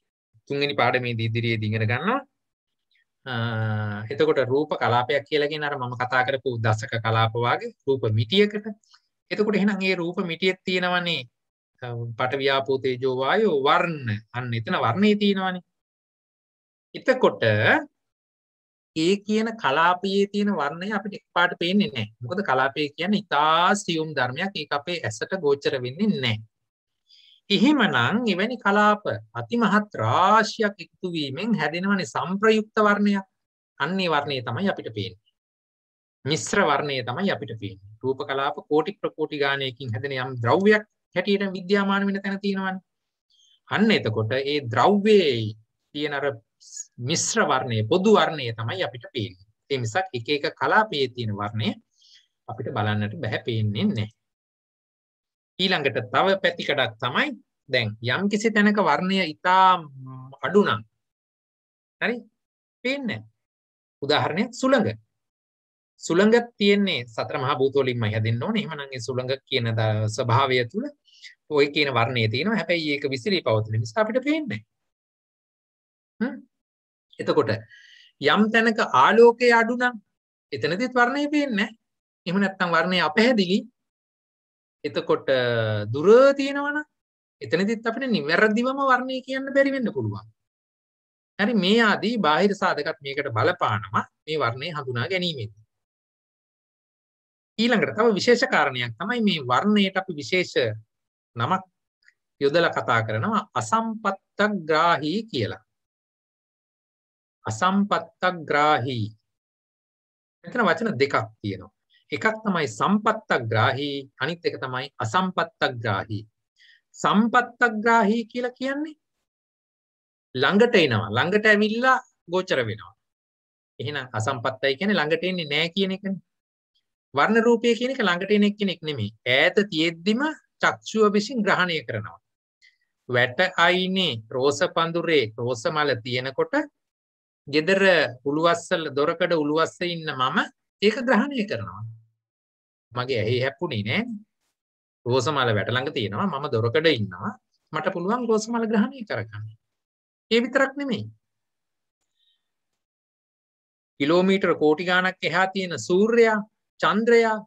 තුන්වෙනි පාඩමේදී ඉදිරියේදී ඉගෙන ගන්නවා. එතකොට රූප කලාපයක් කියලා කියන්නේ අර මම කතා කරපු දසක කලාප වාගේ රූප මිටියකට. එතකොට එහෙනම් ඒ රූප මිටියේ තියෙනවනේ පට ව්‍යාපෝ තේජෝ වායෝ වර්ණ. අන්න එතන වර්ණේ තියෙනවනේ. එතකොට ඒ කියන කලාපයේ තියෙන වර්ණය අපිට එකපාරට පේන්නේ නැහැ. මොකද කලාපය කියන්නේ ඉතා සියුම් ධර්මයක්. ඒක අපේ ඇසට ගෝචර වෙන්නේ නැහැ. එහිමනම් එවැනි කලාප අතිමහත් රාශියක් එකතු වීමෙන් හැදෙනවනේ සංප්‍රයුක්ත වර්ණයක්. අන්නේ වර්ණය තමයි අපිට පේන්නේ. මිශ්‍ර වර්ණය තමයි අපිට පේන්නේ. රූප කලාප කෝටි ප්‍රකෝටි ගාණයකින් හැදෙන යම් ද්‍රව්‍යයක් හැටියට විද්‍යාමාන වෙන තැන තියෙනවනේ. අන්න එතකොට ඒ ද්‍රව්‍යයේ තියෙන අර මිශ්‍ර වර්ණය පොදු වර්ණය තමයි අපිට පේන්නේ. ඒ මිසක් එක එක කලාපයේ තියෙන වර්ණය අපිට බලන්නට බෑ පේන්නේ නැහැ. ඊළඟට තව පැතිකඩක් තමයි දැන් යම් කිසි තැනක වර්ණය ඉතා අඩු නම් හරි පේන්නේ උදාහරණයක් සුළඟ. සුළඟ තියෙන්නේ සතර මහා භූතෝලින්මයි හැදෙන්න ඕනේ. එහෙමනම් ඒ සුළඟ කියන ස්වභාවය තුල ওই කියන වර්ණය තියෙනවා. හැබැයි ඒක විසිරී පවතින නිසා අපිට පේන්නේ නැහැ. එතකොට යම් තැනක ආලෝකය අඩු නම් එතනදිත් වර්ණය පේන්නේ එහෙම නැත්නම් වර්ණය අපැහැදිලි එතකොට දුර තියෙනවනම් එතනදිත් අපිට නිවැරදිවම වර්ණය කියන්න බැරි වෙන්න පුළුවන්. හරි මේ ආදී බාහිර සාධකත් මේකට බලපානවා මේ වර්ණය හඳුනා ගැනීමෙදී. ඊළඟට තව විශේෂ කාරණයක් තමයි මේ වර්ණයට අපි විශේෂ නමක් යොදලා කතා කරනවා අසම්පත්තග්‍රාහී කියලා. අසම්පත්තක් ග්‍රාහී මෙතන වචන දෙකක් තියෙනවා එකක් තමයි සම්පත්තක් ග්‍රාහී අනිත් එක තමයි අසම්පත්තක් ග්‍රාහී සම්පත්තක් ග්‍රාහී කියලා කියන්නේ ළඟට එනවා ළඟට ඇවිල්ලා ගෝචර වෙනවා එහෙනම් අසම්පත්තයි කියන්නේ ළඟට එන්නේ නැහැ කියන එකනේ වර්ණ රූපය කියන එක ළඟට එන එක්කෙනෙක් නෙමෙයි ඈත තියෙද්දිම චක්ෂුව විසින් ග්‍රහණය කරනවා වැට අයිනේ රෝස පඳුරේ රෝස මල තියෙනකොට ගෙදර උළුවස්සල දොරකඩ උළුවස්ස ඉන්න මම ඒක ග්‍රහණය කරනවා. මගේ ඇහි හැප්පුණේ නෑ. රෝසමල වැට ළඟ තියෙනවා මම දොරකඩ ඉන්නවා. මට පුළුවන් රෝසමල ග්‍රහණය කරගන්න. ඒ විතරක් නෙමෙයි. කිලෝමීටර කෝටි ගාණක් එහා තියෙන සූර්යයා, චන්ද්‍රයා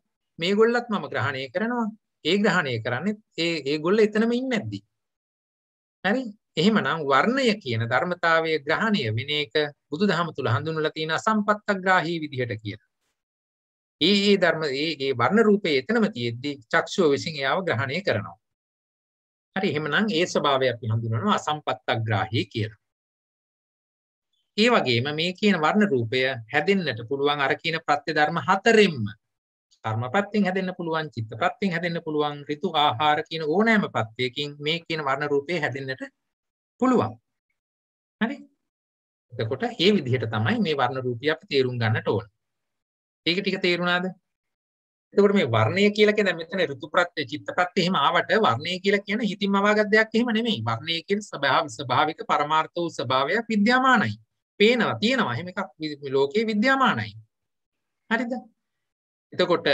මේගොල්ලත් මම ග්‍රහණය කරනවා. ඒ ග්‍රහණය කරන්නේ ඒ ඒගොල්ලෝ එතනම ඉන්නේ නැද්දි? හරි? එහෙමනම් වර්ණය කියන ධර්මතාවය ග්‍රහණය වෙන එක බුදුදහම තුල හඳුන්වලා තියෙන අසම්පත්තග්‍රාහී විදිහට කියලා. ඒ ඒ ධර්ම ඒ ඒ වර්ණ රූපේ එතනම තියෙද්දි චක්ෂුව විසින් එයාව ග්‍රහණය කරනවා. හරි එහෙමනම් ඒ ස්වභාවය අපි හඳුන්වනවා අසම්පත්තග්‍රාහී කියලා. ඒ වගේම මේ කියන වර්ණ රූපය හැදෙන්නට පුළුවන් අර කියන ප්‍රත්‍ය ධර්ම හතරෙන්ම කර්මපත්තෙන් හැදෙන්න පුළුවන් චිත්තපත්තෙන් හැදෙන්න පුළුවන් ඍතු ආහාර කියන ඕනෑම පත්තයකින් මේ කියන වර්ණ රූපේ හැදෙන්නට පුළුවන්. හරි එතකොට මේ විදිහට තමයි මේ වර්ණ රූපය අපි තේරුම් ගන්නට ඕන. ඒක ටික තේරුණාද? එතකොට මේ වර්ණය කියලා කියන මෙතන ඍතු ප්‍රත්‍ය චිත්ත ප්‍රත්‍ය එහෙම ආවට වර්ණය කියලා කියන හිතින්ම අවාගත් දෙයක් එහෙම නෙමෙයි. වර්ණය කියන ස්වභාව ස්වභාවික පරමාර්ථ වූ ස්වභාවයක් විද්‍යාමානයි. පේනවා තියෙනවා එහෙම එකක් ලෝකේ විද්‍යාමානයි. හරිද? එතකොට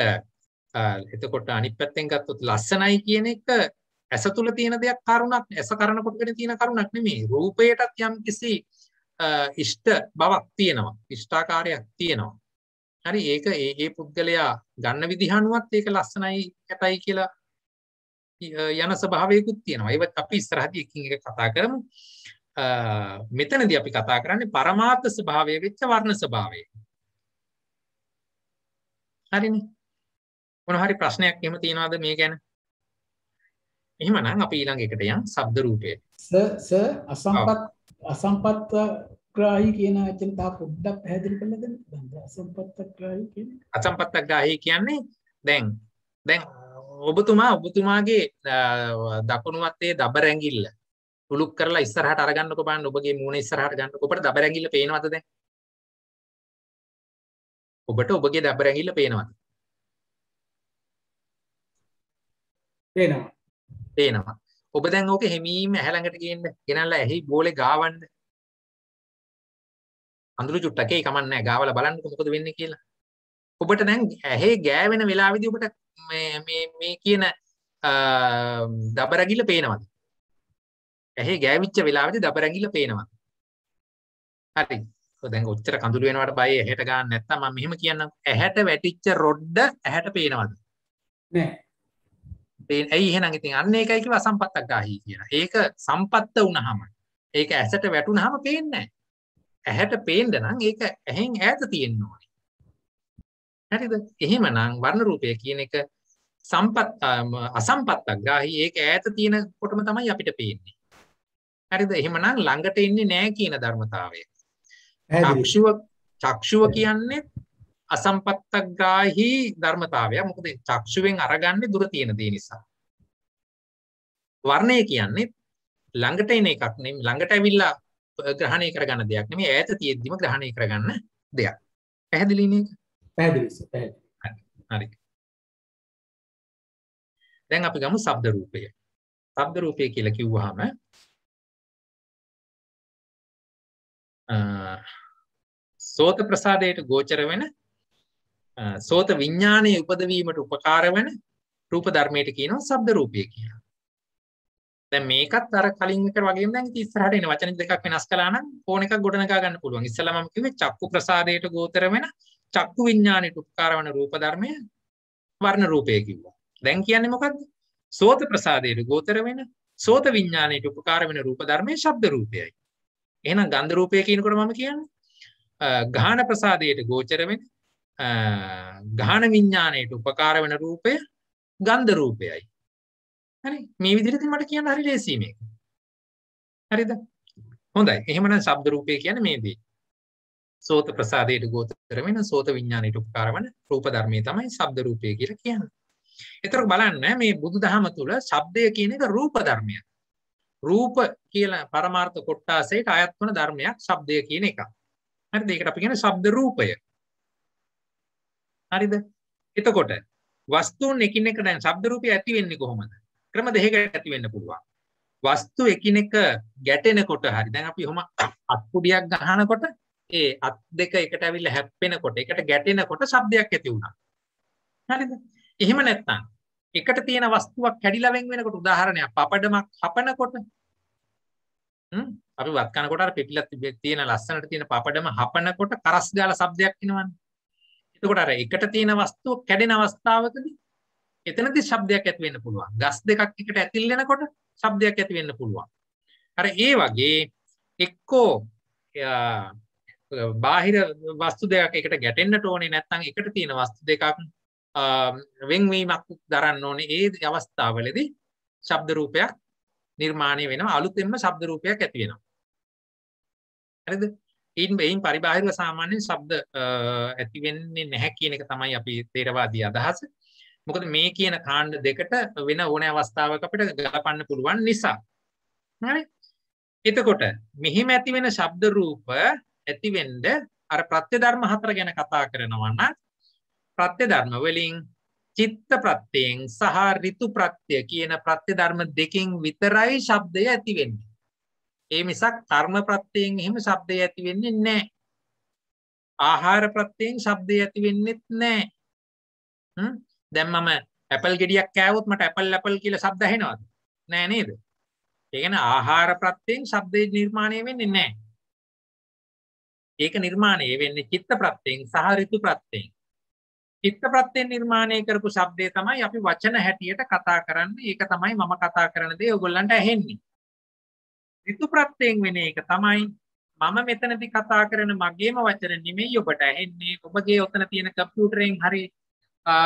එතකොට අනිත් පැත්තෙන් ගත්තොත් ලස්සනයි කියන එක ඇස තුල තියෙන දෙයක් කරුණක් ඇස කරනකොට වෙන තියෙන කරුණක් නෙමෙයි. රූපයටත් යම් කිසි ඉෂ්ට බවක් තියෙනවා ඉෂ්ඨාකාරයක් තියෙනවා හරි ඒක ඒ ඒ පුද්ගලයා ගන්න විදිහනුවත් ඒක ලස්සනයි කැතයි කියලා යන ස්වභාවයකුත් තියෙනවා ඒවත් අපි ඉස්සරහදී එකින් එක කතා කරමු මෙතනදී අපි කතා කරන්නේ පරමාර්ථ ස්වභාවය වෙච්ච වර්ණ ස්වභාවය හරිනේ මොන හරි ප්‍රශ්නයක් එහෙම තියනවාද මේ ගැන එහෙමනම් අපි ඊළඟ එකට යන් ශබ්ද රූපයට ස ස අසම්පත් අසම්පත්ත ග්‍රාහි කියන වචන තා පොඩ්ඩක් පැහැදිලි කරලා දෙන්න පුළුවන්ද අසම්පත්ත ග්‍රාහි කියන්නේ අසම්පත්ත ග්‍රාහි කියන්නේ දැන් දැන් ඔබතුමා ඔබතුමාගේ දකුණුවත්තේ දබර ඇඟිල්ල උලුක් කරලා ඉස්සරහට අරගන්නකො බලන්න ඔබගේ මූණ ඉස්සරහට ගන්නකො ඔබට දබර ඇඟිල්ල පේනවද දැන් ඔබට ඔබගේ දබර ඇඟිල්ල පේනවද පේනවා පේනවා ඔබ දැන් ඕක හෙමීම ඇහැ ළඟට ගේන්න ගෙනල්ලා ඇහි බෝලේ ගාවන්න අඳුරු චුට්ටක් ඒ කමන්නේ ගාවලා බලන්නකො මොකද වෙන්නේ කියලා ඔබට දැන් ඇහි ගෑවෙන වෙලාවේදී ඔබට මේ මේ මේ කියන දබරගිල්ල පේනවද ඇහි ගෑවිච්ච වෙලාවේදී දබරගිල්ල පේනවද හරි දැන් ඔච්චර කඳුළු වෙනවට බය ඇහැට ගන්න නැත්තම් මම මෙහෙම කියන්නම් ඇහැට වැටිච්ච රොඩ්ඩ ඇහැට පේනවද නෑ ඇයි එහෙනම් ඉතින් අන්න ඒකයි කිව්ව අසම්පත්තක් ගාහි කියලා. ඒක සම්පත්ත වුණාම ඒක ඇසට වැටුනහම පේන්නේ ඇහැට පේන්න නම් ඒක ඇහෙන් ඈත තියෙන්න ඕනේ. හරිද? එහෙමනම් වර්ණ රූපය කියන එක සම්පත් අසම්පත්තක් ගාහි ඒක ඈත තියෙනකොටම තමයි අපිට පේන්නේ. හරිද? එහෙමනම් ළඟට ඉන්නේ නැහැ කියන ධර්මතාවය. චක්ෂුව චක්ෂුව කියන්නේ අසම්පත්තග්‍රාහි ධර්මතාවයක්. මොකද චක්ෂුවෙන් අරගන්නේ දුර තියෙන දේ නිසා. වර්ණය කියන්නේ ළඟට එන එකක් නෙමෙයි ළඟට ඇවිල්ලා ග්‍රහණය කරගන්න දෙයක් නෙමෙයි ඈත තියෙද්දිම ග්‍රහණය කරගන්න දෙයක්. පැහැදිලි නේද? පැහැදිලි සර්. හරි. දැන් අපි ගමු ශබ්ද රූපය. ශබ්ද රූපය කියලා කිව්වහම සෝත ප්‍රසාදයට ගෝචර වෙන සෝත විඤ්ඥානය උපදවීමට උපකාර වන රූප ධර්මයට කියනවා සබ්ද රූපය කිය දැ මේකත් අර කලින්ක වගේ දැ තිස්රහටන වචන දෙකක් වෙනස් කලාන ඕනක ගොඩනකා ගන්න පුළුවන් ඉස්සලමකිව චක්කු ප්‍රසාදයට ගෝතර වෙන චක්කු විඤ්ඥානයට උපකාරවන රූප ධර්මය වර්ණ රූපය කිව්වා දැන් කියන්නේ මොකක්ද සෝත ප්‍රසාදයට ගෝතර වෙන සෝත විඤ්ඥානයට උපකාර වෙන රූප ධර්මය ශබ්ද රූපයයි එන ගන්ධ රූපය කියනකොට මම කියන්න ගාන ප්‍රසාදයට ගෝචර වෙන ගාන විඤ්ඥානයට උපකාර වෙන රූපය ගන්ධ රූපයයි හරි මේ විදිරති මට කියන්න හරි ලේසීම හරිද හොඳයි එහෙමන සබ්ද රූපය කියන මේදී සෝත ප්‍රසාදයට ගෝතර වෙන සෝත විඤ්ඥානයට උපකාරවන රූප ධර්මය තමයි සබ්ද රූපය කියල කියන්න එතර බලන්න මේ බුදු දහම තුළ සබ්දය කියන එක රූප ධර්මය රූප කියලා පරමාර්ථ කොට්ටාසේට අයත් වන ධර්මයක් සබ්දය කියන එක හරි දෙකට අපි කියෙන සබ්ද රූපය හරිද එතකොට වස්තුන් එකිනෙක දැන් ශබ්ද රූපය ඇති වෙන්නේ කොහොමද ක්‍රම දෙකකට ඇති වෙන්න පුළුවන් වස්තු එකිනෙක ගැටෙනකොට හරි දැන් අපි ඔහොම අත්පුඩියක් ගහනකොට ඒ අත් දෙක එකට ඇවිල්ලා හැප්පෙනකොට එකට ගැටෙනකොට ශබ්දයක් ඇති වුණා හරිද එහෙම නැත්නම් එකට තියෙන වස්තුවක් කැඩිලා වෙන් වෙනකොට උදාහරණයක් පපඩමක් හපනකොට අපි වත් කනකොට අර පිටිලක් තියෙන ලස්සනට තියෙන පපඩම හපනකොට කරස් ගාලා ශබ්දයක් එනවනේ එතකොට අර එකට තියෙන වස්තුව කැඩෙන අවස්ථාවකදී එතනදී ශබ්දයක් ඇති වෙන්න පුළුවන්. ගස් දෙකක් එකට ඇතිල් වෙනකොට ශබ්දයක් ඇති වෙන්න පුළුවන්. අර ඒ වගේ එක්කෝ බාහිර වස්තු දෙකක් එකට ගැටෙන්නට ඕනේ නැත්නම් එකට තියෙන වස්තු දෙකක් වෙන්වීමක් දරන්න ඕනේ ඒ අවස්ථාවලදී ශබ්ද රූපයක් නිර්මාණය වෙනවා අලුතෙන්ම ශබ්ද රූපයක් ඇති වෙනවා. හරිද? ඊන් එයින් පරිබාහිරව සාමාන්‍යෙන් ශබ්ද ඇතිවෙන්නේ නැහැ කියන එක තමයි අපි තේරවාදී අදහස මොකද මේ කියන කාණ්ඩ දෙකට වෙන ඕන අවස්ථාවක අපිට ගලපන්න පුළුවන් නිසා හරි එතකොට මෙහිම ඇති වෙන ශබ්ද රූප ඇතිවෙන්ඩ අර ප්‍රත්‍ය ධර්ම හතර ගැන කතා කරනවන්න ප්‍රත්‍ය ධර්ම වලින් චිත්ත ප්‍රත්තියෙන් සහ රිතු ප්‍රත්‍යය කියන ප්‍රත්‍ය ධර්ම දෙකින් විතරයි ශබ්දය ඇතිවෙන්ඩ ඒ මිසක් කර්ම ප්‍රත්‍යයෙන් එහෙම ශබ්දය ඇති වෙන්නේ නැහැ. ආහාර ප්‍රත්‍යයෙන් ශබ්දය ඇති වෙන්නේත් නැහැ. හ්ම් දැන් මම ඇපල් ගෙඩියක් කෑවොත් මට ඇපල් ඇපල් කියලා ශබ්ද ඇහෙනවද? නෑ නේද? ඒ කියන්නේ ආහාර ප්‍රත්‍යයෙන් ශබ්දේ නිර්මාණය වෙන්නේ නැහැ. ඒක නිර්මාණය වෙන්නේ චිත්ත ප්‍රත්‍යයෙන් සහ ඍතු ප්‍රත්‍යයෙන්. චිත්ත ප්‍රත්‍යයෙන් නිර්මාණය කරපු ශබ්දේ තමයි අපි වචන හැටියට කතා කරන්නේ. ඒක තමයි මම කතා කරන දේ ඔයගොල්ලන්ට ඇහෙන්නේ. ඍතු ප්‍රත්‍යයෙන් වෙන එක තමයි මම මෙතනදී කතා කරන මගේම වචන නෙමෙයි ඔබට ඇහෙන්නේ ඔබගේ ඔතන තියෙන කම්පියුටරෙන් හරි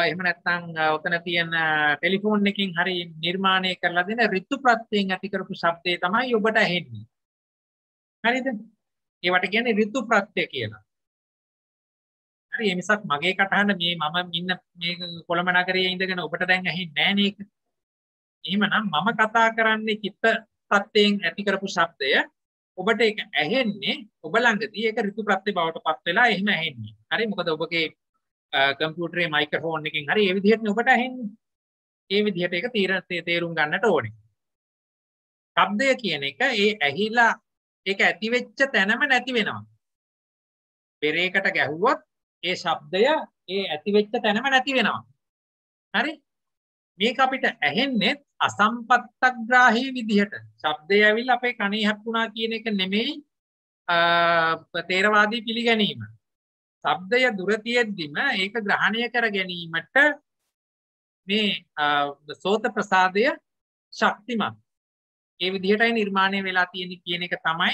එහෙම නැත්නම් ඔතන තියෙන ටෙලිෆෝන් එකකින් හරි නිර්මාණය කරලා දෙන ඍතු ප්‍රත්‍යයෙන් ඇති කරපු શબ્දේ තමයි ඔබට ඇහෙන්නේ හරිද ඒවට කියන්නේ ඍතු ප්‍රත්‍ය කියලා හරි ඒ මිසක් මගේ කටහඬ මේ මම ඉන්න මේ කොළඹ නගරයේ ඉඳගෙන ඔබට දැන් ඇහෙන්නේ නැහැ නේක එහෙමනම් මම කතා කරන්නේ චිත්ත තත්වයෙන් ඇති කරපු ශබ්දය ඔබට ඒක ඇහෙන්නේ ඔබ ළඟදී ඒක ඍතු ප්‍රත්‍ය බවට පත් වෙලා එහෙම ඇහෙන්නේ. හරි මොකද ඔබගේ කම්පියුටරේ මයික්‍රොෆෝන් එකෙන් හරි ඒ විදිහට ඔබට ඇහෙන්නේ. ඒ විදිහට ඒක තීරණේ තේරුම් ගන්නට ඕනේ. ශබ්දය කියන එක ඒ ඇහිලා ඒක ඇති වෙච්ච තැනම නැති වෙනවා. පෙරේකට ගැහුවොත් ඒ ශබ්දය ඒ ඇති වෙච්ච තැනම නැති වෙනවා. හරි? මේක අපිට ඇහෙන්නේ අසම්පත්තග්‍රාහී විදිහට. ශබ්දය ඇවිල්ලා අපේ කනේ හැප්පුණා කියන එක නෙමෙයි තේරවාදී පිළිගැනීම. ශබ්දය දුර තියෙද්දිම ඒක ග්‍රහණය කර ගැනීමට මේ සෝත ප්‍රසාදය ශක්තිමත්. ඒ විදිහටයි නිර්මාණය වෙලා තියෙන කියන එක තමයි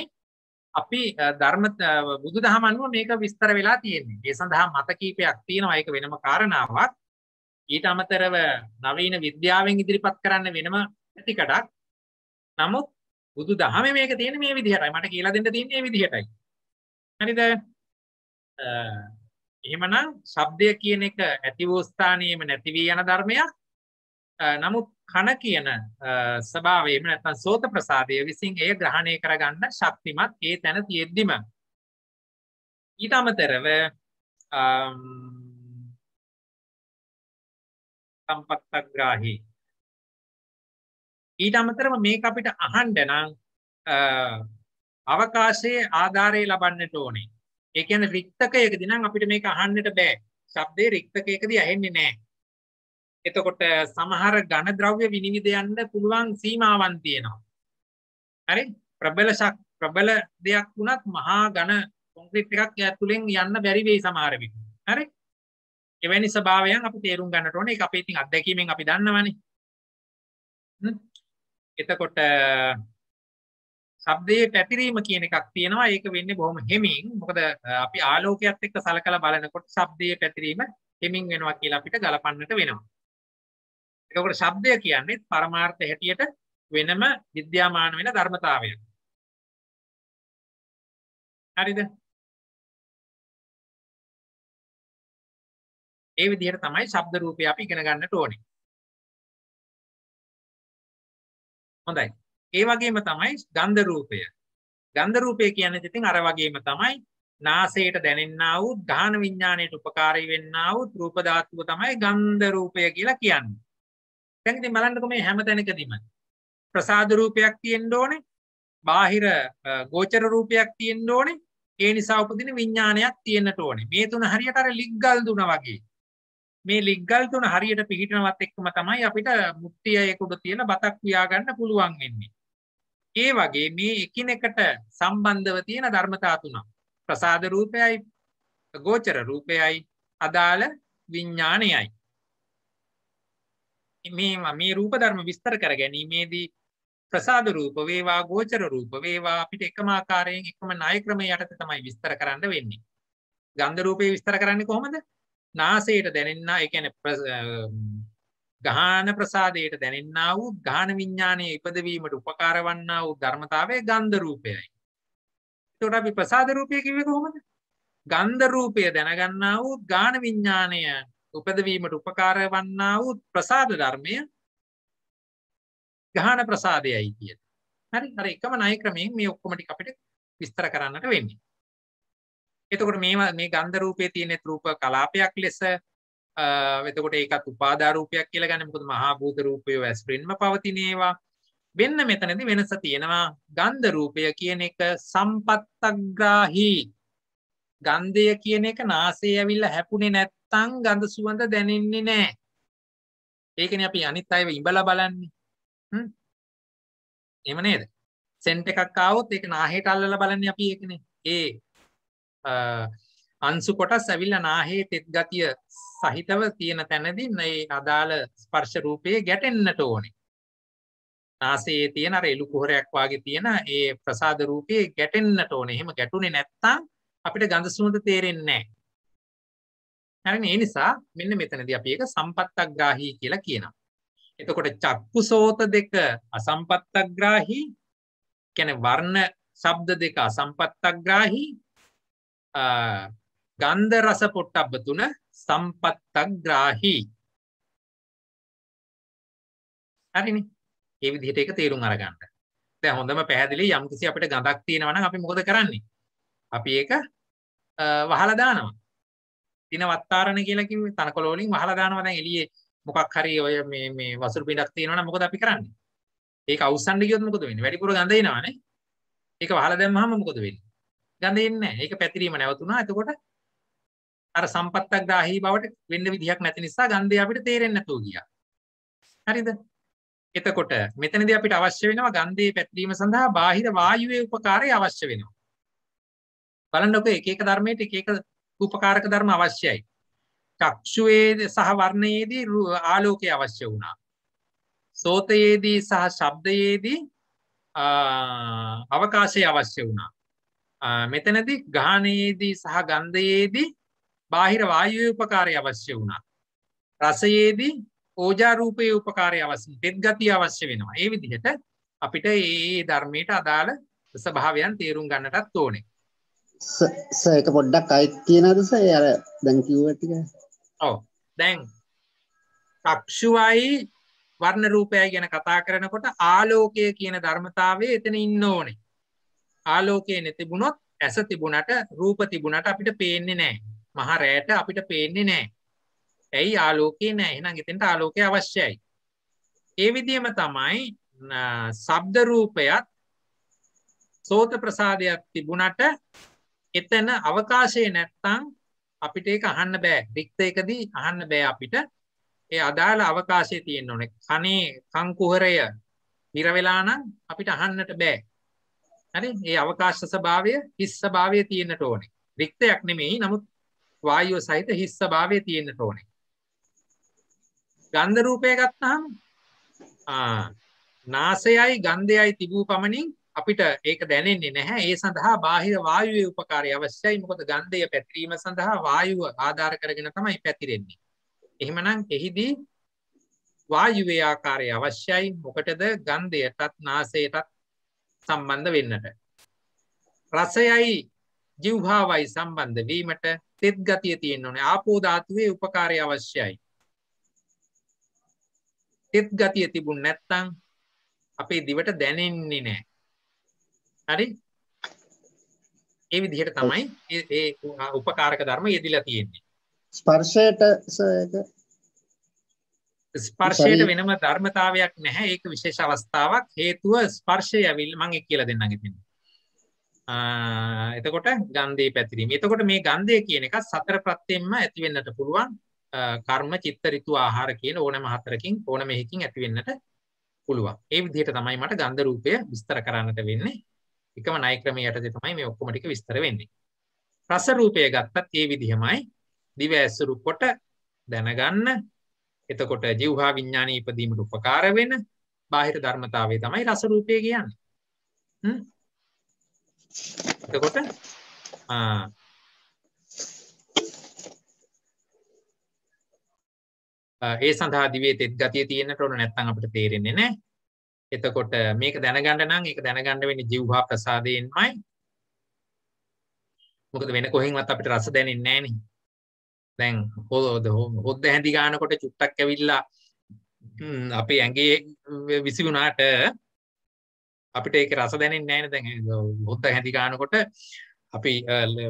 අපි ධර්ම බුදු දහම අනුව මේක විස්තර වෙලා තියෙන්නේ. ඒ සඳහා මත කීපයක් තියෙනවා. ඒක වෙනම කාරණාවක්. ඊට අමතරව නවීන විද්‍යාවෙන් ඉදිරිපත් කරන්න වෙනම පැතිකඩක්. නමුත් බුදු දහමේ මේක තියෙන්නේ මේ විදිහටයි. මට කියලා දෙන්න තියෙන්නේ මේ විදිහටයි. හරිද? එහෙමනම් ශබ්දය කියන එක ඇති වූ ස්ථානයේම නැති වී යන ධර්මයක්. නමුත් කන කියන ස්වභාවයෙම නැත්නම් සෝත ප්‍රසාදය විසින් එය ග්‍රහණය කරගන්න ශක්තිමත් ඒ තැන තියෙද්දිම ඊට අමතරව සම්පත්තග්‍රාහි. ඊට අමතරම මේක අපිට අහන්ඩ නම් අවකාශයේ ආධාරය ලබන්නට ඕනේ ඒකන රික්තකයක දිනම් අපිට මේක අහන්නට බෑ ශබ්දේ රික්තකයකද ඇහෙන්නේ නෑ එතකොට සමහර ගණ ද්‍රව්‍ය විනිවිදයන්න පුළුවන් සීමාවන් තියෙනවා හරි ප්‍රබල ශක් ප්‍රබල දෙයක් වුණත් මහා ගණ කොන්ක්‍රීට් එකක් ඇතුලෙන් යන්න බැරි වෙයි සමහර විට හරි එවැනි ස්භාවයන් අපි තේරුම් ගන්නට ඕන එක අපි ඉතින් අත්දැකීමෙන් අපි දන්නවනේ එතකොට ශබ්දයේ පැතිරීම කියන එකක් තියෙනවා ඒක වෙන්නේ බොහොම හෙමින් මොකද අපි ආලෝකයත් එක්ක සලකලා බලනකොට ශබ්දයේ පැතිරීම හෙමින් වෙනවා කියලා අපිට ගලපන්නට වෙනවා එතකොට ශබ්දය කියන්නේ පරමාර්ථ හැටියට වෙනම විද්‍යාමාන වෙන ධර්මතාවයක් හරිද ඒ විදිහට තමයි ශබ්ද රූපය අපි ඉගෙන ගන්නට ඕනේ. හොඳයි. ඒ වගේම තමයි ගන්ධ රූපය. ගන්ධ රූපය කියන්නේ ඉතින් අර වගේම තමයි නාසයට දැනෙන්නා වූ ධාන විඥාණයට උපකාරී වෙන්නා වූ රූප ධාතුව තමයි ගන්ධ රූපය කියලා කියන්නේ. දැන් ඉතින් බලන්නකෝ මේ හැම තැනකදීම ප්‍රසාද රූපයක් තියෙන්න ඕනේ. බාහිර ගෝචර රූපයක් තියෙන්න ඕනේ. ඒ නිසා උපදින විඥානයක් තියෙන්නට ඕනේ. මේ තුන හරියට අර ලිග්ගල් දුන වගේ. මේ ලිග්ගල් තුන හරියට පිහිටනවත් එක්කම තමයි අපිට මුට්ටියයකුඩ තියෙන බතක් පියාගන්න පුළුවන් වෙන්නේ. ඒ වගේ මේ එකිනෙකට සම්බන්ධව තියෙන ධර්මතා තුනක්. ප්‍රසාද රූපයයි ගෝචර රූපයයි අදාළ විඤ්ඥානයයි. මේ මේ රූප ධර්ම විස්තර කර ගැනීමේදී ප්‍රසාද රූප වේවා ගෝචර රූප වේවා අපිට එකම ආකාරයෙන් එකම ණය ක්‍රමය යටතේ තමයි විස්තර කරන්න වෙන්නේ. ගන්ධ රූපේ විස්තර කරන්නේ කොහොමද? නාසයට දැනෙන්න එකන ගාන ප්‍රසාදයට දැනෙන්න වූ ගාන විඤ්ඥානය ඉපදවීමට උපකාර වන්න වූ ධර්මතාවේ ගන්ධ රූපයයි. තොට අපි ප්‍රසාද රූපය කිව කොහොමද ගන්ධ රූපය දැනගන්න වූ ගාන විඤ්ඥානය උපදවීමට උපකාර වන්න වූ ප්‍රසාද ධර්මය ගාන ප්‍රසාදයයි කිය හරි හර එකම නය ක්‍රමයෙන් මේ ඔක්කොමටි අපට විස්තර කරන්නට වෙන්නේ එතකොට මේ මේ ගන්ධ රූපේ තියෙන රූප කලාපයක් ලෙස එතකොට ඒකත් උපාදා රූපයක් කියලා ගන්න මොකද මහා භූත රූපය වැස්ප්‍රින්ම පවතින ඒවා වෙන්න මෙතනදි වෙනස තියෙනවා ගන්ධ රූපය කියන එක සම්පත්තග්‍රාහි ගන්ධය කියන එක නාසය ඇවිල්ලා හැපුණේ නැත්තම් ගඳ සුවඳ දැනෙන්නේ නැහැ ඒකනේ අපි අනිත් අයව ඉඹලා බලන්නේ හ්ම් එහෙම නේද සෙන්ට් එකක් ආවොත් ඒක නාහයට අල්ලලා බලන්නේ අපි ඒකනේ ඒ අංසු කොටස් ඇවිල්ල නාහේ තෙත් ගතිය සහිතව තියෙන තැනදී මේ අදාළ ස්පර්ශ රූපයේ ගැටෙන්නට ඕනේ. නාසයේ තියෙන අර එළු කුහරයක් වාගේ තියෙන ඒ ප්‍රසාද රූපයේ ගැටෙන්නට ඕනේ. එහෙම ගැටුනේ නැත්තම් අපිට ගඳ සුවඳ තේරෙන්නේ නැහැ. හරිනේ ඒ නිසා මෙන්න මෙතනදී අපි ඒක සම්පත්තග්‍රාහී කියලා කියනවා. එතකොට චක්කුසෝත දෙක අසම්පත්තග්‍රාහී කියන්නේ වර්ණ ශබ්ද දෙක අසම්පත්තග්‍රාහී ගන්ධ රස පොට්ටබ්බ තුන සම්පත්තක් ග්‍රාහි හරිනි ඒ විදිහට ඒක තේරුම් අරගන්න දැන් හොඳම පැහැදිලි යම්කිසි අපිට ගඳක් තියෙනවා නම් අපි මොකද කරන්නේ අපි ඒක වහලා දානවා තින වත්තාරණ කියලා කිව්වේ තනකොළ වලින් වහලා දානවා දැන් එළියේ මොකක් හරි ඔය මේ මේ වසුරු පිටක් තියෙනවා නම් මොකද අපි කරන්නේ ඒක අවසන් ගියොත් මොකද වෙන්නේ වැඩිපුර ගඳ එනවනේ ඒක වහලා දැම්මහම මොකද වෙන්නේ ගඳ එන්නේ ඒක පැතිරීම නැවතුණා. එතකොට අර සම්පත්තක් දාහි බවට වෙන්න විදිහක් නැති නිසා ගන්ධය අපිට තේරෙන්නේ නැතුව ගියා. හරිද? එතකොට මෙතනදී අපිට අවශ්‍ය වෙනවා ගන්ධයේ පැතිරීම සඳහා බාහිර වායුවේ උපකාරය අවශ්‍ය වෙනවා. බලන්නකෝ එක එක ධර්මයට එක එක උපකාරක ධර්ම අවශ්‍යයි. චක්ෂුවේ සහ වර්ණයේදී ආලෝකය අවශ්‍ය වුණා. සෝතයේදී සහ ශබ්දයේදී අවකාශය අවශ්‍ය වුණා. මෙතනදි ගානයේදී සහ ගන්ධයේදී බාහිර වායුව උපකාරය අවශ්‍ය වුණා. රසයේදී ඕජාරූපය උපකාරය අවසි තෙත්ගති අවශ්‍ය වෙනවා. ඒ විදිහට අපිට ඒ ධර්මයට අදාළ ස්භාවයන් තේරුම් ගන්නටත් ඕනේ. සක පොඩ්ඩක් අයිත් කියනදස අර දැංකිවටික ඔව දැන් තක්ෂුවයි වර්ණ රූපය ගැන කතා කරනකොට ආලෝකය කියන ධර්මතාවේ එතන ඉන්න ඕනේ ආලෝකය නැතිබුණොත් ඇස තිබුණට රූප තිබුණට අපිට පේන්නේ නෑ මහ රෑට අපිට පේන්නේ නෑ ඇයි ආලෝකේ නෑ එහෙනම් එතෙන්ට ආලෝකය අවශ්‍යයි ඒ විදිහම තමයි ශබ්ද රූපයත් සෝත ප්‍රසාදයක් තිබුණට එතන අවකාශයේ නැත්තම් අපිට ඒක අහන්න බෑ රික්තයකදී අහන්න බෑ අපිට ඒ අදාළ අවකාශය තියෙන්න ඕනේ කනේ කංකුහරය හිර වෙලා නම් අපිට අහන්නට බෑ හරි ඒ අවකාශ ස්වභාවය හිස් ස්වභාවය තියෙන්නට ඕනේ රික්තයක් නෙමෙයි නමුත් වායුව සහිත හිස් ස්වභාවය තියෙන්නට ඕනේ ගන්ධ රූපය ගත්තාම ආ නාසයයි ගන්ධයයි තිබූ පමණින් අපිට ඒක දැනෙන්නේ නැහැ ඒ සඳහා බාහිර වායුවේ උපකාරය අවශ්‍යයි මොකද ගන්ධය පැතිරීම සඳහා වායුව ආධාර කරගෙන තමයි පැතිරෙන්නේ එහෙමනම් එහිදී වායුවේ ආකාරය අවශ්‍යයි මොකටද ගන්ධයටත් නාසයටත් සම්බන්ධ වෙන්නට. රසයයි ජිව්හාවයි සම්බන්ධ වීමට තෙත් ගතිය තියෙන් ඕන ආපෝධාතුවේ උපකාරය අවශ්‍යයි. තෙත් ගතිය තිබුණ නැත්තං අපේ දිවට දැනෙන්නේ නෑ. හරි ඒ විදිහට තමයි ඒ උපකාරක ධර්ම යෙදිලා තියෙන්නේ. ස්පර්ශයට ස්පර්ශයට වෙනම ධර්මතාවයක් නැහැ ඒක විශේෂ අවස්ථාවක් හේතුව ස්පර්ශය ඇවිල් මගේ කියල දෙන්න ගෙතින් එතකොට ගන්ධය පැතිරීම එතකොට මේ ගන්ධය කියන එක සතර ප්‍රත්තයෙන්ම ඇතිවෙන්නට පුළුවන් කර්ම චිත්ත රිතු ආහාර කියන ඕන මහතරකින් ඕන මෙහිකින් ඇතිවෙන්නට පුළුවන් ඒ විදිහට තමයි මට ගන්ධ රූපය විස්තර කරන්නට වෙන්නේ එකම නයි ක්‍රමය යටතේ තමයි මේ ඔක්කොම ටික විස්තර වෙන්නේ රස රූපය ගත්තත් ඒ විදිහමයි දිව ඇසුරු කොට දැනගන්න එතකොට ජිව්හා විඤ්ඥාන ඉපදීමට උපකාර වෙන බාහිර ධර්මතාවේ තමයි රසරූපය කියන්න එතකොට ඒ සඳහා දිවේ තෙත් ගතිය තියෙන්න්නට ඕන නැත්තන් අපට තේරෙන්නේ නෑ එතකොට මේක දැනගණඩ නම් එක දැනගණඩ වෙන ජිව්හා ප්‍රසාදයෙන්මයි මොකද වෙන කොහෙන්වත් අපට රස දැනෙන්නේ නෑනේ දැන් හොද හොද්ද හැඳි ගානකොට චුට්ටක් ඇවිල්ලා අපේ ඇගේ විසි වුණාට අපිට ඒක රස දැනෙන් නෑන දැන් හොත්ත හැඳි ගානකොට අපි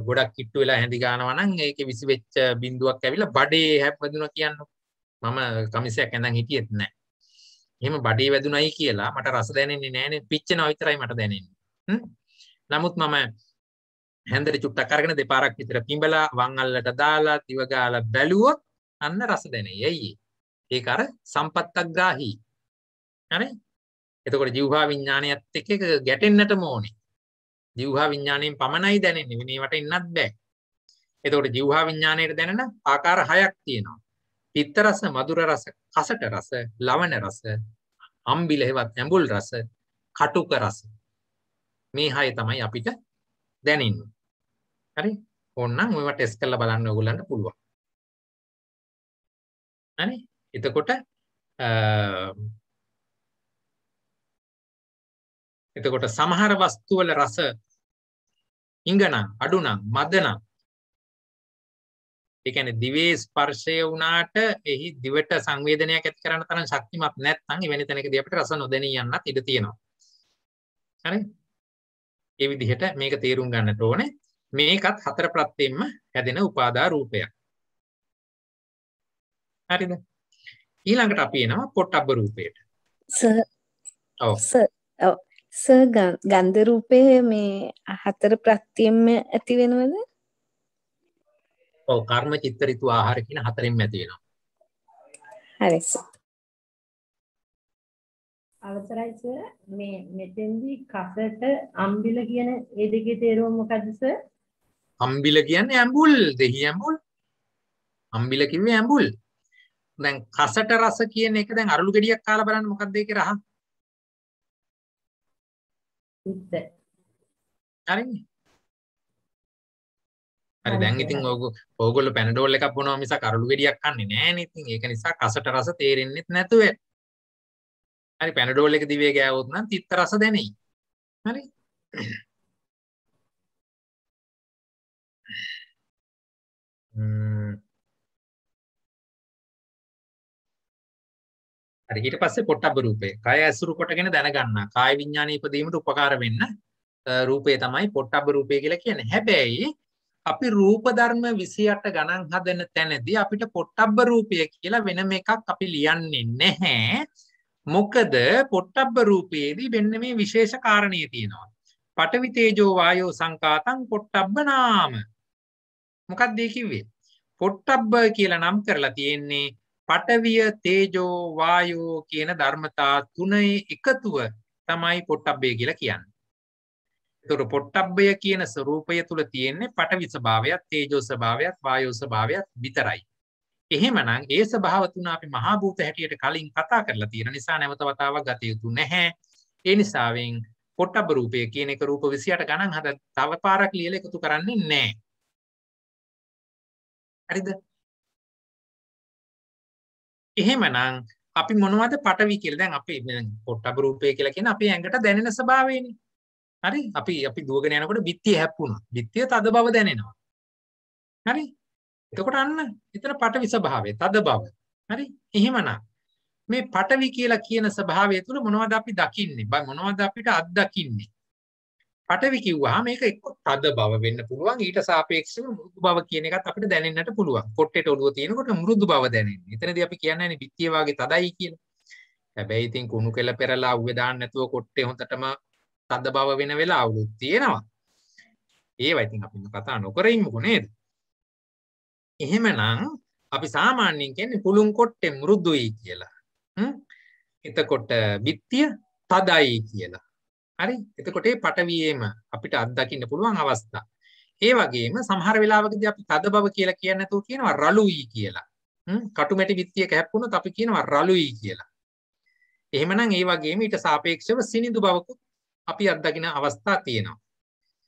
ගොඩක් කිට්ටු වෙලා හැඳි ගානවනම් ඒක විසි වෙච්ච බින්දුවක් ඇවිල බඩේ හැප් වැදුන කියන්න මම කමිසයක් ඇඳන් හිටියෙත් නෑ එහෙම බඩේ වැදුනයි කියලා මට රස දැනෙන්නේ නෑන පිච්චන විතරයි මට දැනෙන්නේ නමුත් මම හැන්දට චුට්ටක් අරගෙන දෙපාරක් විතර පිඹලා වම් අල්ලට දාලා දිව ගාලා බැලුවොත් අන්න රස දැනේ. එයි. ඒක අර සම්පත්තග්‍රාහී. හරි? එතකොට જીවහා විඥානයත් එක්ක ඒක ගැටෙන්නටම ඕනේ. જીවහා විඥාණයෙන් පමණයි දැනෙන්නේ. මේවට ඉන්නත් බෑ. එතකොට જીවහා විඥාණයට දැනෙන ආකාර හයක් තියෙනවා. පිත්ත රස, මధుර රස, කසට රස, ලවණ රස, අම්බිල හේවත් ඇඹුල් රස, කටුක රස. මේ හය තමයි අපිට දැනෙන්නේ. හරි ඕන්නම් ඔයවා ටෙස්ට් කරලා බලන්න ඕගොල්ලන්ට පුළුවන් හරි එතකොට එතකොට සමහර වස්තු වල රස ඉඟනම් අඩුනම් මදනම් ඒ කියන්නේ දිවේ ස්පර්ශය වුණාට එහි දිවට සංවේදනයක් ඇති කරන්න තරම් ශක්තිමත් නැත්නම් එවැනි තැනකදී අපිට රස නොදැනී යන්නත් ඉඩ තියෙනවා හරි ඒ විදිහට මේක තේරුම් ගන්නට ඕනේ මේකත් හතර ප්‍රත්තියෙන්ම හැදෙන උපාදා රූපයක්. හරිද? ඊළඟට අපි එනවා පොට්ටබ්බ රූපයට. සර්. ඔව්. සර්. සර් ගන්ධ රූපයේ මේ හතර ප්‍රත්‍යයෙන්ම ඇති වෙනවද? ඔව් කර්ම චිත්ත ඍතු ආහාර කියන හතරෙන්ම ඇති වෙනවා. හරි සර්. අවසරයි සර් මේ මෙතෙන්දී කසට අම්බිල කියන ඒ දෙකේ තේරුම මොකද්ද සර්? අම්බිල කියන්නේ ඇඹුල් දෙහි ඇඹුල් අම්බිල කිව්වේ ඇඹුල් දැන් කසට රස කියන එක දැන් අරලු ගෙඩියක් කාලා බලන්න මොකක්ද ඒකේ රහ හරිනේ හරි දැන් ඉතින් ඕගොල්ලෝ පැනඩෝල් එකක් බොනවා මිසක් අරලු ගෙඩියක් කන්නේ නැහැ ඉතින් ඒක නිසා කසට රස තේරෙන්නෙත් නැතුව හරි පැනඩෝල් එක දිවේ ගෑවොත් නම් තිත්ත රස දැනෙයි හරි හරි ඊට පස්සේ පොට්ටබ්බ රූපේ. කය ඇසුරු කොටගෙන දැනගන්න. කාය විඥානය ඉදීමට උපකාර වෙන්න රූපේ තමයි පොට්ටබ්බ රූපේ කියලා කියන්නේ. හැබැයි අපි රූප ධර්ම 28 ගණන් හදන තැනදී අපිට පොට්ටබ්බ රූපය කියලා වෙනම එකක් අපි ලියන්නේ නැහැ. මොකද පොට්ටබ්බ රූපයේදී මෙන්න මේ විශේෂ කාරණිය තියෙනවා. පඨවි තේජෝ වායෝ සංකාතං පොට්ටබ්බ නාම මොකක්ද ඒ කිව්වේ? පොට්ටබ්බ කියලා නම් කරලා තියෙන්නේ පටවිය තේජෝ වායෝ කියන ධර්මතා තුනේ එකතුව තමයි පොට්ටබ්බය කියලා කියන්නේ. එතකොට පොට්ටබ්බය කියන ස්වરૂපය තුල තියෙන්නේ පටවි ස්වභාවයත් තේජෝ ස්වභාවයත් වායෝ ස්වභාවයත් විතරයි. එහෙමනම් ඒ ස්වභාව තුන අපි මහා භූත හැටියට කලින් කතා කරලා තියෙන නිසා නැවත වතාවක් ගත යුතු නැහැ. ඒ නිසාවෙන් පොට්ටබ්බ රූපය කියන එක රූප 28 ගණන් හද තව පාරක් ලියලා එකතු කරන්නේ නැහැ. හරිද එහෙමනම් අපි මොනවද පටවි කියලා දැන් අපි පොට්ටබ රූපය කියලා කියන අපේ ඇඟට දැනෙන ස්වභාවයනේ හරි අපි අපි දුවගෙන යනකොට බිත්තිය හැප්පුණා බිත්තිය තද බව දැනෙනවා හරි එතකොට අන්න එතන පටවි ස්වභාවය තද බව හරි එහෙමනම් මේ පටවි කියලා කියන ස්වභාවය තුළ මොනවද අපි දකින්නේ මොනවද අපිට අත්දකින්නේ පටවි කිව්වහම මේක එක්ක තද බව වෙන්න පුළුවන් ඊට සාපේක්ෂව මෘදු බව කියන එකත් අපිට දැනෙන්නට පුළුවන්. කොට්ටේට ඔළුව තියෙනකොට මෘදු බව දැනෙන්නේ. එතනදී අපි කියන්නේනේ පිටිය වාගේ තදයි කියලා. හැබැයි ඉතින් කුණු කෙල පෙරලා උවේ දාන්න නැතුව කොට්ටේ හොඳටම තද බව වෙන වෙලාවලුත් තියෙනවා. ඒවා ඉතින් අපි කතා නොකර ඉමුකෝ නේද? එහෙමනම් අපි සාමාන්‍යයෙන් කියන්නේ පුළුන් කොට්ටේ මෘදුයි කියලා. එතකොට බිත්තිය තදයි කියලා. හරි එතකොට ඒ පටවියේම අපිට අත්දකින්න පුළුවන් අවස්ථා. ඒ වගේම සමහර වෙලාවකදී අපි තද බව කියලා කියන්නේ නැතුව කියනවා රළුයි කියලා. හ්ම් කටුමැටි විත්තිය කැප්පුණොත් අපි කියනවා රළුයි කියලා. එහෙමනම් ඒ වගේම ඊට සාපේක්ෂව සිනිඳු බවකුත් අපි අත්දකින අවස්ථා තියෙනවා.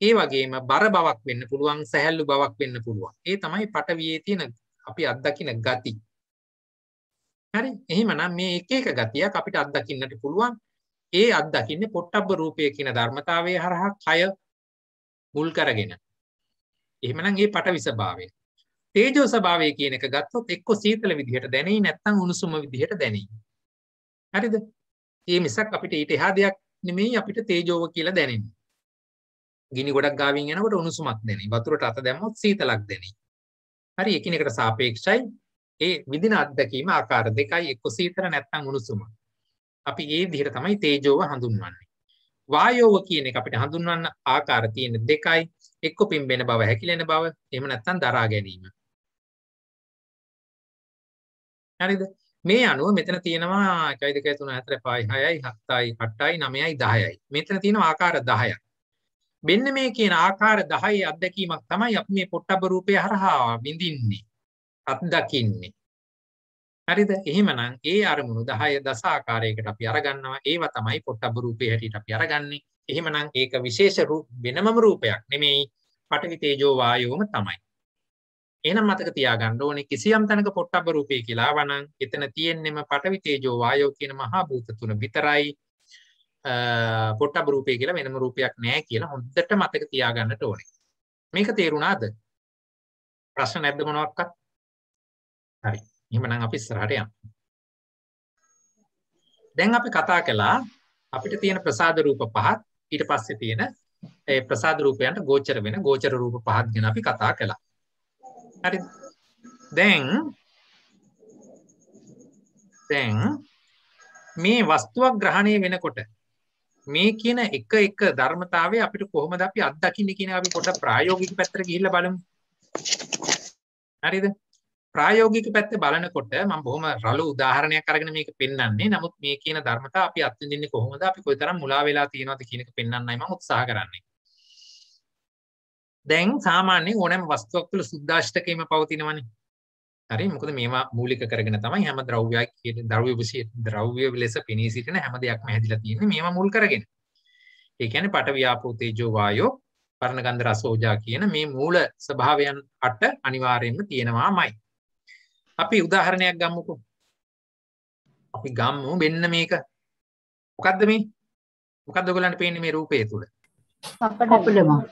ඒ වගේම බර බවක් වෙන්න පුළුවන් සැහැල්ලු බවක් වෙන්න පුළුවන්. ඒ තමයි පටවියේ තියෙන අපි අත්දකින ගති. හරි එහෙමනම් මේ එක එක ගතියක් අපිට අත්දකින්නට පුළුවන්. ඒ අත්දකින්නේ පොට්ටබ්බ රූපය කියන ධර්මතාවය හරහා කය මුල් කරගෙන. එහෙමනම් ඒ පටවි ස්වභාවය. තේජෝ ස්වභාවය කියන එක ගත්තොත් එක්ක සීතල විදිහට දැනෙයි නැත්නම් උණුසුම විදිහට දැනෙයි. හරිද? ඒ මිසක් අපිට ඊට එහා දෙයක් නෙමෙයි අපිට තේජෝව කියලා දැනෙන්නේ. ගිනි ගොඩක් ගාවින් යනකොට උණුසුමක් දැනෙයි. වතුරට අත දැම්මොත් සීතලක් දැනෙයි. හරි එකිනෙකට සාපේක්ෂයි ඒ විදින අත්දැකීම ආකාර දෙකයි එක්ක සීතල නැත්නම් උණුසුම. අපි ඒ විදිහට තමයි තේජෝව හඳුන්වන්නේ. වායෝව කියන එක අපිට හඳුන්වන්න ආකාර තියෙන දෙකයි. එක්ක පිම්බෙන බව, හැකිලෙන බව, එහෙම නැත්නම් දරා ගැනීම. හරිද? මේ අනුව මෙතන තියෙනවා 1 2 3 4 5 6යි 7යි 8යි 9යි 10යි. මෙතන තියෙනවා ආකාර 10ක්. මෙන්න මේ කියන ආකාර 10 අත්දැකීමක් තමයි අපි මේ පොට්ටබ්බ රූපය හරහා විඳින්නේ. අත්දකින්නේ. හරිද එහෙමනම් ඒ අරමුණු 10 දස ආකාරයකට අපි අරගන්නවා ඒවා තමයි පොට්ටබ්බ රූපේ හැටියට අපි අරගන්නේ එහෙමනම් ඒක විශේෂ රූප වෙනමම රූපයක් නෙමෙයි පඨවි තේජෝ වායෝම තමයි එහෙනම් මතක තියාගන්න ඕනේ කිසියම් තැනක පොට්ටබ්බ රූපේ කියලා වනම් එතන තියෙන්නෙම පඨවි තේජෝ වායෝ කියන මහා භූත තුන විතරයි පොට්ටබ්බ රූපේ කියලා වෙනම රූපයක් නැහැ කියලා හොඳට මතක තියාගන්නට ඕනේ මේක තේරුණාද ප්‍රශ්න නැද්ද මොනවත්ක්වත් හරි එහෙමනම් අපි ඉස්සරහට යමු. දැන් අපි කතා කළා අපිට තියෙන ප්‍රසාද රූප පහක් ඊට පස්සේ තියෙන ඒ ප්‍රසාද රූපයන්ට ගෝචර වෙන ගෝචර රූප පහක් ගැන අපි කතා කළා. හරි. දැන් දැන් මේ වස්තුවක් ග්‍රහණය වෙනකොට මේ කියන එක එක ධර්මතාවය අපිට කොහොමද අපි අත්දකින්නේ කියන අපි පොඩ්ඩක් ප්‍රායෝගික පැත්තට ගිහිල්ලා බලමු. හරිද? ප්‍රායෝගික පැත්ත බලනකොට මම බොහොම රළු උදාහරණයක් අරගෙන මේක පෙන්වන්නේ. නමුත් මේ කියන ධර්මතා අපි අත්විඳින්නේ කොහොමද? අපි කොයිතරම් මුලා වෙලා තියෙනවද කියන එක පෙන්වන්නයි මම උත්සාහ කරන්නේ. දැන් සාමාන්‍ය ඕනෑම වස්තුවක් තුළ සුද්දාෂ්ටකයම පවතිනවනේ. හරි මොකද මේවා මූලික කරගෙන තමයි හැම ද්‍රව්‍යයක් කියන ද්‍රව්‍ය විශේෂ ද්‍රව්‍ය ලෙස පෙනී සිටින හැම දෙයක්ම හැදිලා තියෙන්නේ මේවා මුල් කරගෙන. ඒ කියන්නේ පඨවි ආපෝ තේජෝ වායෝ පරණගන්ධ රසෝජා කියන මේ මූල ස්වභාවයන් අට අනිවාර්යයෙන්ම තියෙනවාමයි. අපි උදාහරණයක් ගම්මුකු අපි ගම්මු වෙන්න මේක මොකක්ද මේ මොකක්ද ඔයගලන්ට පේන්නේ මේ රූපය තුල පප්පඩමක්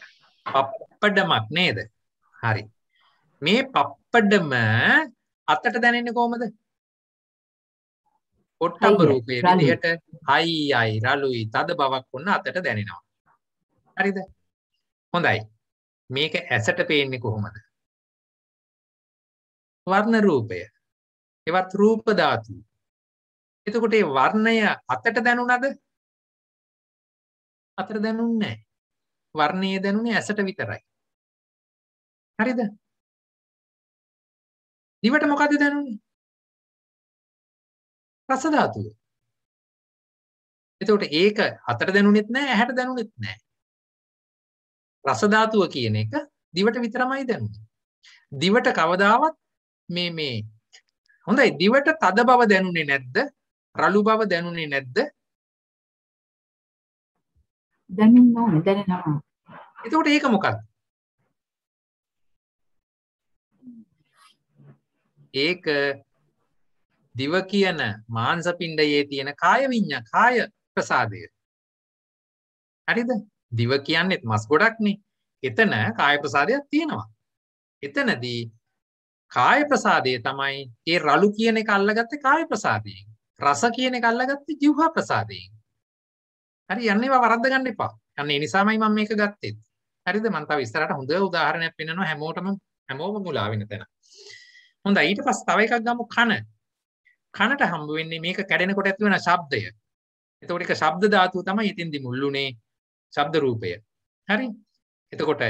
පප්පඩමක් නේද හරි මේ පප්පඩම අතට දැනෙන්නේ කොහමද පොට්ටබ්බ රූපයේ විදිහට හයි අයි රළුයි තද බවක් වුණ අතට දැනෙනවා හරිද හොඳයි මේක ඇසට පේන්නේ කොහොමද වර්ණ රූපය. ඒවත් රූප ධාතු. එතකොට මේ වර්ණය අතට දැනුණද? අතට දැනුන්නේ නැහැ. වර්ණයේ දැනුනේ ඇසට විතරයි. හරිද? දිවට මොකද දැනුනේ? රස ධාතුව. එතකොට ඒක අතට දැනුනෙත් නැහැ, ඇහැට දැනුනෙත් නැහැ. රස ධාතුව කියන එක දිවට විතරමයි දැනුනේ. දිවට කවදාවත් මේ මේ හොඳයි දිවට තද බව දැනුනේ නැද්ද? රළු බව දැනුනේ නැද්ද? දැනෙනවා දැනෙනවා. එතකොට ඒක මොකක්ද? ඒක දිව කියන මාංශ පිණ්ඩයේ තියෙන කාය විඤ්ඤා කාය ප්‍රසාදය. හරිද? දිව කියන්නේත් මස් ගොඩක්නේ. එතන කාය ප්‍රසාදයක් තියෙනවා. එතනදී කාය ප්‍රසාදය තමයි ඒ රළු කියන එක අල්ලගත්තේ කාය ප්‍රසාදයෙන්. රස කියන එක අල්ලගත්තේ જીවහා ප්‍රසාදයෙන්. හරි යන්නේ වරද්ද ගන්න එපා. අන්නේ ඒ නිසාමයි මම මේක ගත්තේ. හරිද? මම තව ඉස්සරහට හොඳ උදාහරණයක් පෙන්නනවා හැමෝටම හැමෝම මුලා වෙන තැන. හොඳයි ඊට පස්සේ තව එකක් ගමු කන. කනට හම්බ වෙන්නේ මේක කැඩෙනකොට ඇති වෙන ශබ්දය. එතකොට ඒක ශබ්ද ධාතුව තමයි ඉතින්දි මුල්ුනේ ශබ්ද රූපය. හරි? එතකොට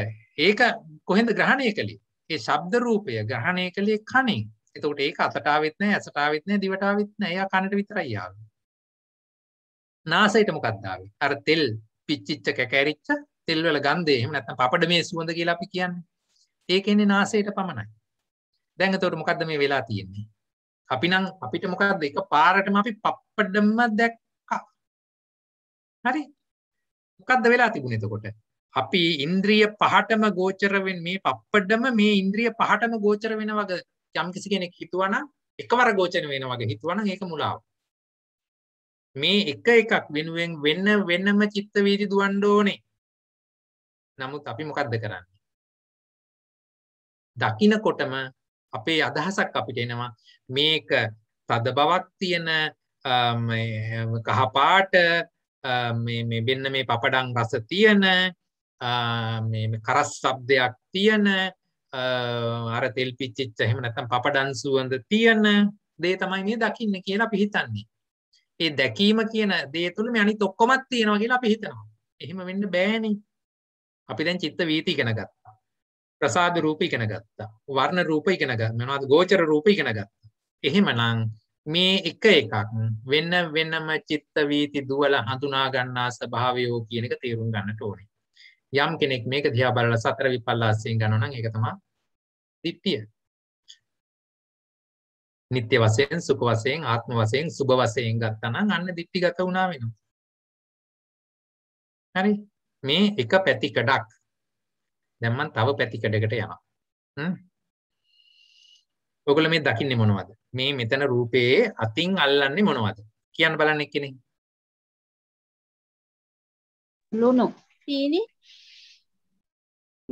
ඒක කොහෙන්ද ග්‍රහණය කළේ? ඒ ශබ්ද රූපය ග්‍රහණය කළේ කණේ. එතකොට ඒක අතට ආවෙත් නැහැ, ඇසට ආවෙත් නැහැ, දිවට ආවෙත් නැහැ. එයා කනට විතරයි ආවේ. නාසයට මොකක්ද ආවේ? අර තෙල් පිච්චිච්ච කැකෑරිච්ච තෙල් වල ගන්ධය. එහෙම නැත්නම් පපඩ මේ සුවඳ කියලා අපි කියන්නේ. ඒක එන්නේ නාසයට පමණයි. දැන් එතකොට මොකද්ද මේ වෙලා තියෙන්නේ? අපි නම් අපිට මොකද්ද එක පාරටම අපි පප්පඩම දැක්කා. හරි. මොකද්ද වෙලා තිබුණේ එතකොට? අපි ඉන්ද්‍රිය පහටම ගෝචරවෙන් මේ පප්පඩම මේ ඉන්ද්‍රිය පහටම ගෝචර වෙන වග යම්කිසි කෙනෙක් හිතුවන එකවර ගෝචන වෙන වගේ හිතුවන ඒක මුලාව මේ එක එකක් වෙනුවෙන් වෙන්න වෙන්නම චිත්ත වීදි දුවන්න ඕනේ නමුත් අපි මොකද්ද කරන්නේ දකිනකොටම අපේ අදහසක් අපිට එනවා මේක තද බවක් තියෙන කහපාට මේ මෙන්න මේ පපඩම් රස තියෙන කරස් සබ්දයක් තියන අර තෙල් පිච්චිච්ච එහෙම නැත්නම් පපඩන් සුවඳ තියන දේ තමයි මේ දකින්න කියලා අපි හිතන්නේ. ඒ දැකීම කියන දේ තුල මේ අනිත් ඔක්කොමත් තියෙනවා කියලා අපි හිතනවා. එහෙම වෙන්න බෑනේ. අපි දැන් චිත්ත වීති ඉගෙන ගත්තා. ප්‍රසාද රූප ඉගෙන ගත්තා. වර්ණ රූප ඉගෙන ගත්තා. මොනවද ගෝචර රූප ඉගෙන ගත්තා. එහෙමනම් මේ එක එකක් වෙන වෙනම චිත්ත වීති දුවල හඳුනා ගන්නා ස්වභාවයෝ කියන එක තේරුම් ගන්නට ඕනේ. යම් කෙනෙක් මේක දිහා බලලා සතර විපල්ලාසයෙන් ගන්නවා නම් ඒක තමයි දිට්ඨිය. නিত্য වශයෙන්, සුඛ වශයෙන්, ආත්ම වශයෙන්, සුභ වශයෙන් ගත්තා නම් අන්න දිට්ඨිගත වුණා වෙනවා. හරි. මේ එක පැතිකඩක්. දැන් මම තව පැතිකඩකට යනවා. හ්ම්. ඔයගොල්ලෝ මේ දකින්නේ මොනවද? මේ මෙතන රූපයේ අතින් අල්ලන්නේ මොනවද? කියන්න බලන්න එක්කනේ. ලුණු. සීනි.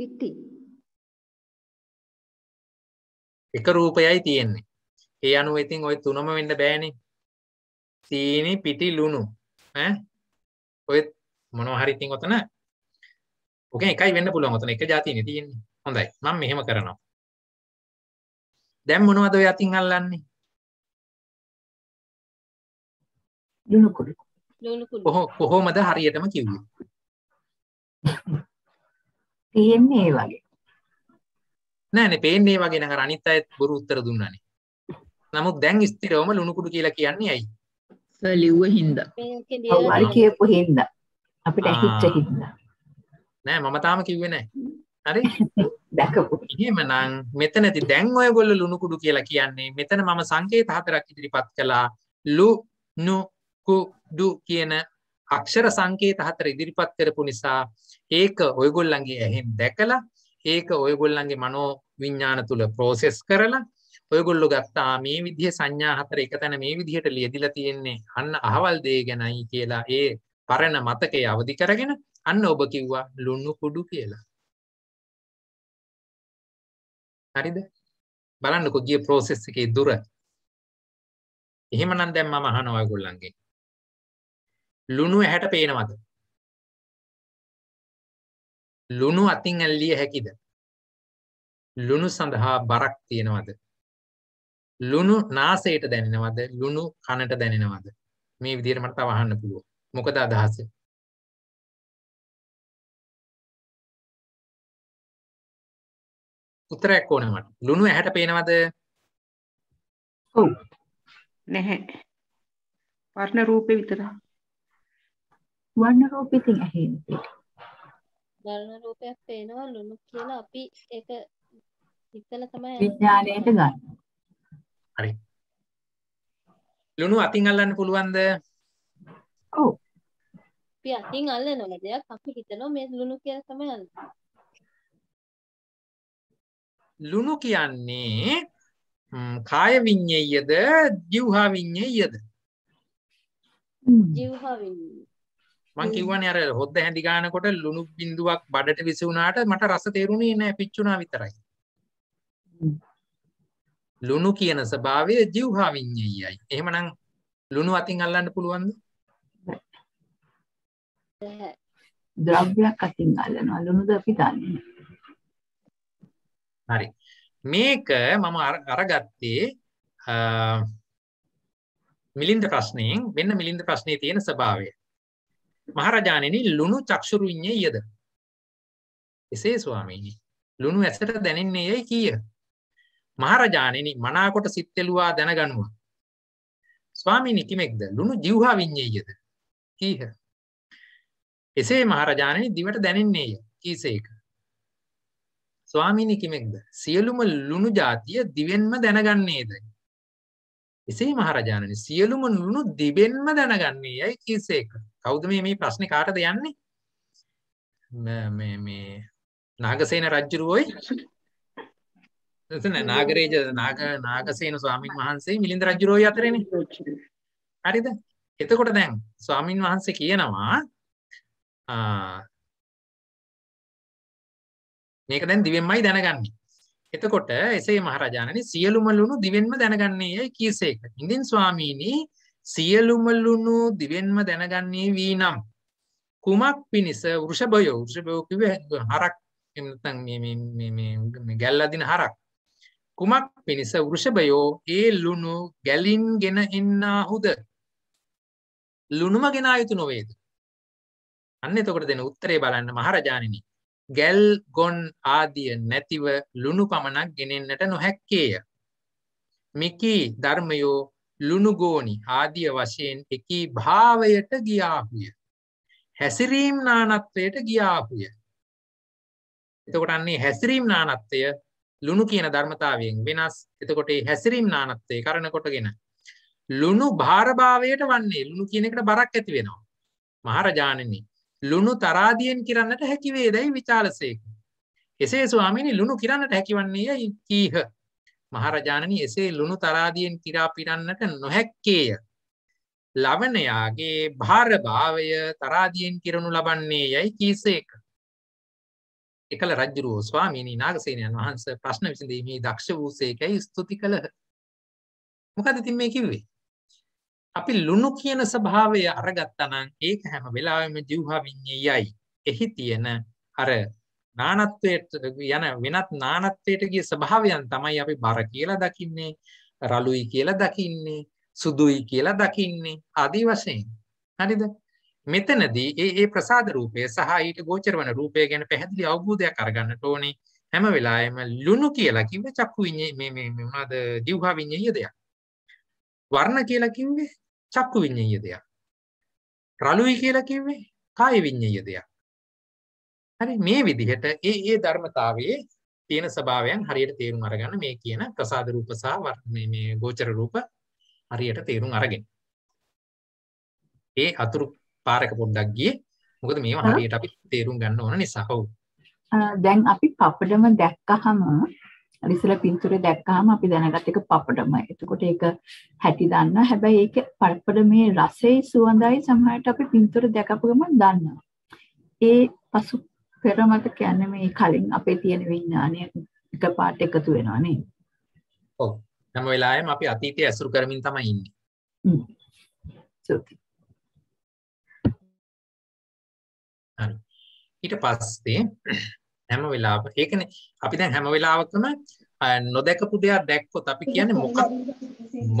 ඉටි එක රූපයයි තියෙන්නේ. ඒ අනුව ඉතින් ওই තුනම වෙන්න බෑනේ. සීනි පිටි ලුණු ඈ ඔය මොනවා හරි ඉතින් ඔතන ඔකෙන් එකයි වෙන්න පුළුවන් ඔතන එක જાතියනේ තියෙන්නේ. හොඳයි. මම මෙහෙම කරනවා. දැන් මොනවද ඔය අතින් අල්ලන්නේ? ලුණු කුඩු. ලුණු කුඩු. කොහොමද හරියටම කිව්වේ? තියෙන්නේ ඒ වගේ. නෑනේ පේන්නේ ඒ වගේ නම් අර අනිත් අයත් බොරු උත්තර දුන්නානේ. නමුත් දැන් ස්ථිරවම ලුණු කුඩු කියලා කියන්නේ ඇයි? සර් ලිව්ව හින්දා. ඔව් හරි කියපු හින්දා. අපිට හිච්ච හින්දා. නෑ මම තාම කිව්වේ නෑ. හරි? දැකපු. එහෙමනම් මෙතනදී දැන් ඔයගොල්ලෝ ලුණු කුඩු කියලා කියන්නේ මෙතන මම සංකේත හතරක් ඉදිරිපත් කළා. ලු නු කු දු කියන අක්ෂර සංකේත හතර ඉදිරිපත් කරපු නිසා ඒක ඔයගොල්ලන්ගේ ඇහෙන් දැකලා ඒක ඔයගොල්ලන්ගේ මනෝ විඤ්ඥාන තුළ ප්‍රෝසෙස් කරලා ඔයගොල්ලො ගත්තා මේ විදිහ සංඥා හතර එක තැන මේ විදිහට ලියදිල තියෙන්නේ අන්න අහවල් දේ ගැනයි කියලා ඒ පරණ මතකය අවධි කරගෙන අන්න ඔබ කිව්වා ලුන්නු කුඩු කියලා හරිද බලන්නකො ගිය ප්‍රෝසෙස් එකේ දුර එහෙමනම් දැම්ම මහන ඔයගොල්ලන්ගේ ලුණු ඇහැට පේනවද? ලුණු අතින් ඇල්ලිය හැකිද? ලුණු සඳහා බරක් තියෙනවද? ලුණු නාසයට දැනෙනවද? ලුණු කනට දැනෙනවද? මේ විදිහට මට තව අහන්න පුළුවන්. මොකද අදහස? උත්තරයක් ඕන මට. ලුණු ඇහැට පේනවද? ඔව්. නැහැ. වර්ණ රූපේ විතරයි. වර්ණ රූපිතින් ඇහෙන්නේ වර්ණ රූපයක් පේනවා ලුණු කියලා අපි ඒක හිතලා තමයි විඥාණයට ගන්න හරි ලුණු අතින් අල්ලන්න පුළුවන්ද ඔව් අපි අතින් අල්ලනවා දෙයක් අපි හිතනවා මේ ලුණු කියලා තමයි අල්ලන්නේ ලුණු කියන්නේ කාය විඤ්ඤයද ජීවහා විඤ්ඤයද ජීවහා විඤ්ඤය මං කිව්වනේ අර හොද්ද හැඳි ගන්නකොට ලුණු බින්දුවක් බඩට විසුණාට මට රස තේරුණේ නෑ පිච්චුණා විතරයි. ලුණු කියන ස්වභාවය જીවහා විඤ්ඤයයි. එහෙමනම් ලුණු අතින් අල්ලන්න පුළුවන්ද? ද්‍රව්‍යයක් අතින් අල්ලනවා ලුණුද අපි දන්නේ. හරි. මේක මම අරගත්තේ මිලින්ද ප්‍රශ්නයෙන් මෙන්න මිලින්ද ප්‍රශ්නයේ තියෙන ස්වභාවය. මහරජාණෙනි ලුණු චක්ෂුරුඤ්ඤය යද එසේ ස්වාමීනි ලුණු ඇසට දැනෙන්නේ යයි කීය මහරජාණෙනි මනාකොට සිත්තෙලුවා දැනගන්නවා ස්වාමීනි කිමෙක්ද ලුණු ජීවහා විඤ්ඤයද කීහ එසේ මහරජාණෙනි දිවට දැනෙන්නේය කීසේක ස්වාමීනි කිමෙක්ද සියලුම ලුණු જાතිය දිවෙන්ම දැනගන්නේද එසේ මහරජාණනි සියලුම ලුණු දිවෙන්ම දැනගන්නේ යයි කීසේක කෞද මේ මේ ප්‍රශ්න කාටද යන්නේ මේ මේ නාගසේන රජ්ජුරුවෝයි එතන නාගරේජ නාග නාගසේන ස්වාමින් වහන්සේ මිලින්ද රජ්ජුරුවෝයි අතරේනේ හරිද එතකොට දැන් ස්වාමින් වහන්සේ කියනවා මේක දැන් දිවෙන්මයි දැනගන්නේ. එතකොට එසේ මහරජාණනි සියලුම ලුණු දිවෙන්ම දැනගන්නේ යයි කීසේක. ඉන්දින් ස්වාමීනි සියලුම ලුණු දිවෙන්ම දැනගන්නේ වී නම් කුමක් පිණිස වෘෂභයෝ වෘෂභයෝ කිව්වේ හරක් එන්නතන් ගැල්ල අදින හරක් කුමක් පිණිස වෘෂභයෝ ඒ ලුණු ගැලින් ගෙන එන්නාහුද ලුණුම ගෙන යුතු නොවේද අන්න එතකොට දෙන උත්තරේ බලන්න මහරජාණෙනි ගැල් ගොන් ආදිය නැතිව ලුණු පමණක් ගෙනෙන්නට නොහැක්කේය මිකී ධර්මයෝ ලුණුගෝනි ආදිය වශයෙන් එකී භාවයට ගියාහුය. හැසිරීම් නානත්වයට ගියාහුය. එතකොට අන්නේ හැසිරීම් නානත්වය ලුණු කියන ධර්මතාවයෙන් වෙනස් එතකොට හැසිරීම් නානත්වය කරන කොටගෙන. ලුණු භාරභාවයට වන්නේ ලුණු කියන එකට බරක් ඇති වෙනවා. මහරජාණනි ලුණු තරාදියෙන් කරන්නට හැකිවේ දැයි විචාලසයක. එසේ ස්වාමිනි ලුණු කරන්නට හැකිවන්නේ යයි කීහ. මහරජාණනි එසේ ලුණු තරාදියෙන් කිරා පිරන්නට නොහැක්කේය. ලවනයාගේ භාරභාවය තරාදියෙන් කිරණු ලබන්නේ යැයි කීසේක. එකල රජ්ජුරුවෝ ස්වාමීනී නාගසේනයන් වහන්ස ප්‍රශ්න විසඳීමේ දක්ෂ වූසේකැයි ස්තුති කළහ. මොකද තින් මේ කිව්වේ. අපි ලුණු කියන ස්භාවය අරගත්තනං ඒක හැම වෙලාවම ජිව්හා විඤ්ඥයයි. එහි තියෙන අර නානත්වයට යන වෙනත් නානත්වයට ගිය ස්වභාවයන් තමයි අපි බර කියලා දකින්නේ රළුයි කියලා දකින්නේ සුදුයි කියලා දකින්නේ ආදි වශයෙන් හරිද මෙතනදී ඒ ඒ ප්‍රසාද රූපය සහ ඊට ගෝචර වන රූපය ගැන පැහැදිලි අවබෝධයක් අරගන්නට ඕනේ හැම වෙලාවෙම ලුණු කියලා කිව්වේ චක්කු විඤ්ඤේ මේ මේ මොනවද දිවහා විඤ්ඤේය දෙයක් වර්ණ කියලා කිව්වේ චක්කු විඤ්ඤේය දෙයක් රළුයි කියලා කිව්වේ කාය විඤ්ඤේය දෙයක් හරි මේ විදිහට ඒ ඒ ධර්මතාවයේ තියෙන ස්වභාවයන් හරියට තේරුම් අරගන්න මේ කියන ප්‍රසාද රූප සහ මේ මේ ගෝචර රූප හරියට තේරුම් අරගෙන. ඒ අතුරු පාරක පොඩ්ඩක් ගියේ. මොකද මේවා හරියට අපි තේරුම් ගන්න ඕන නිසා. ඔව්. දැන් අපි පපඩම දැක්කහම ඉස්සල පින්තූරේ දැක්කහම අපි දැනගත් එක පපඩම. එතකොට ඒක හැටි දන්න. හැබැයි ඒක පපඩමේ රසයේ සුවඳයි සමහරට අපි පින්තූර දැකපු ගමන් දන්නවා. ඒ පසු පෙර මට කියන්නේ මේ කලින් අපේ තියෙන විඥානය එකපාරට එකතු වෙනවා නේ. ඔව්. හැම වෙලාවෙම අපි අතීතය ඇසුරු කරමින් තමයි ඉන්නේ. හ්ම්. සුති. හරි. ඊට පස්සේ හැම වෙලාවක ඒ කියන්නේ අපි දැන් හැම වෙලාවකම නොදැකපු දෙයක් දැක්කොත් අපි කියන්නේ මොකක්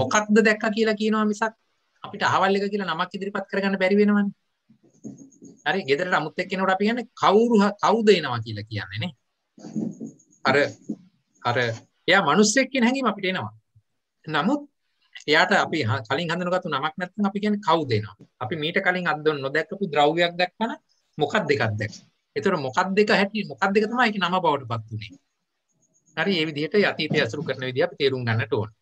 මොකක්ද දැක්කා කියලා කියනවා මිසක් අපිට අහවල් එක කියලා නමක් ඉදිරිපත් කරගන්න බැරි වෙනවනේ. හරි ගෙදරට අමුත් එක්කෙනෙකුට අපි කියන්නේ කවුරු කවුද එනවා කියලා කියන්නේ නේ අර අර එයා මිනිස්සෙක් කියන හැඟීම අපිට එනවා නමුත් එයාට අපි කලින් හඳුනගත්තු නමක් නැත්නම් අපි කියන්නේ කවුද එනවා අපි මීට කලින් අද්දොන් නොදැක්කපු ද්‍රව්‍යයක් දැක්කම මොකක් දෙකක් දැක්ක ඒතර මොකක් දෙක හැටි මොකක් දෙක තමයි ඒක නම බවට පත් උනේ හරි මේ විදිහට අතීතය අසුරු කරන විදිහ අපි තේරුම් ගන්නට ඕනේ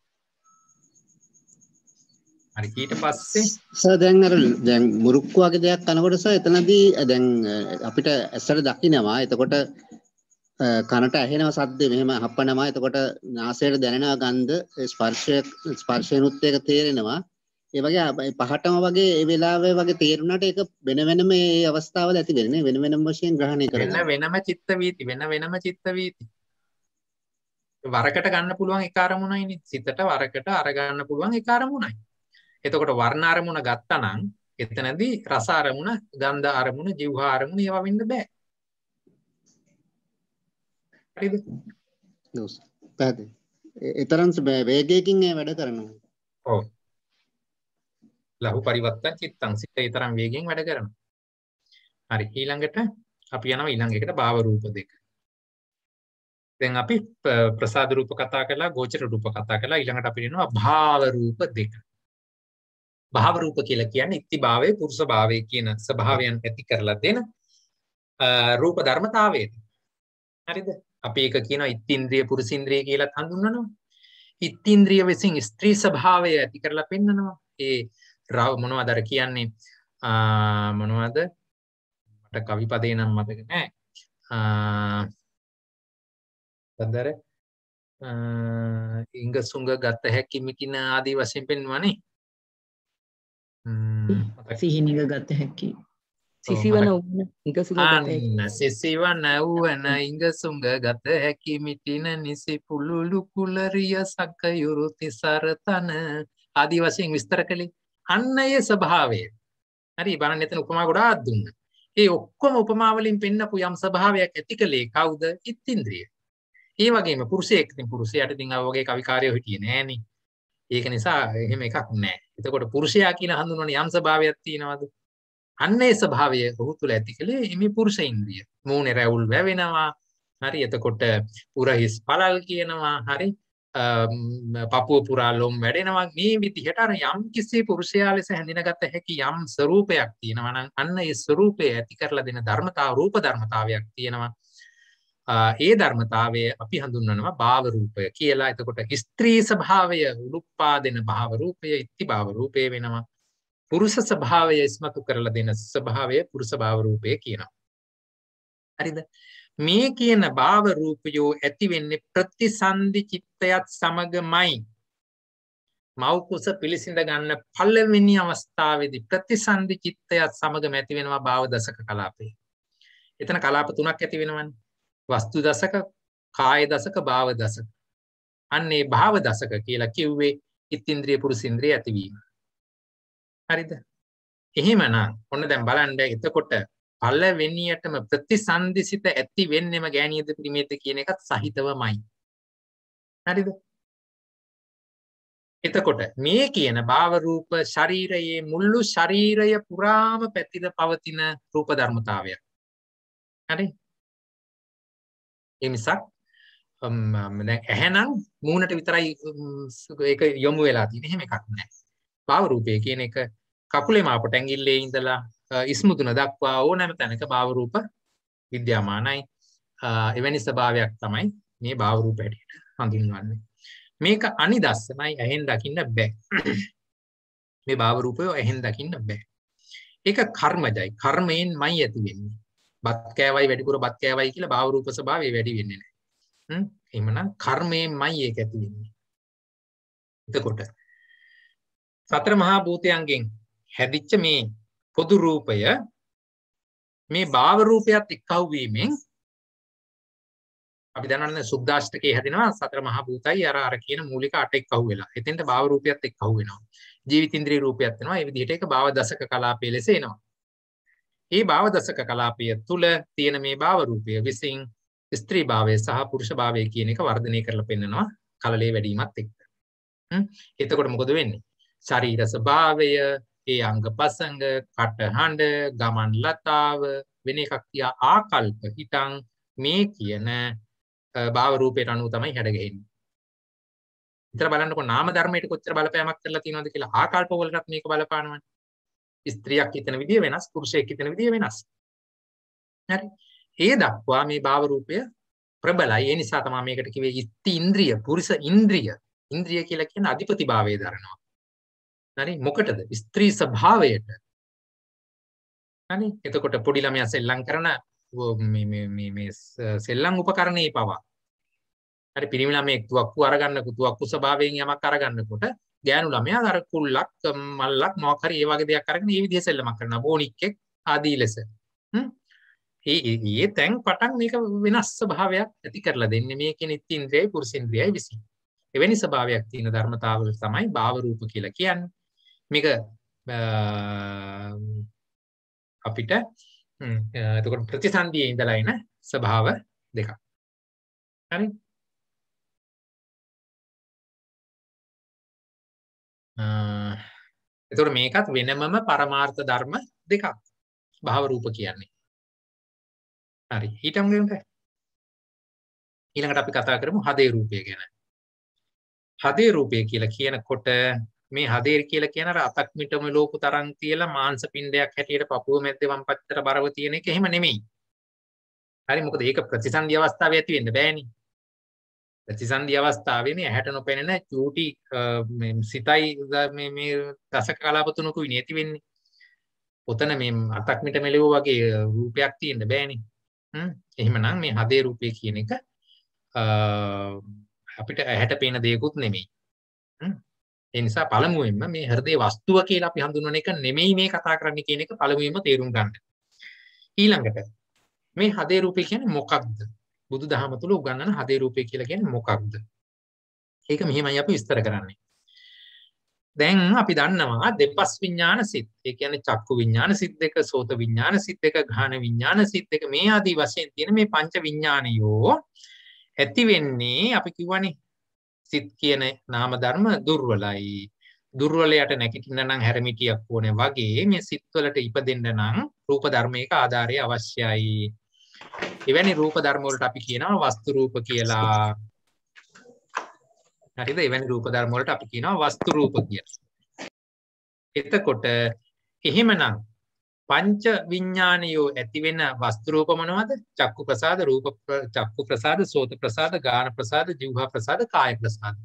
හරි ඊට පස්සේ සර් දැන් අර දැන් මුරුක්කු වගේ දෙයක් කනකොට සර් එතනදී දැන් අපිට ඇසට දකින්නවා එතකොට කනට ඇහෙනවා සද්ද මෙහෙම හප්පනවා එතකොට නාසයට දැනෙනවා ගන්ධ ස්පර්ශය ස්පර්ශයනුත් එක තේරෙනවා ඒ වගේ පහටම වගේ ඒ වෙලාවේ වගේ තේරුණාට ඒක වෙන වෙනම මේ අවස්ථාවල ඇති වෙන්නේ වෙන වෙනම වශයෙන් ග්‍රහණය කරනවා වෙන වෙනම චිත්ත වීති වෙන වෙනම චිත්ත වීති වරකට ගන්න පුළුවන් එක අරමුණයිනේ සිතට වරකට අරගන්න පුළුවන් එක අරමුණයි එතකොට වර්ණ අරමුණ ගත්තනම් එතනදී රස අරමුණ, ගන්ධ අරමුණ, જીවහ අරමුණ ඒවා වෙන්න බෑ. හරිද? නෝස්. පැහැදිලි. ඒතරම් වේගයකින් ඒ වැඩ කරනවා. ඔව්. ලහු පරිවර්තන චිත්තං සිත ඒතරම් වේගයෙන් වැඩ කරනවා. හරි. ඊළඟට අපි යනවා ඊළඟ එකට භාව රූප දෙක. දැන් අපි ප්‍රසාද රූප කතා කළා, ගෝචර රූප කතා කළා. ඊළඟට අපි දෙනවා භාව රූප දෙක. භාව රූප කියලා කියන්නේ ඉතිභාවයේ පුරුෂ භාවයේ කියන ස්වභාවයන් ඇති කරලා දෙන රූප ධර්මතාවයද. හරිද? අපි ඒක කියනවා ඉත්ින්ද්‍රිය පුරුසින්ද්‍රිය කියලා හඳුන්වනවා. ඉත්ින්ද්‍රිය විසින් ස්ත්‍රී ස්වභාවය ඇති කරලා පෙන්නනවා. ඒ රව මොනවද අර කියන්නේ මොනවද? මට කවි පදේ නම් මතක නෑ. අ ඉංග සුංග ගත හැකි මිකින ආදී වශයෙන් පෙන්වන්නේ සිහිනික ගත හැකි සිසිවන සිසිව නැව්වන ඉඟසුංග ගත හැකි මිටින නිසි පුළුලු කුලරිය සක්කයුරු තිසරතන ආදී වශයෙන් විස්තර කළේ අන්න ඒ ස්වභාවය හරි බලන්න එතන උපමා ගොඩාක් දුන්න ඒ ඔක්කොම උපමාවලින් පෙන්නපු යම් ස්වභාවයක් ඇති කළේ කවුද ඉත්ින්ද්‍රිය ඒ වගේම පුරුෂයෙක් ඉතින් පුරුෂයාට ඉතින් ආ වගේ කවිකාරයෝ හිටියේ නෑනේ ඒක නිසා එහෙම එකක් නැහැ. එතකොට පුරුෂයා කියලා හඳුන්වන යම් ස්වභාවයක් තියෙනවද? අන්නේ ස්වභාවය ඔහු තුල ඇති කලේ හිමි පුරුෂ ඉන්ද්‍රිය. මූණේ රැවුල් වැවෙනවා. හරි එතකොට උරහිස් පළල් කියනවා. හරි පපුව පුරා ලොම් වැඩෙනවා. මේ විදිහට අර යම් කිසි පුරුෂයා ලෙස හැඳිනගත හැකි යම් ස්වરૂපයක් තියෙනවා නම් අන්න ඒ ස්වરૂපය ඇති කරලා දෙන ධර්මතාව රූප ධර්මතාවයක් තියෙනවා. ඒ ධර්මතාවය අපි හඳුන්වනවා භාව රූපය කියලා. එතකොට ස්ත්‍රී ස්වභාවය උලුප්පාදෙන භාව රූපය, ඉති භාව රූපය වෙනවා. පුරුෂ ස්වභාවය ඉස්මතු කරලා දෙන ස්වභාවය පුරුෂ භාව රූපය කියනවා. හරිද? මේ කියන භාව රූපයෝ ඇති වෙන්නේ ප්‍රතිසන්දි චිත්තයත් සමගමයි. මෞකුස පිළිසිඳ ගන්න පළවෙනි අවස්ථාවේදී ප්‍රතිසන්දි චිත්තයත් සමගම ඇති වෙනවා භාව දසක කලාපේ. එතන කලාප තුනක් ඇති වෙනවනේ. වස්තු දසක කාය දසක භාව දසක අන්නේ භාව දසක කියලා කිව්වේ ඉත්ඉන්ද්‍රිය පුරුසින්ද්‍රිය ඇතිවීම හරිද එහෙමනම් ඔන්න දැන් බලන්න එතකොට පළවෙනියටම ප්‍රතිසන්දිසිත ඇති වෙන්නෙම ගෑනියද පිරිමේද කියන එකත් සහිතවමයි හරිද එතකොට මේ කියන භාව රූප ශරීරයේ මුළු ශරීරය පුරාම පැතිර පවතින රූප ධර්මතාවයක් හරි ඒ මිසක් දැන් ඇහැ නම් මූණට විතරයි ඒක යොමු වෙලා තියෙන එහෙම එකක් නැහැ. භාව රූපය කියන එක කකුලේ මාපට ඇඟිල්ලේ ඉඳලා ඉස්මුතුන දක්වා ඕනෑම තැනක භාව රූප විද්‍යාමානයි. එවැනි ස්වභාවයක් තමයි මේ භාව රූප හැටියට හඳුන්වන්නේ. මේක අනිදස්සනයි ඇහෙන් දකින්න බෑ. මේ භාව රූපය ඇහෙන් දකින්න බෑ. ඒක කර්මජයි. කර්මයෙන්මයි ඇති වෙන්නේ. බත් කෑවයි වැඩිපුර බත් කෑවයි කියලා භාව රූප ස්වභාවය වැඩි වෙන්නේ නැහැ. හ්ම් එහෙමනම් කර්මයෙන්මයි ඒක ඇති වෙන්නේ. එතකොට සතර මහා භූතයන්ගෙන් හැදිච්ච මේ පොදු රූපය මේ භාව රූපයත් එක්කහුව වීමෙන් අපි දන්නවනේ සුද්දාෂ්ටකේ හැදෙනවා සතර මහා භූතයි අර අර කියන මූලික අට එක්කහුව වෙලා. එතෙන්ට භාව රූපයත් එක්කහුව වෙනවා. ජීවිතින්ද්‍රිය රූපයත් වෙනවා. මේ විදිහට ඒක භාව දශක කලාපයේ ලෙස එනවා. ඒ භාවදසක කලාපය තුළ තියෙන මේ භාවරූපය විසින් ස්ත්‍රී භාවය සහ පුරුෂ භාවය කියන එක වර්ධනය කරලා පෙන්නනවා කලලේ වැඩීමත් එක්ක. එතකොට මොකද වෙන්නේ? ශරීර ස්වභාවය, ඒ අංග පසංග, කටහඬ, ගමන් ලතාව වෙන එකක් තියා ආකල්ප හිතන් මේ කියන භාවරූපයට අනුව තමයි හැඩගැහෙන්නේ. විතර බලන්නකො නාම ධර්මයට කොච්චර බලපෑමක් කරලා තියෙනවද කියලා ආකල්ප වලටත් මේක බලපානවනේ. ස්ත්‍රියක් හිතන විදිය වෙනස් පුරුෂයෙක් හිතන විදිය වෙනස් හරි ඒ දක්වා මේ භාව රූපය ප්‍රබලයි ඒ නිසා තමයි මේකට කිව්වේ ඉත්ති ඉන්ද්‍රිය පුරුෂ ඉන්ද්‍රිය ඉන්ද්‍රිය කියලා කියන අධිපති භාවය දරනවා හරි මොකටද ස්ත්‍රී ස්වභාවයට හරි එතකොට පොඩි ළමයා සෙල්ලම් කරන මේ මේ මේ මේ සෙල්ලම් උපකරණේ පවා හරි පිරිමි ළමයෙක් තුවක්කු අරගන්නකො තුවක්කු ස්වභාවයෙන් යමක් අරගන්නකොට ගෑනු ළමයා අර කුල්ලක් මල්ලක් මොකක් හරි ඒ වගේ දෙයක් අරගෙන මේ විදිහේ සෙල්ලමක් කරනවා බෝනික්ෙක් ආදී ලෙස ඒ තැන් පටන් මේක වෙනස් ස්වභාවයක් ඇති කරලා දෙන්නේ මේකේ නිත්‍යේන්ද්‍රයයි පුරුෂේන්ද්‍රයයි විසින් එවැනි ස්වභාවයක් තියෙන ධර්මතාවල තමයි භාව රූප කියලා කියන්නේ මේක අපිට එතකොට ප්‍රතිසන්දියේ ඉඳලා එන ස්වභාව දෙකක් හරි එතුට මේකත් වෙනමම පරමාර්ථ ධර්ම දෙකක් භාවරූප කියන්නේ හරි හිටම්ගට ඊළඟට අපි කතා කරමු හදේ රූපය ගැන හදේ රූපය කියලා කියනකොට මේ හදේ කියලා කියන අර අතක් මිටම ලෝකු තරම් තියලා මාංශ පිණ්ඩයක් හැටියට පපුව මැද්දේ වම් පැත්තට බරව තියෙන එක එහෙම නෙමෙයි. හරි මොකද ඒක ප්‍රතිසන්දි අවස්ථාවේ ඇති වෙන්න බෑනේ. ප්‍රතිසන්දි අවස්ථාවේනේ ඇහැට නොපෙනෙන චූටි සිතයි මේ මේ දසක කලාප තුනකුයි නැති වෙන්නේ. ඔතන මේ අතක් මිට මෙලෙව වගේ රූපයක් තියෙන්න බෑනේ. හ්ම් එහෙමනම් මේ හදේ රූපය කියන එක අපිට ඇහැට පේන දෙයක්ුත් නෙමෙයි. හ්ම් ඒ නිසා පළමුවෙන්ම මේ හෘදේ වස්තුව කියලා අපි හඳුන්වන එක නෙමෙයි මේ කතා කරන්නේ කියන එක පළමුවෙන්ම තේරුම් ගන්න. ඊළඟට මේ හදේ රූපය කියන්නේ මොකක්ද? බුදු දහම තුළ උගන්වන හදේ රූපය කියලා කියන්නේ මොකක්ද? ඒක මෙහෙමයි අපි විස්තර කරන්නේ. දැන් අපි දන්නවා දෙපස් විඥාන සිත්. ඒ කියන්නේ චක්කු විඥාන සිත් දෙක, සෝත විඥාන සිත් දෙක, ඝාන විඥාන සිත් දෙක මේ ආදී වශයෙන් තියෙන මේ පංච විඥානියෝ ඇති වෙන්නේ අපි කියවනේ සිත් කියන නාම ධර්ම දුර්වලයි. දුර්වලයට නැගිටින්න නම් හැරමිටියක් ඕනේ වගේ මේ සිත් වලට ඉපදෙන්න නම් රූප ධර්මයක ආධාරය අවශ්‍යයි. එවැනි රූප ධර්ම වලට අපි කියනවා වස්තු රූප කියලා. හරිද? එවැනි රූප ධර්ම වලට අපි කියනවා වස්තු රූප කියලා. එතකොට එහෙමනම් පංච විඥානියෝ ඇති වෙන වස්තු රූප මොනවද? චක්කු ප්‍රසාද, රූප චක්කු ප්‍රසාද, සෝත ප්‍රසාද, ගාන ප්‍රසාද, જીවහා ප්‍රසාද, කාය ප්‍රසාද.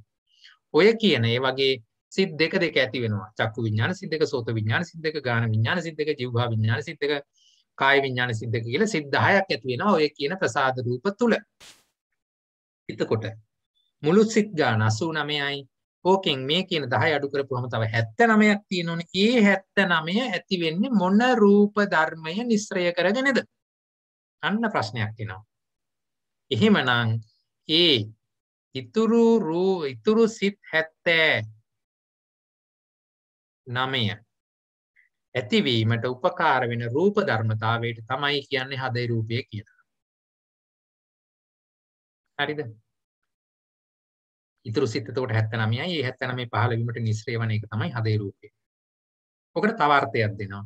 ඔය කියන ඒ වගේ සිත් දෙක දෙක ඇති වෙනවා. චක්කු විඥාන සිත් දෙක, සෝත විඥාන සිත් දෙක, ගාන විඥාන සිත් දෙක, જીවහා විඥාන සිත් දෙක, කාය විඥාන සිද්ධ කියලා සිත් 10ක් ඇති වෙනවා ඔය කියන ප්‍රසාද රූප තුල. එතකොට මුළු සිත් ගාන 89යි. ඕකෙන් මේ කියන 10 අඩු කරපුවම තව 79ක් තියෙනවනේ. ඒ 79 ඇති වෙන්නේ මොන රූප ධර්මය නිස්සරය කරගෙනද? අන්න ප්‍රශ්නයක් එනවා. එහෙමනම් ඒ ඉතුරු රූ ඉතුරු සිත් 70 නමය ඇතිවීමට උපකාර වෙන රූප ධර්මතාවයට තමයි කියන්නේ හදේ රූපය කියලා. හරිද? ඉතුරු සිත් එතකොට 79යි. ඒ 79 පහළ වීමට නිස්රේ වන එක තමයි හදේ රූපය. ඔකට තව අර්ථයක් දෙනවා.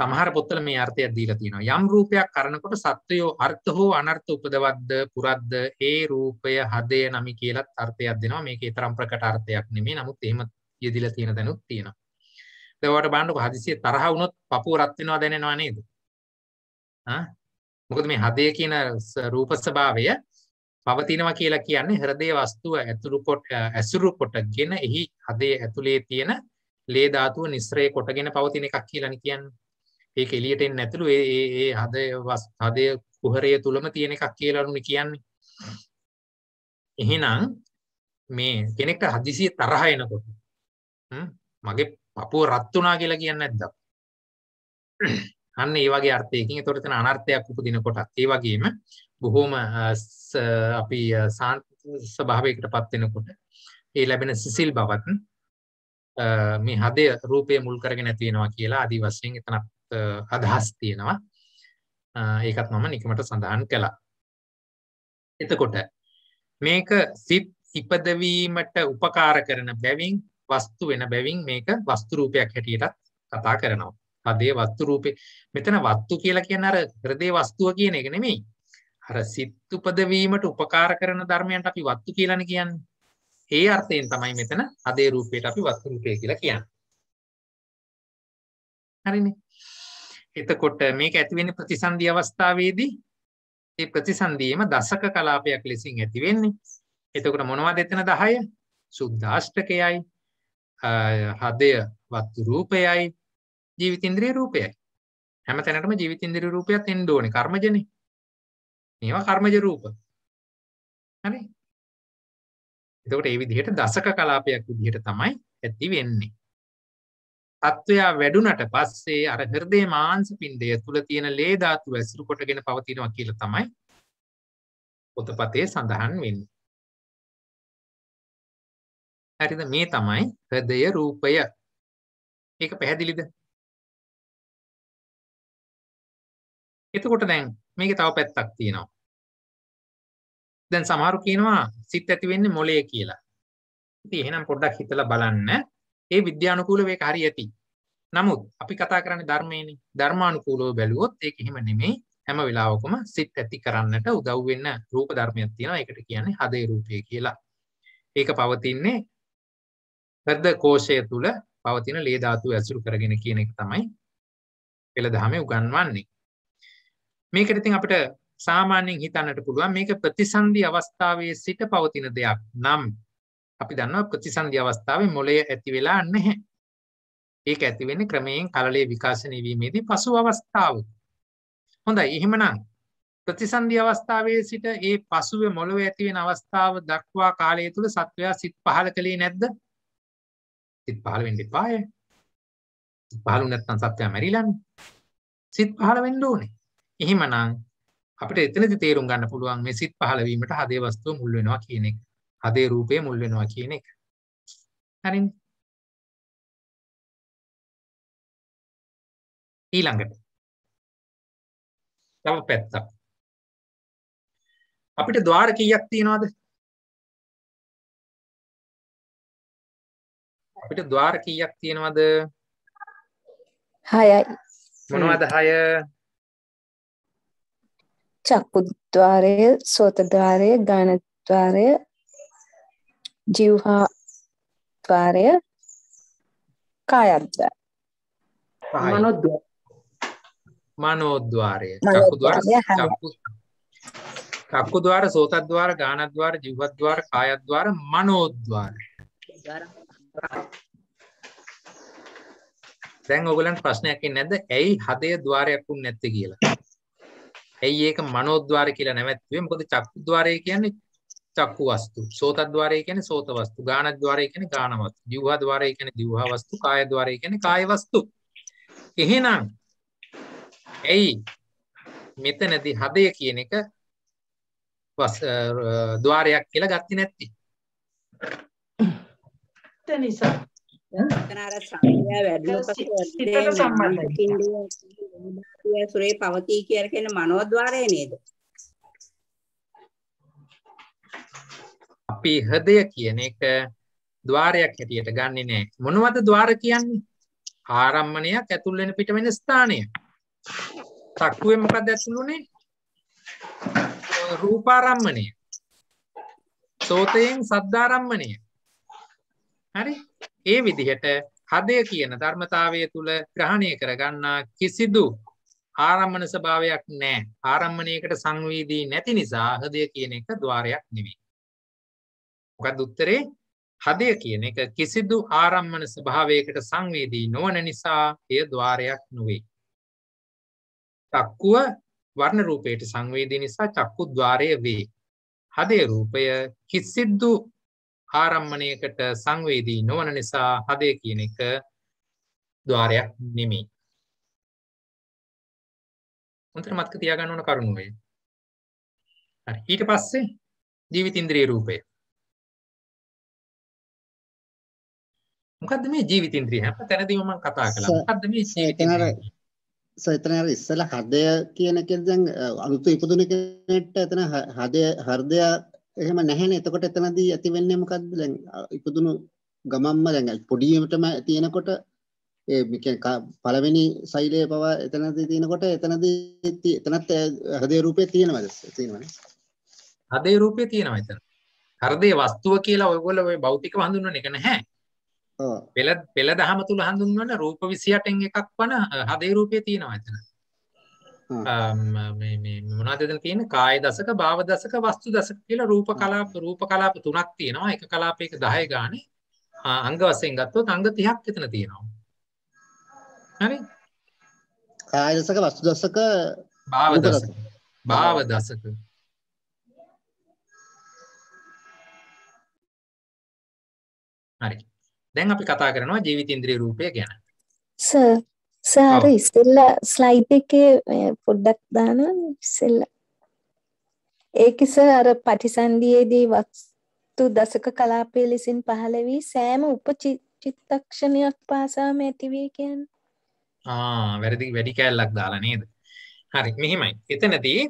සමහර පොත්වල මේ අර්ථයක් දීලා තියෙනවා. යම් රූපයක් කරනකොට සත්වයෝ අර්ථ හෝ අනර්ථ උපදවද්ද පුරද්ද ඒ රූපය හදේ නමි කියලත් අර්ථයක් දෙනවා. මේකේ තරම් ප්‍රකට අර්ථයක් නෙමෙයි. නමුත් එහෙම යෙදිලා තියෙන දැනුත් තියෙනවා. දවට බාන්නක හදිසිය තරහ වුණොත් පපුව රත් වෙනවා දැනෙනවා නේද? ආ මොකද මේ හදේ කියන රූප ස්වභාවය පවතිනවා කියලා කියන්නේ හෘදේ වස්තුව ඇතුළු කොට ඇසුරු කොටගෙන එහි හදේ ඇතුලේ තියෙන ලේ ධාතුව නිස්රේ කොටගෙන පවතින එකක් කියලානේ කියන්නේ. ඒක එළියට එන්නේ නැතුළු ඒ ඒ ඒ හදේ හදේ කුහරය තුලම තියෙන එකක් කියලානුනේ කියන්නේ. එහෙනම් මේ කෙනෙක්ට හදිසිය තරහ එනකොට මගේ පපුව රත් වුණා කියලා කියන්නේ නැද්ද? අන්න ඒ වගේ අර්ථයකින් ඒතකොට එතන අනර්ථයක් උපදින කොටත් ඒ වගේම බොහොම අපි සාන්ත ස්වභාවයකටපත් වෙනකොට ඒ ලැබෙන සිසිල් බවත් මේ හදය රූපය මුල් කරගෙන ඇති වෙනවා කියලා ආදි වශයෙන් එතනත් අදහස් තියෙනවා. ඒකත් මම නිකමට සඳහන් කළා. එතකොට මේක සිත් ඉපදවීමට උපකාර කරන බැවින් වස්තු වෙන බැවින් මේක වස්තු රූපයක් හැටියටත් කතා කරනවා. හදේ වස්තු රූපේ මෙතන වස්තු කියලා කියන්නේ අර හෘදේ වස්තුව කියන එක නෙමෙයි. අර සිත් උපද වීමට උපකාර කරන ධර්මයන්ට අපි වස්තු කියලානේ කියන්නේ. ඒ අර්ථයෙන් තමයි මෙතන හදේ රූපයට අපි වස්තු රූපය කියලා කියන්නේ. හරිනේ. එතකොට මේක ඇති වෙන්නේ ප්‍රතිසන්දි අවස්ථාවේදී ඒ ප්‍රතිසන්දියේම දශක කලාපයක් ලෙසින් ඇති වෙන්නේ. එතකොට මොනවද එතන 10? සුද්දාෂ්ටකයයි හදය වත්තු රූපයයි ජීවිතින්ද්‍රී රූපයයි හැම තැනටම ජීවිතින්දිරි රූපයත් එන්න ඕනේ කර්මජනේ මේවා කර්මජ රූප හරි එතකොට ඒ විදිහට දසක කලාපයක් විදිහට තමයි ඇති වෙන්නේ තත්වයා වැඩුණට පස්සේ අර හෘදේ මාංශ පින්ඩය තුල තියෙන ලේ ධාතුව ඇසුරු කොටගෙන පවතිනවා කියලා තමයි පොතපතේ සඳහන් වෙන්නේ හරිද මේ තමයි හදය රූපය ඒක පැහැදිලිද එතකොට දැන් මේකේ තව පැත්තක් තියෙනවා දැන් සමහරු කියනවා සිත් ඇති වෙන්නේ මොළයේ කියලා ඉතින් එහෙනම් පොඩ්ඩක් හිතලා බලන්න ඒ විද්‍යානුකූලව ඒක හරි ඇති නමුත් අපි කතා කරන්නේ ධර්මයේනේ ධර්මානුකූලව බැලුවොත් ඒක එහෙම නෙමෙයි හැම වෙලාවකම සිත් ඇති කරන්නට උදව් වෙන රූප ධර්මයක් තියෙනවා ඒකට කියන්නේ හදේ රූපය කියලා ඒක පවතින්නේ හෘද කෝෂය තුල පවතින ලේ ධාතුව ඇසුරු කරගෙන කියන එක තමයි පෙළ දහමේ උගන්වන්නේ. මේකට ඉතින් අපිට සාමාන්‍යයෙන් හිතන්නට පුළුවන් මේක ප්‍රතිසන්දි අවස්ථාවේ සිට පවතින දෙයක් නම් අපි දන්නවා ප්‍රතිසන්දි අවස්ථාවේ මොළය ඇති වෙලා නැහැ. ඒක ඇති වෙන්නේ ක්‍රමයෙන් කලලේ විකාශනය වීමේදී පසු අවස්ථාව. හොඳයි එහෙමනම් ප්‍රතිසන්දි අවස්ථාවේ සිට ඒ පසුවේ මොළවේ ඇති වෙන අවස්ථාව දක්වා කාලය තුල සත්වයා සිත් පහළ කළේ නැද්ද? සිත් පහළ වෙන්න එපාය. සිත් පහළ නැත්නම් සත්‍යය මැරිලානේ. සිත් පහළ වෙන්න ඕනේ. එහෙමනම් අපිට එතනදි තේරුම් ගන්න පුළුවන් මේ සිත් පහළ වීමට හදේ වස්තුව මුල් වෙනවා කියන එක. හදේ රූපය මුල් වෙනවා කියන එක. හරිනේ. ඊළඟට තව පැත්තක් අපිට ద్వාර කීයක් තියනවද අපිට ద్వාර කීයක් තියෙනවද? 6යි. මොනවද 6? චක්කු ద్వාරය, සෝත ద్వාරය, ගාන ద్వාරය, જીවහා ద్వාරය, කාය ద్వාරය. මනෝ ద్వාරය. මනෝ ద్వාරය. චක්කු ద్వාරය, චක්කු චක්කු ద్వාර, සෝත ద్వාර, ගාන ద్వාර, જીවහ ద్వාර, කාය ద్వාර, මනෝ ద్వාර. ద్వාර දැන් ඔයගලන්ට ප්‍රශ්නයක් එන්නේ නැද්ද? ඇයි හදේ ద్వාරයක් වුන් නැත්තේ කියලා. ඇයි ඒක මනෝද්්වාරය කියලා නැවැත්තුවේ? මොකද චක්කුද්්වාරය කියන්නේ චක්කු වස්තු. සෝතද්්වාරය කියන්නේ සෝත වස්තු. ගානද්්වාරය කියන්නේ ගාන වස්තු. දිවහද්්වාරය කියන්නේ දිවහ වස්තු. කායද්්වාරය කියන්නේ කාය වස්තු. එහෙනම් ඇයි මෙතනදී හදය කියන එක වස් ద్వාරයක් කියලා ගත්තේ නැත්තේ? නිසා සුරේ පවතී කියලා කියන මනෝද්වාරය නේද? අපි හදය කියන එක ద్వාරයක් හැටියට ගන්නෙ නෑ. මොනවද ద్వාර කියන්නේ? ආරම්මණයක් ඇතුල් වෙන පිට වෙන ස්ථානය. තක්කුවේ මොකද ඇතුළුනේ? රූපාරම්මණය. සෝතයෙන් සද්දාරම්මණය. හරි ඒ විදිහට හදය කියන ධර්මතාවය තුළ ග්‍රහණය කරගන්නා කිසිදු ආරම්මන ස්භාවයක් නෑ ආරම්මණයකට සංවීදී නැති නිසා හදය කියන එක දවාරයක් නෙවී. මොකද උත්තරේ හදය කියන එක කිසිදු ආරම්මන ස්භාවයකට සංවේදී නොවන නිසා එය දවාරයක් නොවේ. චක්කුව වර්ණ රූපයට සංවේදී නිසා චක්කු ද්වාරය වේ. හදය රූපය කිසිද්දු ආරම්මණයකට සංවේදී නොවන නිසා හදය කියන එක ద్వාරයක් නෙමෙයි. උන්ට මතක තියාගන්න ඕන කරුණු වෙයි. හරි ඊට පස්සේ ජීවිතින්ද්‍රිය රූපය. මොකද්ද මේ ජීවිතින්ද්‍රිය? හැමතැනදීම මම කතා කළා. මොකද්ද මේ ජීවිතින්ද්‍රිය? එතන අර ඉස්සලා හදය කියන එකෙන් දැන් අලුත් ඉපදුන කෙනෙක්ට එතන හදය හෘදය එහෙම නැහැනේ. එතකොට එතනදී ඇති වෙන්නේ මොකද්ද? දැන් ඉපදුණු ගමම්ම දැන් පොඩියටම තියෙනකොට ඒ කියන්නේ පළවෙනි සෛලයේ පවා එතනදී තියෙනකොට එතනදී එතනත් හදේ රූපේ තියෙනවද? තියෙනවනේ. හදේ රූපේ තියෙනවා එතන. හෘදේ වස්තුව කියලා ඔයගොල්ලෝ ওই භෞතිකව හඳුන්වන එක නැහැ. ඔව්. පෙළ පෙළ දහම තුල හඳුන්වන රූප 28න් එකක් වන හදේ රූපේ තියෙනවා එතන. මොනාදදන තියෙන කාය දසක භාව දසක වස්තු දසක කියලා රූප කලාප රූප කලාප තුනක් තියෙනවා එක කලාපයක දහය ගානේ අංග වසයෙන් ගත්තොත් අංග තිහක් එතන තියෙනවා හරි කාය දසක වස්තු දසක භාව දසක භාව දසක හරි දැන් අපි කතා කරනවා ජීවිත ඉන්ද්‍රිය රූපය ගැන සර් සාර ඉස්සෙල්ල ස්ලයිඩ් එකේ පොඩ්ඩක් දානවා ඉස්සෙල්ල ඒකෙස අර පටිසන්ධියේදී වස්තු දසක කලාපය ලෙසින් පහළ වී සෑම උපචිත්තක්ෂණයක් පාසාම ඇතිවේ කියන්නේ ආ වැරදි වැඩි කෑල්ලක් දාලා නේද හරි මෙහෙමයි එතනදී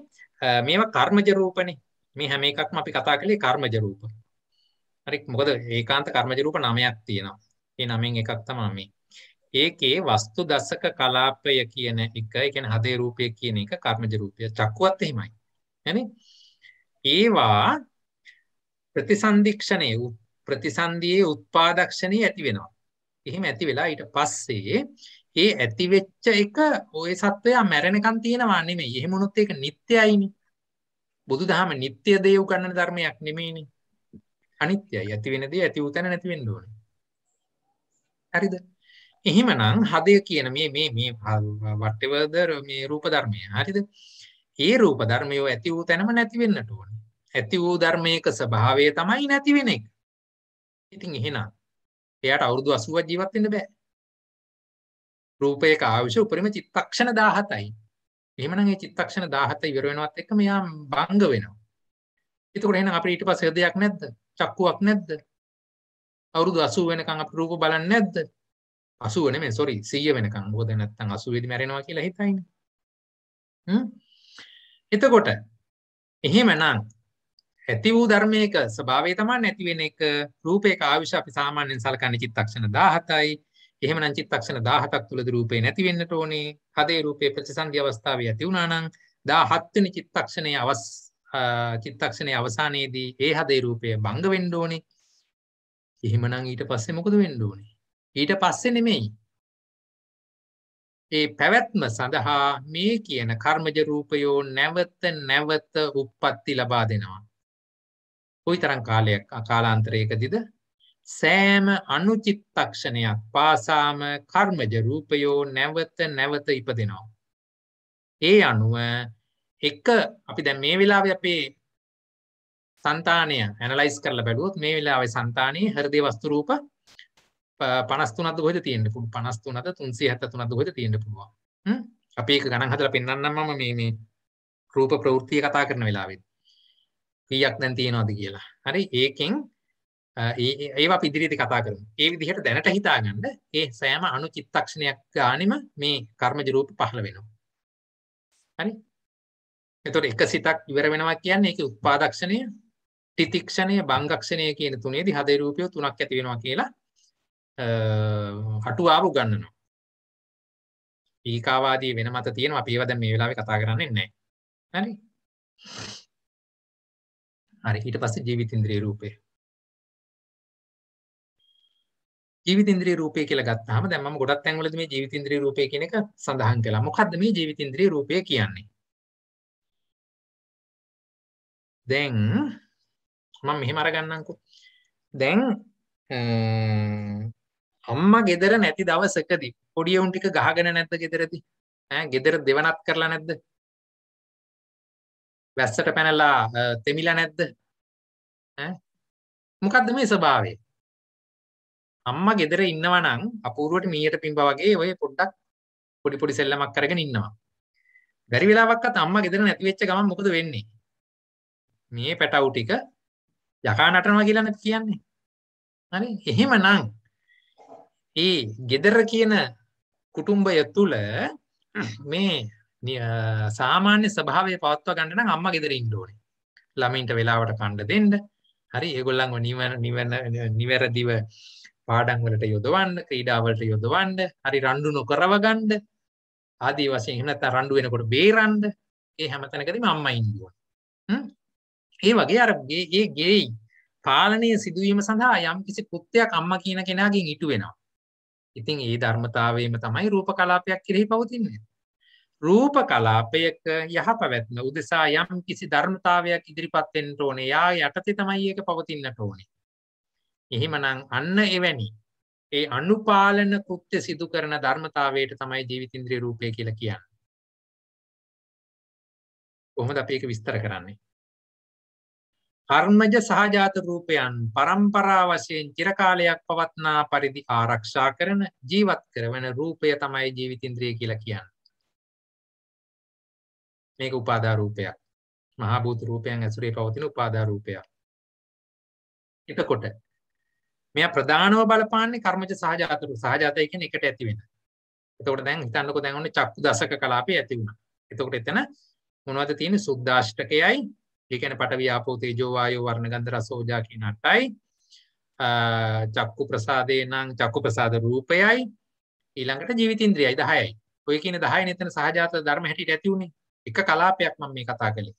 මේවා කර්මජ රූපනේ මේ හැම එකක්ම අපි කතා කළේ කර්මජ රූප හරි මොකද ඒකාන්ත කර්මජ රූප නමයක් තියෙනවා ඒ නමෙන් එකක් තමයි මේ ඒකේ වස්තු දසක කලාපය කියන එක ඒ කියන්නේ හදේ රූපය කියන එක කර්මජ රූපය චක්කුවත් එහෙමයි නේද ඒවා ප්‍රතිසන්දික්ෂණයේ ප්‍රතිසන්දියේ උත්පාදක්ෂණයේ ඇති වෙනවා එහෙම ඇති වෙලා ඊට පස්සේ ඒ ඇති වෙච්ච එක ওই සත්වයා මැරෙනකන් තියෙනවා නෙමෙයි එහෙම වුණොත් ඒක නිට්ටයයිනේ බුදුදහම නිට්ටය දේ උගන්නන ධර්මයක් නෙමෙයිනේ අනිත්‍යයි ඇති වෙන දේ ඇති උතන නැති වෙන්න ඕනේ හරිද එහෙමනම් හදය කියන මේ මේ මේ වට්ටවදර මේ රූප ධර්මය හරිද ඒ රූප ධර්මයෝ ඇති වූ තැනම නැතිවෙන්නට ඕන ඇති වූ ධර්මයක ස්භාවය තමයි නැතිවෙන එක ඉතින් එහෙනම් එයාට අවුරුදු අසුව ජීවත්වෙන්න බෑ රූපයක ආවිෂ උපරිම චිත්තක්ෂණ දාහතයි එහමන චිත්තක්ෂණ දාහත ඉවරවෙනවත් එක මෙයා බංග වෙනවා එතකොට එහෙනම් අපිට ඊට පස්සේ හදයක් නැද්ද චක්කුවක් නැද්ද අවුරුදු 80 වෙනකන් අපි රූප බලන්නේ නැද්ද 80 නෙමෙයි සෝරි 100 වෙනකන් මොකද නැත්තම් 80 දී මැරෙනවා කියලා හිතයිනේ හ්ම් එතකොට එහෙමනම් ඇති වූ ධර්මයක ස්වභාවය තමයි නැති වෙන එක රූපයක ආවිෂ අපි සාමාන්‍යයෙන් සලකන්නේ චිත්තක්ෂණ 17යි එහෙමනම් චිත්තක්ෂණ 17ක් තුලද රූපේ නැති වෙන්නට ඕනේ හදේ රූපේ ප්‍රතිසන්දි අවස්ථාවේ ඇති වුණා නම් 17 වෙනි චිත්තක්ෂණයේ අවස් චිත්තක්ෂණයේ අවසානයේදී ඒ හදේ රූපය භංග වෙන්න ඕනේ එහෙමනම් ඊට පස්සේ මොකද වෙන්න ඕනේ ඊට පස්සේ නෙමෙයි. ඒ පැවැත්ම සඳහා මේ කියන කර්මජ රූපයෝ නැවත නැවත උප්පත්ති ලබා දෙනවා. කොයිතරම් කාලයක් කාලාන්තරයකදීද සෑම අනුචිත්තක්ෂණයක් පාසාම කර්මජ රූපයෝ නැවත නැවත ඉපදෙනවා. ඒ අනුව එක අපි දැන් මේ වෙලාවේ අපේ సంతාණය ඇනලයිස් කරලා බැලුවොත් මේ වෙලාවේ సంతාණේ හෘදේ වස්තු රූප පනස්තුනත් ගොද තියෙන්ට පුළ පනස්තුනද තුන්සේ ඇත තුනද ගොද තියෙන්ට පුළුවන් අපි එක ගණන් හදලා පෙන්න්නන්නම මේ මේ රූප ප්‍රවෘත්තිය කතා කරන වෙලාවෙත් කීයක් දැන් තියෙනවද කියලා හරි ඒකෙන් ඒවා පිදිරිදි කතා කරමු ඒ විදිහට දැනට හිතාගන්න ඒ සෑම අණු චිත්තක්ෂණයක් ගානෙම මේ කර්මජ රූප පහළ වෙනවා හරි එතකොට එක සිතක් ඉවර වෙනවා කියන්නේ ඒකේ උත්පාදක්ෂණය තිතික්ෂණය භංගක්ෂණය කියන තුනේදී හදේ රූපය තුනක් ඇති වෙනවා කියලා හටුවාව උගන්වනවා. ඒකාවාදී වෙන මත තියෙනවා අපි ඒවා දැන් මේ වෙලාවේ කතා කරන්නේ නැහැ. හරි? හරි ඊට පස්සේ ජීවිතේන්ද්‍රිය රූපේ. ජීවිතේන්ද්‍රිය රූපේ කියලා ගත්තාම දැන් මම ගොඩක් තැන්වලදී මේ ජීවිතේන්ද්‍රිය රූපේ කියන එක සඳහන් කළා. මොකද්ද මේ ජීවිතේන්ද්‍රිය රූපය කියන්නේ? දැන් මම මෙහෙම අරගන්නම්කෝ. දැන් අම්මා ගෙදර නැති දවසකදී පොඩි උන් ටික ගහගෙන නැද්ද ගෙදරදී ඈ ගෙදර දෙවනත් කරලා නැද්ද වැස්සට පැනලා තෙමිලා නැද්ද ඈ මොකද්ද මේ ස්වභාවය අම්මා ගෙදර ඉන්නවා නම් අපූර්වට මීයට පිඹ වගේ ඔය පොඩ්ඩක් පොඩි පොඩි සෙල්ලමක් කරගෙන ඉන්නවා බැරි වෙලාවක්වත් අම්මා ගෙදර නැති වෙච්ච ගමන් මොකද වෙන්නේ මේ පැටවු ටික යකා නටනවා කියලානේ කියන්නේ හරි එහෙමනම් ඒ ගෙදර කියන කුටුම්බය තුළ මේ සාමාන්‍ය ස්භාවය පවත්ව ගන්න නම් අම්ම ගෙදර ඉන්න ඕනේ. ළමයින්ට වෙලාවට කණ්ඩ දෙන්න. හරි ඒගොල්ලන්ව නිවන නිවන නිවැරදිව පාඩම් වලට යොදවන්න, ක්‍රීඩා වලට යොදවන්න, හරි රණ්ඩු නොකරව ගන්න. ආදී වශයෙන් එහෙම නැත්නම් රණ්ඩු වෙනකොට බේරන්න. ඒ හැමතැනකදීම අම්මා ඉන්න ඕනේ. ඒ වගේ අර මේ ගේ පාලනය සිදුවීම සඳහා යම් කිසි පුත්තයක් අම්මා කියන කෙනාගෙන් ඉටු වෙනවා. ඉතින් ඒ ධර්මතාවේම තමයි රූප කලාපයක් කෙරෙහි පවතින්නේ. රූප කලාපයක යහ පැවැත්ම උදෙසා යම් කිසි ධර්මතාවයක් ඉදිරිපත් වෙන්න ඕනේ. යා යටතේ තමයි ඒක පවතින්නට ඕනේ. එහෙමනම් අන්න එවැනි ඒ අනුපාලන කෘත්‍ය සිදු කරන ධර්මතාවයට තමයි ජීවිතින්ද්‍රිය රූපය කියලා කියන්නේ. කොහොමද අපි ඒක විස්තර කරන්නේ? කර්මජ සහජාත රූපයන් පරම්පරා වශයෙන් චිරකාලයක් පවත්නා පරිදි ආරක්ෂා කරන ජීවත් කරවන රූපය තමයි ජීවිතින්ද්‍රිය කියලා කියන්න. මේක උපාදා රූපයක් මහාභූත රූපයන් ඇසුරේ පවතින උපාදා රූපයක්. එතකොට මෙයා ප්‍රධානව බලපාන්නේ කර්මජ සහජාත රූප සහජාතය කියන්නේ එකට ඇති වෙන. එතකොට දැන් හිතන්නකෝ දැන් ඔන්න චක්කු දසක කලාපේ ඇති වුණා. එතකොට එතන මොනවද තියෙන්නේ සුද්දාෂ්ටකයයි ඒකැන පටවි්‍යාපෝ තේජෝ වායෝ වර්ණගන්ධ රසෝජා කියන අටයි චක්කු ප්‍රසාදය නම් චක්කු ප්‍රසාද රූපයයි ඊළඟට ජීවිතන්ද්‍රියයි දහයයි ඔය කියන දහය නතන සහජාත ධර්ම හැටිට ඇතිවුණේ එක කලාපයක් මම මේ කතා කළේ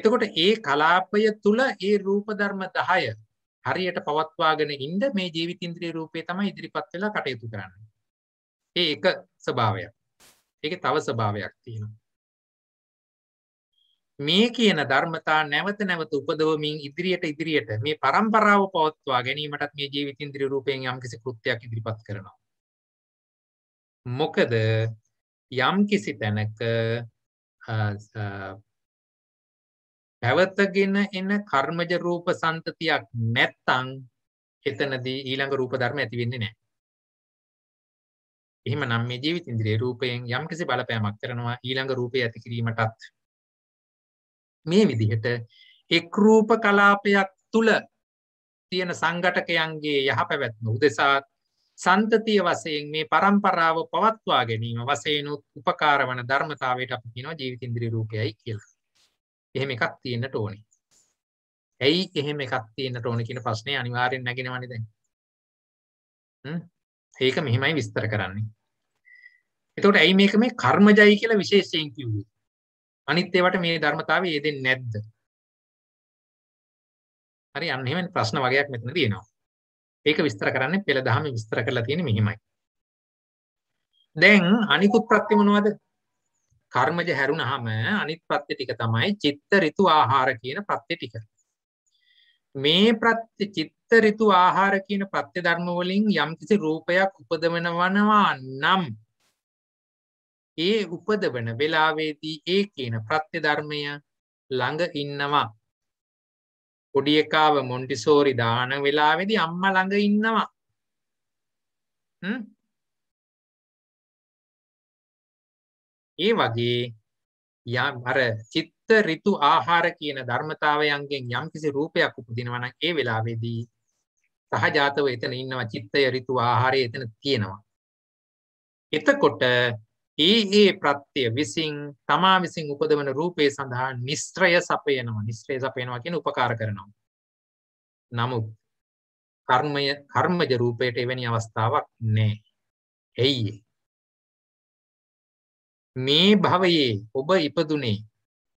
එතකොට ඒ කලාපය තුළ ඒ රූප ධර්ම දහය හරියට පවත්වාගෙන ඉන්ඩ මේ ජීවිතන්ද්‍රී රූපය තම ඉදිරිපත් වෙලා කටයුතු කරන්න ඒ එක ස්භාවයක් ඒක තව ස්භාවයක් තියෙනවා මේ කියන ධර්මතා නැවත නැවත උපදවමින් ඉදිරියට ඉදිරියට මේ පරම්පරාව පවත්වා ගැනීමටත් මේ ජීවිතින් දිරි රූපයෙන් යම්කිසි කෘත්‍යයක් ඉදිරිපත් කරනවා. මොකද යම්කිසි තැනක පැවතගෙන එන කර්මජ රූප සන්තතියක් නැත්තං එතනදී ඊළඟ රූප ධර්ම ඇති වෙන්නේ නැහැ. එහෙමනම් මේ ජීවිත ඉන්ද්‍රිය රූපයෙන් යම්කිසි බලපෑමක් කරනවා ඊළඟ රූපය ඇති කිරීමටත් මේ විදිහට එක් රූප කලාපයක් තුල තියෙන සංගටකයන්ගේ යහපැවැත්ම උදෙසා සන්තතිය වශයෙන් මේ પરම්පරාව පවත්වා ගැනීම වශයෙන් උපකාර වන ධර්මතාවයට අපි කියනවා ජීවිතින්ද්‍රිය රූපයයි කියලා. එහෙම එකක් තියෙන්නට ඕනේ. ඇයි එහෙම එකක් තියෙන්නට ඕනේ කියන ප්‍රශ්නේ අනිවාර්යෙන් නැගෙනවනේ දැන්. හ්ම්. ඒක මෙහිමයි විස්තර කරන්නේ. එතකොට ඇයි මේක මේ කර්මජයි කියලා විශේෂයෙන් කිව්වේ? අනිත් ඒවට මේ ධර්මතාවය යෙදෙන්නේ නැද්ද? හරි අන්න එහෙම ප්‍රශ්න වගේක් මෙතන තියෙනවා. ඒක විස්තර කරන්නේ පෙළ දහමේ විස්තර කරලා තියෙන්නේ මෙහිමයි. දැන් අනිකුත් ප්‍රත්‍ය මොනවද? කර්මජ හැරුණාම අනිත් ප්‍රත්‍ය ටික තමයි චිත්ත ඍතු ආහාර කියන ප්‍රත්‍ය ටික. මේ ප්‍රත්‍ය චිත්ත ඍතු ආහාර කියන ප්‍රත්‍ය ධර්ම වලින් යම්කිසි රූපයක් උපදවනවා නම් ඒ උපදවන වෙලාවේදී ඒ කියන ප්‍රත්‍යධර්මය ළඟ ඉන්නවා. පොඩි එකාව මොන්ටිසෝරි දාන වෙලාවේදී අම්ම ළඟ ඉන්නවා. ඒ වගේ යම් අර චිත්ත ඍතු ආහාර කියන ධර්මතාවයන්ගෙන් යම්කිසි රූපයක් උපදිනවා නම් ඒ වෙලාවේදී සහජාතව එතන ඉන්නවා චිත්තය ඍතු ආහාරය එතන තියෙනවා. එතකොට ඒ ඒ ප්‍රත්‍යය විසින් තමා විසින් උපදවන රූපය සඳහා නිස්ත්‍රය සපයනවා නිස්ත්‍රය සපයනවා කියන උපකාර කරනවා. නමුත් කර්මය කර්මජ රූපයට එවැනි අවස්ථාවක් නෑ. ඇයි මේ භවයේ ඔබ ඉපදුනේ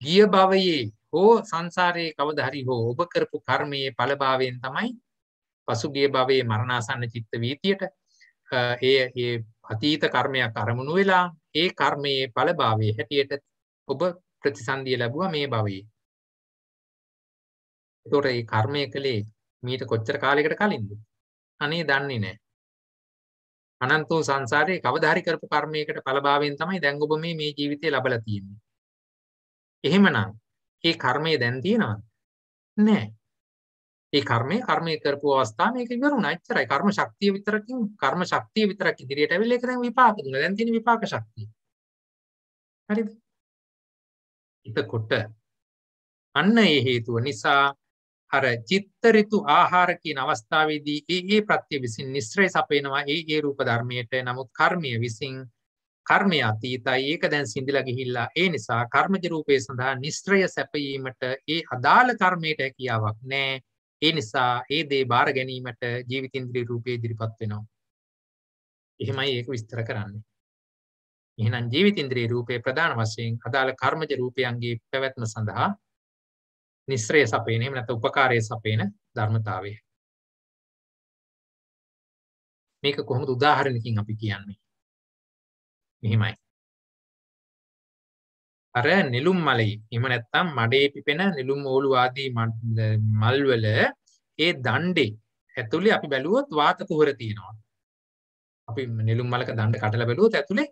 ගිය භවයේ හෝ සංසාරයේ කවදහරි හෝ ඔබ කරපු කර්මයේ ඵලභාවයෙන් තමයි පසුගිය භවයේ මරණාසන්න චිත්ත වීතියට ඒ ඒ අතීත කර්මයක් අරමුණු වෙලා ඒ කර්මයේ ඵලභාවයේ හැටියට ඔබ ප්‍රතිසන්දිය ලැබුවා මේ භවයේ. ඒතොර ඒ කර්මය කලේ මීට කොච්චර කාලයකට කලින්ද? අනේ දන්නේ නැහැ. අනන්තෝ සංසාරේ කවදා හරි කරපු කර්මයකට ඵලභාවයෙන් තමයි දැන් ඔබ මේ මේ ජීවිතේ ලබලා තියෙන්නේ. එහෙමනම් ඒ කර්මය දැන් තියෙනවද? නැහැ. ඒ කර්මය කර්මය කරපු අවස්ථාව මේක ඉවරුණා එච්චරයි කර්ම ශක්තිය විතරකින් කර්ම ශක්තිය විතරක් ඉදිරියට ඇවිල්ලා ඒක දැන් විපාක දුන්නා දැන් තියෙන විපාක ශක්තිය හරිද එතකොට අන්න ඒ හේතුව නිසා අර චිත්ත ඍතු ආහාර කියන අවස්ථාවේදී ඒ ඒ ප්‍රත්‍ය විසින් නිස්සරේ සපේනවා ඒ ඒ රූප ධර්මයට නමුත් කර්මය විසින් කර්මය අතීතයි ඒක දැන් සිඳිලා ගිහිල්ලා ඒ නිසා කර්මජ රූපේ සඳහා නිස්සරය සැපයීමට ඒ අදාළ කර්මයට හැකියාවක් නැහැ ඒ නිසා ඒ දේ බාර ගැනීමට ජීවිතේන්ද්‍රිය රූපේ ඉදිරිපත් වෙනවා. එහෙමයි ඒක විස්තර කරන්නේ. එහෙනම් ජීවිතේන්ද්‍රිය රූපේ ප්‍රධාන වශයෙන් අදාළ කර්මජ රූපයන්ගේ පැවැත්ම සඳහා නිස්සරය සපේන එහෙම නැත්නම් උපකාරය සපේන ධර්මතාවය. මේක කොහොමද උදාහරණකින් අපි කියන්නේ? මෙහිමයි. අර නිලුම් මලයි එම නැත්තම් මඩේ පිපෙන නිලුම් ඕලු ආදී මල්වල ඒ දණ්ඩේ ඇතුළේ අපි බැලුවොත් වාත කුහර තියෙනවා. අපි නිලුම් මලක දණ්ඩ කඩලා බැලුවොත් ඇතුළේ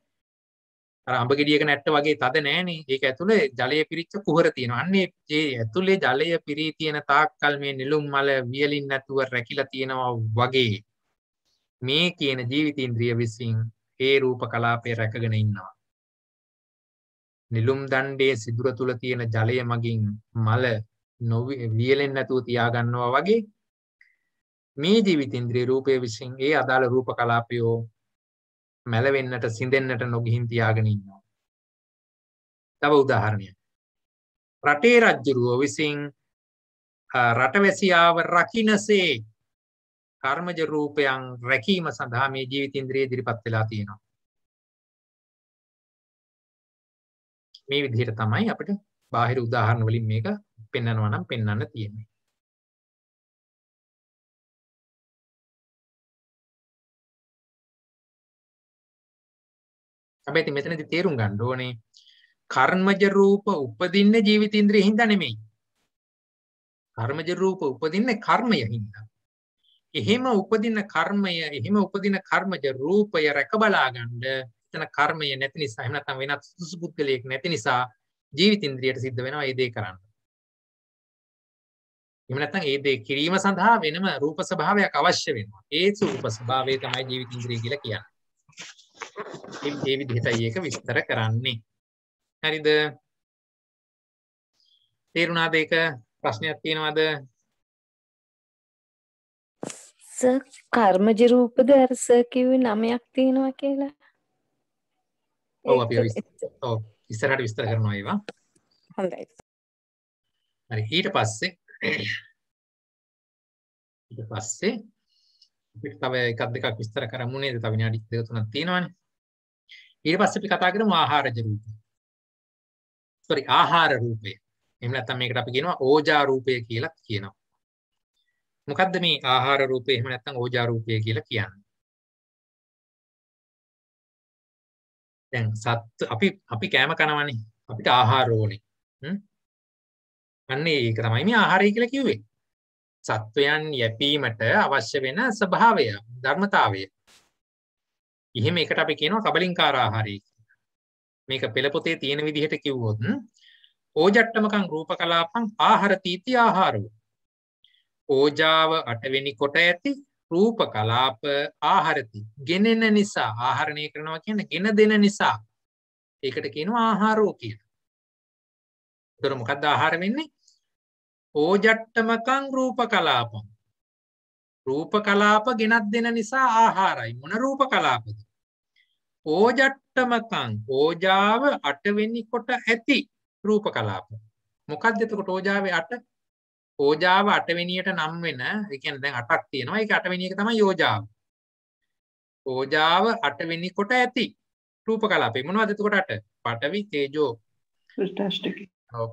අර අඹ ගෙඩියක නැට්ට වගේ තද නෑනේ. ඒක ඇතුළේ ජලය පිරිච්ච කුහර තියෙනවා. අන්නේ ඒ ඇතුළේ ජලය පිරී තියෙන තාක්කල් මේ නිලුම් මල වියලින් නැතුව රැකිලා තියෙනවා වගේ මේ කියන ජීවිතේන්ද්‍රිය විසින් ඒ රූප කලාපය රැකගෙන ඉන්නවා. නිලුම් දණ්ඩේ සිදුර තුල තියෙන ජලය මගින් මල වියලෙන් නැතුව තියාගන්නවා වගේ මේ ජීවිතේන්ද්‍රිය රූපය විසින් ඒ අදාළ රූප කලාපයෝ මැලවෙන්නට සිඳෙන්නට නොගිහින් තියාගෙන ඉන්නවා. තව උදාහරණයක්. රටේ රජ්ජුරුව විසින් රටවැසියාව රකින්නසේ කර්මජ රූපයන් රැකීම සඳහා මේ ජීවිතේන්ද්‍රිය ඉදිරිපත් වෙලා තියෙනවා. මේ විදිහට තමයි අපිට බාහිර උදාහරණ වලින් මේක පෙන්වනවා නම් පෙන්වන්න තියෙන්නේ. හැබැයි මෙතනදී තේරුම් ගන්න ඕනේ කර්මජ රූප උපදින්න ජීවිතේන්ද්‍රයෙන් හින්දා නෙමෙයි. කර්මජ රූප උපදින්නේ කර්මය හින්දා. එහෙම උපදින කර්මය එහෙම උපදින කර්මජ රූපය රැක බලා ගන්න මෙතන කර්මය නැති නිසා එහෙම නැත්නම් වෙනත් සුසු පුද්ගලයෙක් නැති නිසා ජීවිතින්ද්‍රියට සිද්ධ වෙනවා මේ දේ කරන්න. එහෙම නැත්නම් මේ දේ කිරීම සඳහා වෙනම රූප ස්වභාවයක් අවශ්‍ය වෙනවා. ඒ රූප ස්වභාවය තමයි ජීවිතින්ද්‍රිය කියලා කියන්නේ. මේ විදිහටයි ඒක විස්තර කරන්නේ. හරිද? තේරුණාද ඒක ප්‍රශ්නයක් තියෙනවද? සර් කර්මජ රූපද අර සර් කිව්වේ නමයක් තියෙනවා කියලා. ඔව් අපි ඔව් ඉස්සරහට විස්තර කරනවා ඒවා. හොඳයි. හරි ඊට පස්සේ ඊට පස්සේ අපිට තව එකක් දෙකක් විස්තර කරමු නේද? තව විනාඩි දෙක තුනක් තියෙනවානේ. ඊට පස්සේ අපි කතා කරමු ආහාරජ රූපය. sorry ආහාර රූපය. එහෙම නැත්නම් මේකට අපි කියනවා ඕජා රූපය කියලා කියනවා. මොකද්ද මේ ආහාර රූපය එහෙම නැත්නම් ඕජා රූපය කියලා කියන්නේ? දැන් සත් අපි අපි කෑම කනවනේ අපිට ආහාර ඕනේ අන්න ඒක තමයි මේ ආහාරය කියලා කිව්වේ සත්වයන් යැපීමට අවශ්‍ය වෙන ස්වභාවය ධර්මතාවය එහෙම එකට අපි කියනවා කබලින්කාර ආහාරය මේක පෙළ පොතේ තියෙන විදිහට කිව්වොත් ඕජට්ටමකං රූපකලාපං ආහාර තීති ආහාරෝ ඕජාව අටවෙනි කොට ඇති රූප කලාප ආහරති ගෙනෙන නිසා ආහරණය කරනවා කියන ගෙන දෙන නිසා ඒකට කියනවා ආහාරෝ කියන තොර මොකක්ද ආහාර වෙන්නේ ඕජට්ටමකං රූප කලාපම් රූප කලාප ගෙනත් දෙන නිසා ආහාරයි මොන රූප කලාපද ඕජට්ටමකං ඕජාව අටවෙනි කොට ඇති රූප කලාප මොකක්ද එතකොට ඕජාවේ අට ඕජාව අටවෙනියට නම් වෙන එකන දැන් අටක් තියෙනවා එක අටවෙනික තම යෝජාව ඕජාව අටවෙනි කොට ඇති රූප කලාපේ මොනවද එතකොට අට පටවි තේජෝ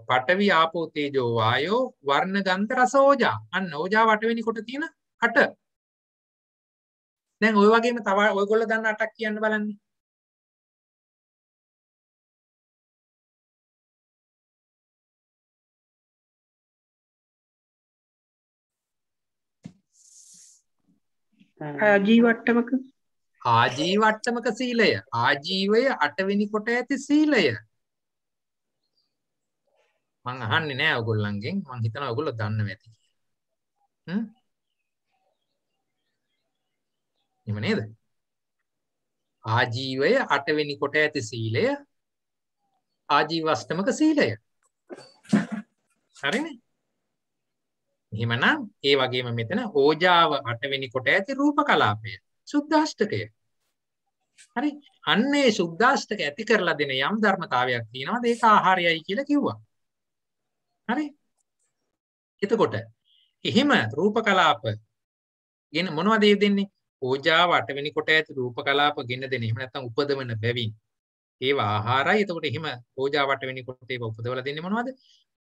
පටවි ආපෝ තේජෝ වායෝ වර්ණ ගන්ධ රස ඕජා අන්න ඕජාව අටවෙනි කොට තියෙන අට දැන් ওই වගේම තව ඔයගොල්ලෝ දන්න අටක් කියන්න බලන්නේ ආජීවට්ටමක ආජීවට්ටමක සීලය ආජීවය අටවෙනි කොට ඇති සීලය මං අහන්නේ නෑ ඔයගොල්ලන්ගෙන් මං හිතනවා ඔයගොල්ලෝ දන්නව ඇති කියලා. එහෙම නේද? ආජීවය අටවෙනි කොට ඇති සීලය ආජීවස්තමක සීලය. හරිනේ? එහෙමනම් ඒ වගේම මෙතන ඕජාව අටවෙනි කොට ඇති රූප කලාපය සුද්දාෂ්ටකය. හරි අන්නේ සුද්දාෂ්ටක ඇති කරලා දෙන යම් ධර්මතාවයක් තියෙනවා ඒක ආහාරයයි කියලා කිව්වා. හරි එතකොට එහෙම රූප කලාප ගෙන මොනවද ඒ දෙන්නේ? ඕජාව අටවෙනි කොට ඇති රූප කලාප ගෙන දෙන. එහෙම නැත්නම් උපදවන බැවින් ඒවා ආහාරයි. එතකොට එහෙම ඕජාව අටවෙනි කොට ඒවා උපදවලා දෙන්නේ මොනවද?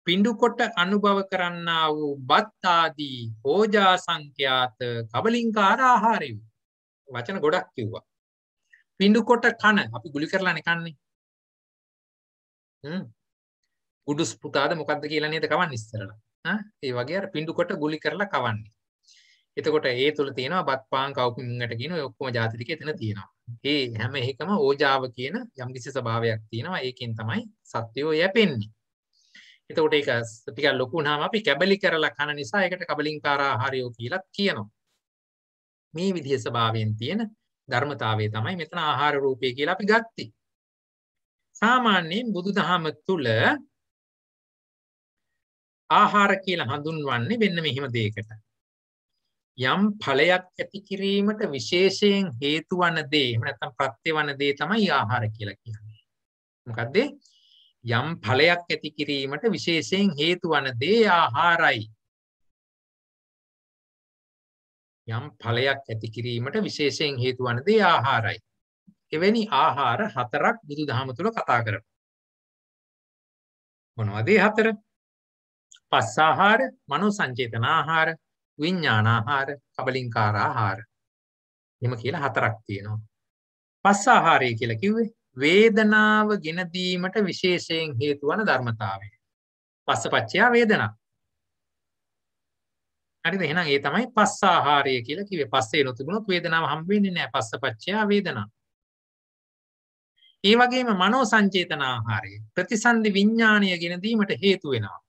පිඩුකොට අනුභව කරන්නා වූ බත්තාදී හෝජා සංඛ්‍යාත කබලින්කාර ආහාරය වචන ගොඩක් කිව්වා. පිඩුකොට කන අපි ගුලි කරලා නිකන්නේ. ගුඩුස් පුතාද මොකක්ද කියලා නේද කවන්න ඉස්සරලා ඒ වගේ පිඩුකොට ගුලි කරලා කවන්නේ. එතකොට ඒ තුළ තියෙනවා බත්පාන් කවුපින්ට කියන ඔක්කොම ජාතික එතන තියෙනවා. ඒ හැම එකම ඕජාව කියන යම්කිසි ස්භාවයක් තියෙනවා ඒකෙන් තමයි සත්‍යයෝ යැපෙන්නේ. එතකොට ඒක ටිකක් ලොකු වුණාම අපි කැබලි කරලා කන නිසා ඒකට කබලින්කාරා ආහාරයෝ කියලා කියනවා. මේ විදිය ස්වභාවයෙන් තියෙන ධර්මතාවය තමයි මෙතන ආහාර රූපය කියලා අපි ගත්ති. සාමාන්‍යයෙන් බුදුදහම තුල ආහාර කියලා හඳුන්වන්නේ මෙන්න මෙහිම දෙයකට. යම් ඵලයක් ඇති කිරීමට විශේෂයෙන් හේතු වන දේ එහෙම නැත්නම් ප්‍රත්‍ය වන දේ තමයි ආහාර කියලා කියන්නේ. මොකද්ද? යම් ඵලයක් ඇති කිරීමට විශේෂයෙන් හේතු වන දේ ආහාරයි. යම් ඵලයක් ඇති කිරීමට විශේෂයෙන් හේතු වන දේ ආහාරයි. එවැනි ආහාර හතරක් බුදුදහම තුල කතා කරනවා. මොනවද ඒ හතර? පස් ආහාර, මනෝ සංචේතන ආහාර, විඥාන ආහාර, කබලින්කාර ආහාර. එහෙම කියලා හතරක් තියෙනවා. පස් ආහාරය කියලා කිව්වේ වේදනාව ගෙනදීමට විශේෂයෙන් හේතුවන ධර්මතාවය. පස්සපච්චයා වේදනා. හරිද එහෙනම් ඒ තමයි පස්ස ආහාරය කියලා කිව්වේ. පස්සේ නොතිබුණොත් වේදනාව හම් වෙන්නේ නැහැ. පස්සපච්චයා වේදනා. ඒ වගේම මනෝ සංචේතන ආහාරය ප්‍රතිසන්දි විඥාණය ගෙනදීමට හේතු වෙනවා.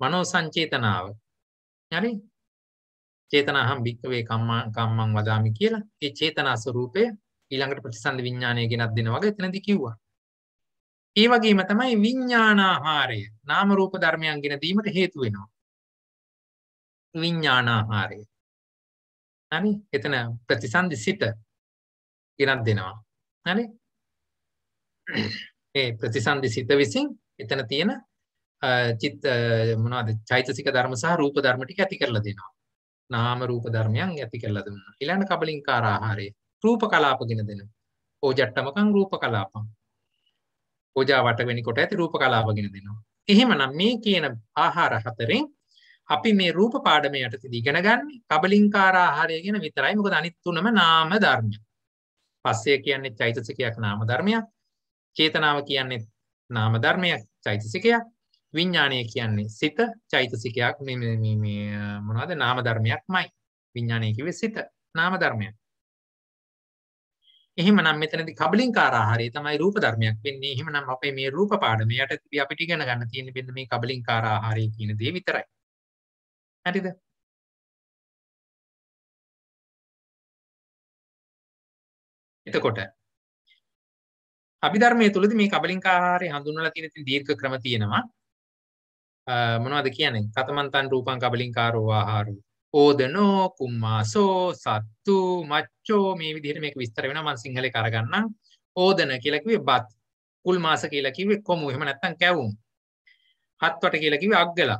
මනෝ සංචේතනාව. හරි? චේතනාහම් භික්කවේ කම්මං කම්මං වදාමි කියලා ඒ චේතනා ස්වરૂපය ඊළඟට ප්‍රතිසන්ධි විඥානය ගෙනත් දෙනවා වගේ එතනදී කිව්වා. ඒ වගේම තමයි විඥානාහාරය නාම රූප ධර්මයන් ගෙන දීමට හේතු වෙනවා. විඥානාහාරය. හරි? එතන ප්‍රතිසන්දි සිත ගෙනත් දෙනවා. හරි? ඒ ප්‍රතිසන්දි සිත විසින් එතන තියෙන චිත් මොනවද චෛතසික ධර්ම සහ රූප ධර්ම ටික ඇති කරලා දෙනවා. නාම රූප ධර්මයන් ඇති කරලා දුන්නා. ඊළඟ කබලින්කාර ආහාරය. රූප කලාප ගෙන දෙනවා. ඕජට්ටමකං රූප කලාපං. පූජා වට වෙනකොට ඇති රූප කලාප ගෙන දෙනවා. එහෙමනම් මේ කියන ආහාර හතරෙන් අපි මේ රූප පාඩමේ යටතේදී ඉගෙන ගන්න කබලින්කාර ආහාරය ගැන විතරයි. මොකද අනිත් තුනම නාම ධර්ම. පස්සේ කියන්නේ චෛතසිකයක් නාම ධර්මයක්. චේතනාව කියන්නේ නාම ධර්මයක් චෛතසිකයක්. විඥාණය කියන්නේ සිත චෛතසිකයක් මේ මේ මොනවද නාම ධර්මයක්මයි. විඥාණය කිව්වේ සිත නාම ධර්මයක්. එහෙමනම් මෙතනදී කබලින්කාරාහාරය තමයි රූප ධර්මයක් වෙන්නේ. එහෙමනම් අපේ මේ රූප පාඩම යටතදී අපිට ඉගෙන ගන්න තියෙන්නේ මෙන්න මේ කබලින්කාරාහාරය කියන දේ විතරයි. හරිද? එතකොට අභිධර්මයේ තුලදී මේ කබලින්කාහාරය හඳුන්වලා තියෙන දීර්ඝ ක්‍රම තියෙනවා. මොනවද කියන්නේ? කතමන්තන් රූපං කබලින්කාරෝ ආහාරෝ ඕදනෝ කුම්මාසෝ සත්තු මච්චෝ මේ විදිහට මේක විස්තර වෙනවා මම සිංහලේ කරගන්නම් ඕදන කියලා කිව්වේ බත් කුල්මාස කියලා කිව්වේ කොමු එහෙම නැත්නම් කැවුම් හත්වට කියලා කිව්වේ අග්ගලා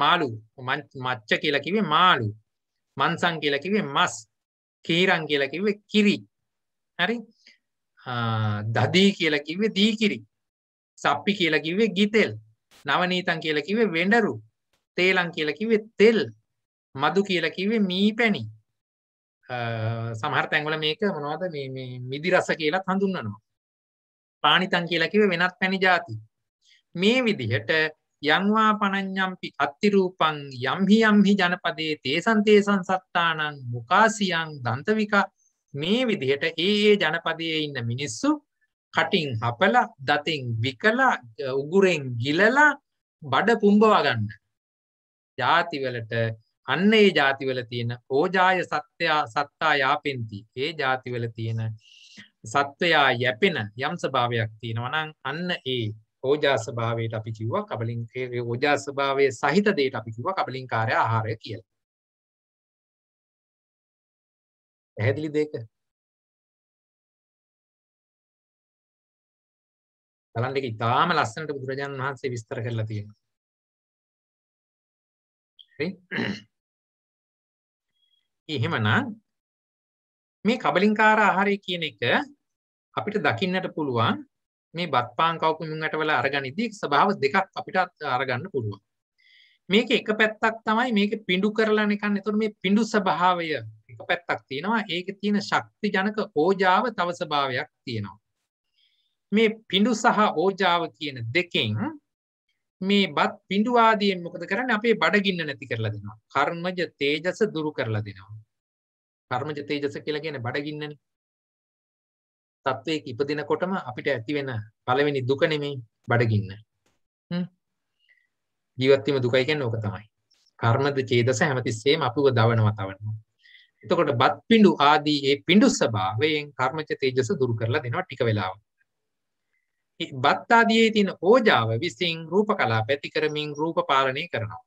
මාළු මච්ච කියලා කිව්වේ මාළු මන්සන් කියලා කිව්වේ මස් කීරන් කියලා කිව්වේ කිරි හරි දදී කියලා කිව්වේ දීකිරි සප්පි කියලා කිව්වේ ගිතෙල් නවනීතන් කියලා කිව්වේ වෙඬරු තේලම් කියලා කිව්වේ තෙල් මදු කියලා කිව්වේ මී පැණි. සමහර තැන්වල මේක මොනවද මේ මේ මිදි රස කියලා හඳුන්වනවා. පාණිතං කියලා කිව්වේ වෙනත් පැණි જાති. මේ විදිහට යංවා පනඤ්ඤම්පි අත්තිරූපං යම්හි යම්හි ජනපදේ තේසං තේසං සත්තානං මුකාසියං දන්තවිකා මේ විදිහට ඒ ඒ ජනපදයේ ඉන්න මිනිස්සු කටින් හපලා දතින් විකලා උගුරෙන් ගිලලා බඩ පුම්බවා ගන්න. ಜಾතිවලට අන්න ඒ ජාතිවල තියෙන ඕජාය සත්‍යයා සත්තා යාපෙන්ති ඒ ජාතිවල තියෙන සත්වයා යැපෙන යම් ස්භාවයක් තියෙනවනං අන්න ඒ ඕජාස්භාවයට අපි කිව්ව කබලින් ඕජාස්භාවය සහිත දේට අපි කිව්ව කබලින් කාරය ආහාරය කියල පැහැදිලි දෙක තලන් දෙක ඉතාම ලස්සනට බුදුරජාණන් වහන්සේ විස්තර කරලා තියෙනවා එහෙමනම් මේ කබලින්කාර ආහාරය කියන එක අපිට දකින්නට පුළුවන් මේ බත්පාන් කවපු මුං ඇටවල අරගනිද්දී ස්වභාව දෙකක් අපිට අරගන්න පුළුවන්. මේක එක පැත්තක් තමයි මේක පිඬු කරලා නිකන් එතකොට මේ පිඬු ස්වභාවය එක පැත්තක් තියෙනවා. ඒකේ තියෙන ශක්ති ජනක ඕජාව තව ස්වභාවයක් තියෙනවා. මේ පිඬු සහ ඕජාව කියන දෙකෙන් මේ බත් පිඩු ආදියෙන් මොකද කරන්න අපේ බඩගින්න නැති කරලා දෙනවා කර්මජ තේජස දුරු කරලා දෙනවා කර්මජ තේජස කියලා කියන බඩගින්නන තත්ත්වයක ඉපදිනකොටම අපිට ඇතිවෙන පළවෙනි දුක නෙමේ බඩගින්න ජීවත්වීම දුකයි කියන්නේ ඕක තමයි කර්මද චේදස හැමතිස්සෙම අපිව දවනවා තවනවා එතකොට බත් පිඩු ආදී ඒ පිඩු ස්වභාවයෙන් කර්මජ තේජස දුරු කරලා දෙනවා ටික වෙලාවක් බත්තාදයේ තින ඕජාව විසින් රූප කලා පැති කරමින් රූප පාලනය කරනවා.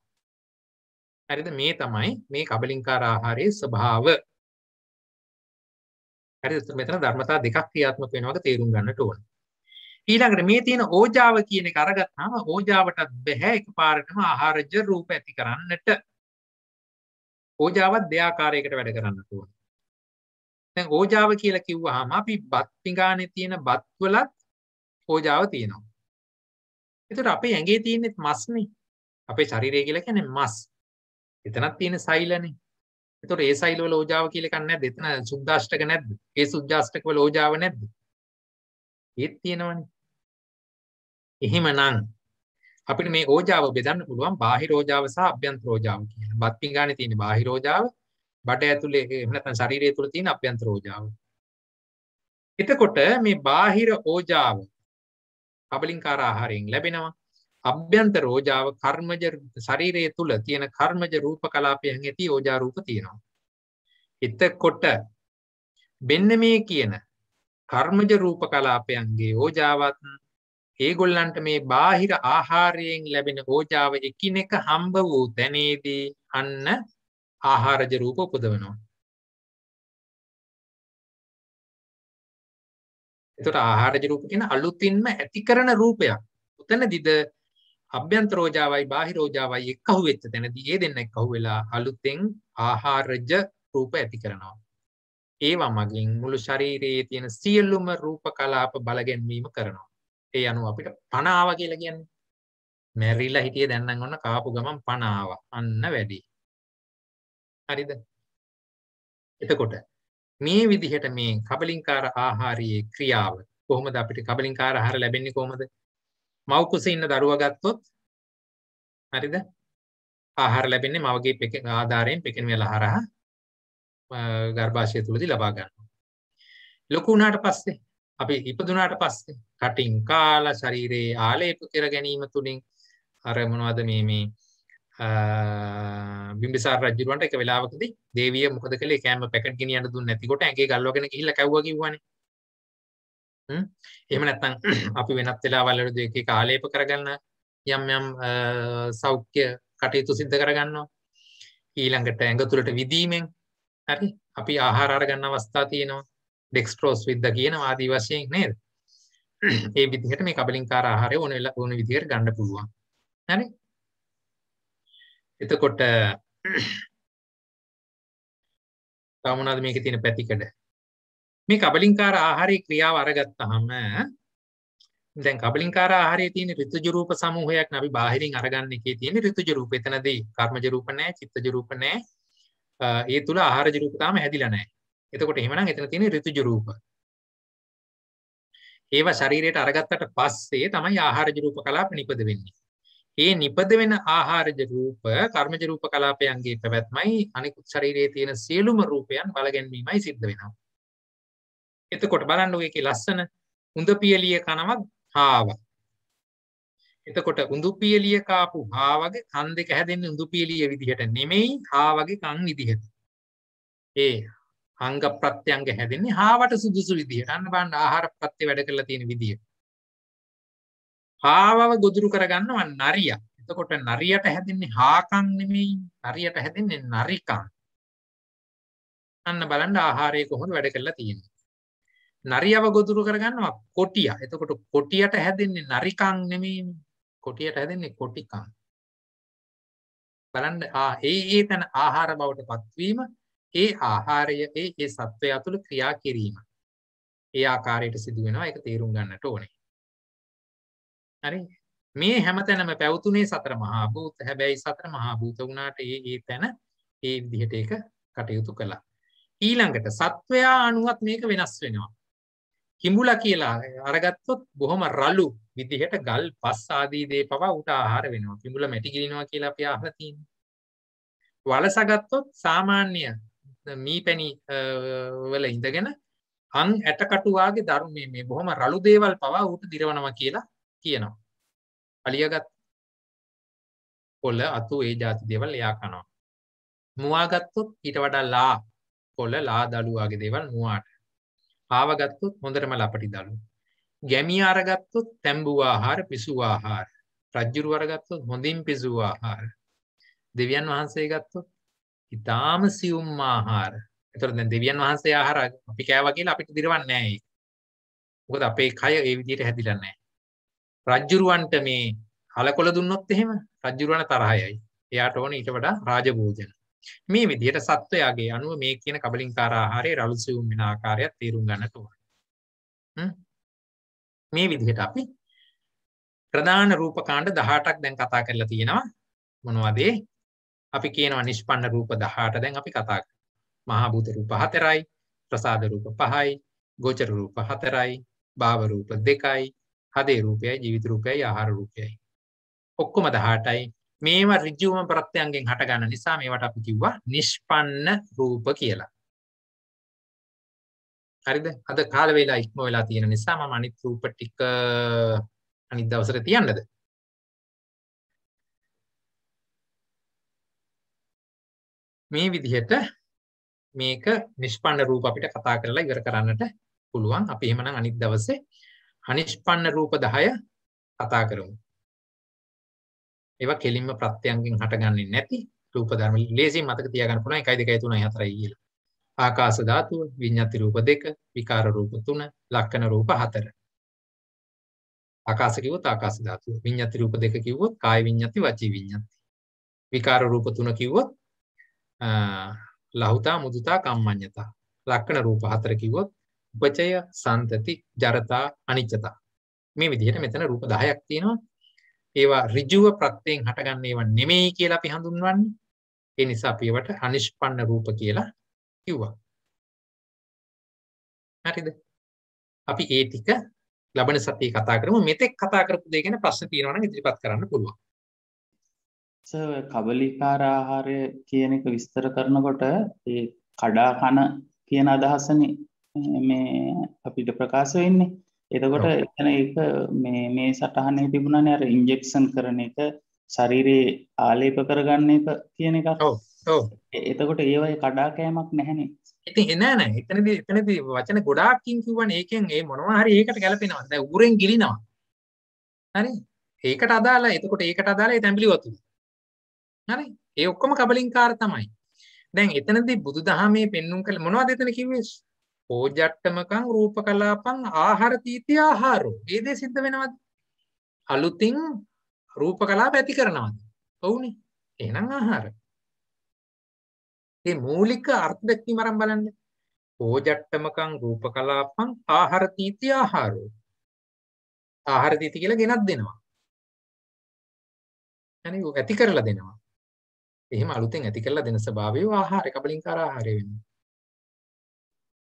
හරිද මේ තමයි මේ කබලින්කාර ආහාරයේ ස්වභාව. හරි මෙතන ධර්මතා දෙකක් ක්‍රියාත්මක වෙනවාක තේරුම් ගන්නට ඕන. ඊළඟට මේ තියෙන ඕජාව කියන එක අරගත්තාම ඕජාවටත් බෑ එකපාරටම ආහාරජ රූප ඇති කරන්නට. ඕජාවත් දෙආකාරයකට වැඩ කරන්නට ඕන. දැන් ඕජාව කියලා කිව්වහම අපි බත් පිඟානේ තියෙන බත් වලත් පෝජාව තියෙනවා. එතකොට අපේ ඇඟේ තියෙන මස්නේ. අපේ ශරීරය කියලා කියන්නේ මස්. එතනක් තියෙන සෛලනේ. එතකොට ඒ සෛල වල ඕජාව කියලා එකක් නැද්ද? එතන සුද්දාෂ්ටක නැද්ද? ඒ සුද්දාෂ්ටක වල ඕජාව නැද්ද? ඒත් තියෙනවනේ. එහෙමනම් අපිට මේ ඕජාව බෙදන්න පුළුවන් බාහිර ඕජාව සහ අභ්‍යන්තර ඕජාව කියලා. බත් පිඟානේ තියෙන බාහිර ඕජාව, බඩ ඇතුලේ එහෙම නැත්නම් ශරීරය තුල තියෙන අභ්‍යන්තර ඕජාව. එතකොට මේ බාහිර ඕජාව කබලින්කාර ආහාරයෙන් ලැබෙනවා අභ්‍යන්තර ඕජාව කර්මජ ශරීරය තුල තියෙන කර්මජ රූප කලාපයන් ඇති ඕජා රූප තියෙනවා. එතකොට මෙන්න මේ කියන කර්මජ රූප කලාපයන්ගේ ඕජාවත් ඒගොල්ලන්ට මේ බාහිර ආහාරයෙන් ලැබෙන ඕජාව එකිනෙක හම්බ වූ තැනේදී අන්න ආහාරජ රූප උපදවනවා. එතකොට ආහාරජ රූප කියන අලුතින්ම ඇති කරන රූපයක්. උතනදිද අභ්‍යන්තරෝජාවයි බාහිරෝජාවයි එක්කහු වෙච්ච තැනදී ඒ දෙන්න එක්කහු වෙලා අලුතෙන් ආහාරජ රූප ඇති කරනවා. ඒවා මගින් මුළු ශරීරයේ තියෙන සියලුම රූප කලාප බලගැන්වීම කරනවා. ඒ අනුව අපිට පණාව කියලා කියන්නේ. මැරිලා හිටියේ දැන් නම් ඔන්න කාපු ගමන් පණාව. අන්න වැඩි. හරිද? එතකොට මේ විදිහට මේ කබලින්කාර ආහාරයේ ක්‍රියාව කොහොමද අපිට කබලින්කාර ආහාර ලැබෙන්නේ කොහොමද? මව් කුසේ ඉන්න දරුවා ගත්තොත් හරිද? ආහාර ලැබෙන්නේ මවගේ පෙකෙන ආධාරයෙන් පෙකෙන වල හරහා ගර්භාෂය තුලදී ලබා ගන්නවා. ලොකු වුණාට පස්සේ අපි ඉපදුනාට පස්සේ කටින් කාලා ශරීරයේ ආලේප කර ගැනීම තුලින් අර මොනවද මේ මේ බිම්බිසාර රජුරන්ට එක වෙලාවකදී දේවිය මොකද කළේ කෑම පැකට් ගෙනියන්න දුන්නේ නැතිකොට ඇඟේ ගල්වගෙන ගිහිල්ලා කැව්වා කිව්වනේ. හ්ම්. එහෙම නැත්නම් අපි වෙනත් වෙලාවල් වලදී එක එක ආලේප කරගන්න යම් යම් සෞඛ්‍ය කටයුතු සිද්ධ කරගන්නවා. ඊළඟට ඇඟ තුලට විදීමෙන් හරි අපි ආහාර අරගන්න අවස්ථා තියෙනවා. ඩෙක්ස්ට්‍රෝස් විද්ද කියනවා ආදි වශයෙන් නේද? ඒ විදිහට මේ කබලින්කාර ආහාරය ඕන වෙලා ඕන විදිහට ගන්න පුළුවන්. හරි? එතකොට තව මොනවද මේකේ තියෙන පැතිකඩ? මේ කබලින්කාර ආහාරයේ ක්‍රියාව අරගත්තාම දැන් කබලින්කාර ආහාරයේ තියෙන ඍතුජ රූප සමූහයක් නේ අපි බාහිරින් අරගන්න එකේ තියෙන ඍතුජ රූප. එතනදී කර්මජ රූප නැහැ, චිත්තජ රූප නැහැ. ඒ තුල ආහාරජ රූප තාම හැදිලා නැහැ. එතකොට එහෙමනම් එතන තියෙන ඍතුජ රූප. ඒවා ශරීරයට අරගත්තට පස්සේ තමයි ආහාරජ රූප කලාප නිපද වෙන්නේ. ඒ නිපද වෙන ආහාරජ රූප කර්මජ රූප කලාපයන්ගේ පැවැත්මයි අනිකුත් ශරීරයේ තියෙන සියලුම රූපයන් බලගැන්වීමයි සිද්ධ වෙනවා. එතකොට බලන්න ඔයකේ ලස්සන උඳ පියලිය කනවක් හාවක්. එතකොට උඳු පියලිය කාපු හාවගේ කන් දෙක හැදෙන්නේ උඳු පියලිය විදිහට නෙමෙයි හාවගේ කන් විදිහට. ඒ අංග ප්‍රත්‍යංග හැදෙන්නේ හාවට සුදුසු විදිහට. අන්න බලන්න ආහාර ප්‍රත්‍ය වැඩ කරලා තියෙන විදිහට. හාවව ගොදුරු කරගන්නවා නරිය එතකොට නරියට හැදෙන්නේ හාකන් නෙමෙයි හරියට හැදෙන්නේ නරිකන් අන්න බලන්න ආහාරය කොහොමද වැඩ කරලා තියෙන්නේ නරියව ගොදුරු කරගන්නවා කොටිය එතකොට කොටියට හැදෙන්නේ නරිකන් නෙමෙයි කොටියට හැදෙන්නේ කොටිකන් බලන්න ඒ ඒ තැන ආහාර බවට පත්වීම ඒ ආහාරය ඒ ඒ සත්වය තුළ ක්‍රියා කිරීම ඒ ආකාරයට සිදුවෙනවා එක තේරුම් ගන්නට ඕනේ හරි මේ හැමතැනම පැවතුනේ සතර මහා භූත හැබැයි සතර මහා භූත වුණාට ඒ ඒ තැන ඒ විදිහට ඒක කටයුතු කළා ඊළඟට සත්වයා අනුවත් මේක වෙනස් වෙනවා කිඹුලා කියලා අරගත්තොත් බොහොම රළු විදිහට ගල් පස් ආදී දේ පවා ඌට ආහාර වෙනවා කිඹුලා මැටි ගිලිනවා කියලා අපි අහලා තියෙනවා වලසගත්තොත් සාමාන්‍ය මීපැණි වල ඉඳගෙන අං ඇටකටුවාගේ ධර්මයේ මේ බොහොම රළු දේවල් පවා ඌට දිරවනවා කියලා කියනවා. අලියගත් කොළ අතු ඒ જાති දේවල් එයා කනවා. මුවා ගත්තොත් ඊට වඩා ලා කොළ ලා දළුවාගේ දේවල් මුවාට. ආව ගත්තොත් හොඳටම ලපටි දළු. ගැමියා අරගත්තොත් තැඹු ආහාර පිසු ආහාර. රජ්ජුරු අරගත්තොත් හොඳින් පිසු ආහාර. දෙවියන් වහන්සේ ගත්තොත් ඊටාම සියුම් ආහාර. එතකොට දැන් දෙවියන් වහන්සේ ආහාර අපි කෑවා කියලා අපිට දිරවන්නේ නැහැ ඒක. මොකද අපේ කය ඒ විදිහට හැදිලා නැහැ. රජ්ජුරුවන්ට මේ හලකොළ දුන්නොත් එහෙම රජ්ජුරුවන තරහයයි. එයාට ඕන ඊට වඩා රාජභෝජන. මේ විදිහට සත්වයාගේ අනුව මේ කියන කබලින්කාර ආහාරයේ රළුසියුම් වෙන ආකාරයක් තේරුම් ගන්නට ඕන. මේ විදිහට අපි ප්‍රධාන රූපකාණ්ඩ 18ක් දැන් කතා කරලා තියෙනවා. මොනවද අපි කියනවා නිෂ්පන්න රූප 18 දැන් අපි කතා කරා. මහා භූත රූප 4යි, ප්‍රසාද රූප 5යි, ගෝචර රූප 4යි, භාව රූප 2යි, හදේ රූපයයි ජීවිත රූපයයි ආහාර රූපයයි. ඔක්කොම 18යි. මේවා ඍජුවම ප්‍රත්‍යයෙන් හට ගන්න නිසා මේවට අපි කිව්වා නිෂ්පන්න රූප කියලා. හරිද? අද කාල වේලා ඉක්ම වෙලා තියෙන නිසා මම අනිත් රූප ටික අනිත් දවසට තියන්නද? මේ විදිහට මේක නිෂ්පන්න රූප අපිට කතා කරලා ඉවර කරන්නට පුළුවන්. අපි එහෙමනම් අනිත් දවසේ හනිෂ්පන්න රූප 10 කතා කරමු. ඒවා කෙලින්ම ප්‍රත්‍යයෙන් හටගන්නේ නැති රූප ධර්ම. ලේසියෙන් මතක තියාගන්න පුළුවන් 1 2 3 4යි කියලා. ආකාශ ධාතුව, විඤ්ඤාති රූප 2, විකාර රූප 3, ලක්ෂණ රූප 4. ආකාශ කිව්වොත් ආකාශ ධාතුව, විඤ්ඤාති රූප 2 කිව්වොත් කාය විඤ්ඤාති, වචී විඤ්ඤාති. විකාර රූප 3 කිව්වොත් ලහුතා, මුදුතා, කම්මඤ්ඤතා. ලක්ෂණ රූප 4 කිව්වොත් වචය සන්තති ජරතා අනිච්චතා මේ විදිහට මෙතන රූප 10ක් තියෙනවා ඒවා ඍජුව ප්‍රත්‍යයෙන් හටගන්න ඒවා නෙමෙයි කියලා අපි හඳුන්වන්නේ ඒ නිසා අපි ඒවට අනිෂ්පන්න රූප කියලා කිව්වා හරිද අපි ඒ ටික ලබන සතියේ කතා කරමු මෙතෙක් කතා කරපු දේ ගැන ප්‍රශ්න තියෙනවා නම් ඉදිරිපත් කරන්න පුළුවන් සර් කබලිකාර ආහාරය කියන එක විස්තර කරනකොට ඒ කඩා කන කියන අදහසනේ මේ අපිට ප්‍රකාශ වෙන්නේ එතකොට එතන එක මේ මේ සටහනේ තිබුණන අර ඉන්ජෙක්ෂන් කරන එක ශරීරයේ ආලේප කරගන්න එක කියන එක එතකොට ඒවයි කඩාකෑමක් නැහැනේ ඉතින් එනෑ නෑ එතනද එතනදී වචන ගොඩාක්කින් කිව්වන් ඒකෙන් ඒ මොනවා හරි ඒකට ගැලපෙනවා දැන් උගුරෙන් ගිලිනවා හරි ඒකට අදාලා එතකොට ඒකට අදාලා ඒ තැඹිලි වතුර හරි ඒ ඔක්කොම කබලින්කාර තමයි දැන් එතනදී බුදුදහමේ පෙන්눔 කළ මොනවද එතන කිව්වේ පෝජට්ටමකං රූප කලාපන් ආහාර තීතිය ආහාරු ඒ දේ සිද්ධ වෙනවද අලුතින් රූප කලාප ඇති කරනවද ඔවුනි එහෙනම් ආහාර ඒ මූලික අර්ථ දැක්වීම අරන් බලන්න පෝජට්ටමකං රූප කලාපන් ආහාර තීතිය ආහාරු ආහාර තීති කියලා ගෙනත් දෙනවා يعني ඇති කරලා දෙනවා එහෙම අලුතෙන් ඇති කරලා දෙන ස්වභාවය ආහාර කබලින්කාර ආහාරය වෙනවා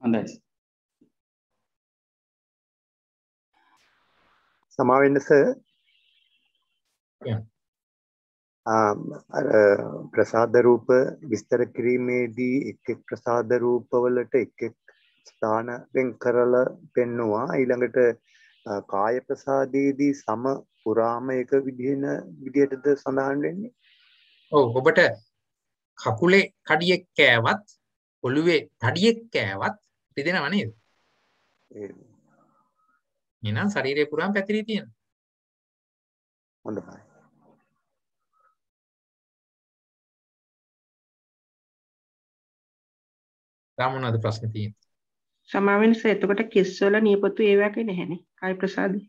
හොඳයි. සමා වෙන්න සර්. අර ප්‍රසාද රූප විස්තර කිරීමේදී එක් එක් ප්‍රසාද රූපවලට එක් එක් ස්ථාන වෙන් කරලා පෙන්නවා. ඊළඟට කාය ප්‍රසාදයේදී සම පුරාම එක විදිහන විදිහටද සඳහන් වෙන්නේ. ඔව් ඔබට කකුලේ කඩියෙක් කෑවත් ඔළුවේ තඩියෙක් කෑවත් රිදෙනව නේද? එහෙනම් ශරීරය පුරාම පැතිරී තියෙන. හොඳයි. රාමුණාද ප්‍රශ්න තියෙන්නේ? සමාවෙනස එතකොට කිස් වල නියපොතු ඒ වගේ නැහැනේ. කාය ප්‍රසාදේ.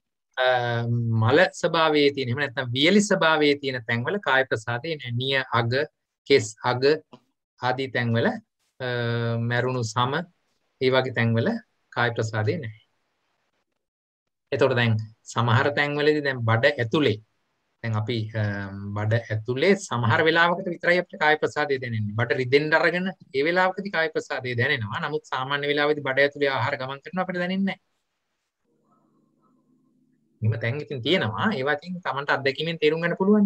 මල ස්වභාවයේ තියෙන එහෙම නැත්නම් වියලි ස්වභාවයේ තියෙන තැන්වල කාය ප්‍රසාදේ නෑ. නිය අග, කෙස් අග ආදී තැන්වල මැරුණු සම ඒ වගේ තැන්වල කාය ප්‍රසාදේ නැහැ. එතකොට දැන් සමහර තැන්වලදී දැන් බඩ ඇතුලේ දැන් අපි බඩ ඇතුලේ සමහර වෙලාවකට විතරයි අපිට කාය ප්‍රසාදේ දැනෙන්නේ. බඩ රිදෙන්න අරගෙන ඒ වෙලාවකදී කාය ප්‍රසාදේ දැනෙනවා. නමුත් සාමාන්‍ය වෙලාවෙදී බඩ ඇතුලේ ආහාර ගමන් කරනවා අපිට දැනෙන්නේ නැහැ. මෙහෙම තැන් ඉතින් තියෙනවා. ඒවා ඉතින් Tamanට අත්දැකීමෙන් තේරුම් ගන්න පුළුවන්.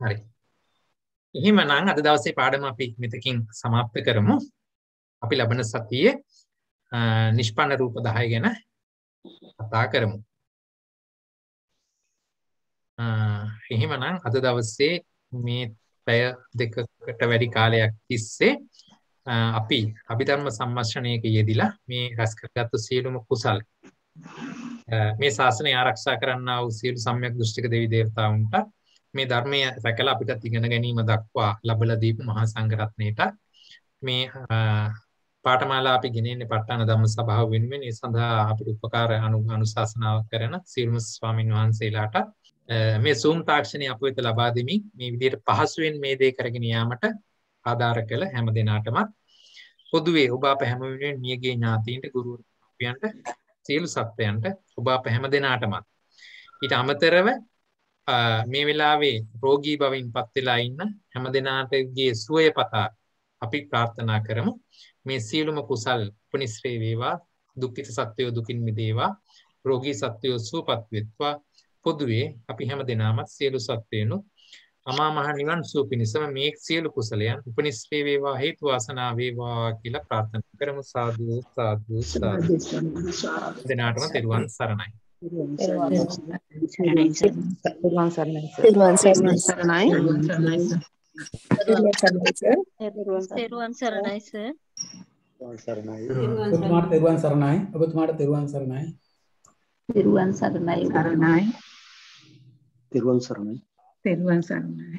හරි. එහෙමනම් අද දවසේ පාඩම අපි මෙතකින් સમાપ્ત කරමු. අපි ලබන සතියේ නිෂ්පන්න රූප 10 ගැන කතා කරමු. එහෙමනම් අද දවසේ මේ පැය දෙකකට වැඩි කාලයක් තිස්සේ අපි අභිධර්ම සම්මර්ෂණයක යෙදිලා මේ රැස්කරගත්තු සියලුම කුසල් මේ ශාසනය ආරක්ෂා කරන්නා වූ සියලු සම්‍යක් දෘෂ්ටික දෙවි දේවතාවුන්ට මේ ධර්මය රැකලා අපිටත් ඉගෙන ගැනීම දක්වා ලබලා දීපු මහා සංඝරත්නයට මේ පාඨමාලා අපි ගෙනෙන්නේ ප ဋ ාණ ධම්ම සභාව වෙනුවෙන් ඒ සඳහා අපිට උපකාර අනුශාසනාවක් කරන සීලම ස්වාමින් වහන්සේලාට මේ Zoom තාක්ෂණය අප වෙත ලබා දෙමින් මේ විදිහට පහසුවෙන් මේ දේ කරගෙන යාමට ආධාර කළ හැම දිනාටමත් පොදුවේ ඔබ අප හැම වෙනුවෙන් මියගේ ඥාතීන්ට ගුරුවරුන්ට සියලු සත්වයන්ට ඔබ අප හැම දිනාටමත් ඊට අමතරව මේ වෙලාවේ රෝගී බවින් පත් වෙලා ඉන්න හැම දෙනාටගේ සුවය පතා අපි ප්‍රාර්ථනා කරමු මේ සියලුම කුසල් උපනිශ්‍රේ වේවා දුක්ඛිත සත්වයෝ දුකින් මිදේවා රෝගී සත්වයෝ සුවපත් වෙත්වා පොදුවේ අපි හැම දෙනාම සියලු සත්වයන්ු අමා මහ නිවන් සුව පිණිසම මේ සියලු කුසලයන් උපනිශ්‍රේ වේවා හේතු වාසනා වේවා කියලා ප්‍රාර්ථනා කරමු සාදු සාදු සාදු දෙනාටම තෙරුවන් සරණයි තෙරුවන් සරණයි තෙරුවන් සරණයි ඔබතුමාට තෙරුවන් සරණයි තෙරුවන් සරණයි සරණයි තෙරුවන් සරණයි තෙරුවන් සරණයි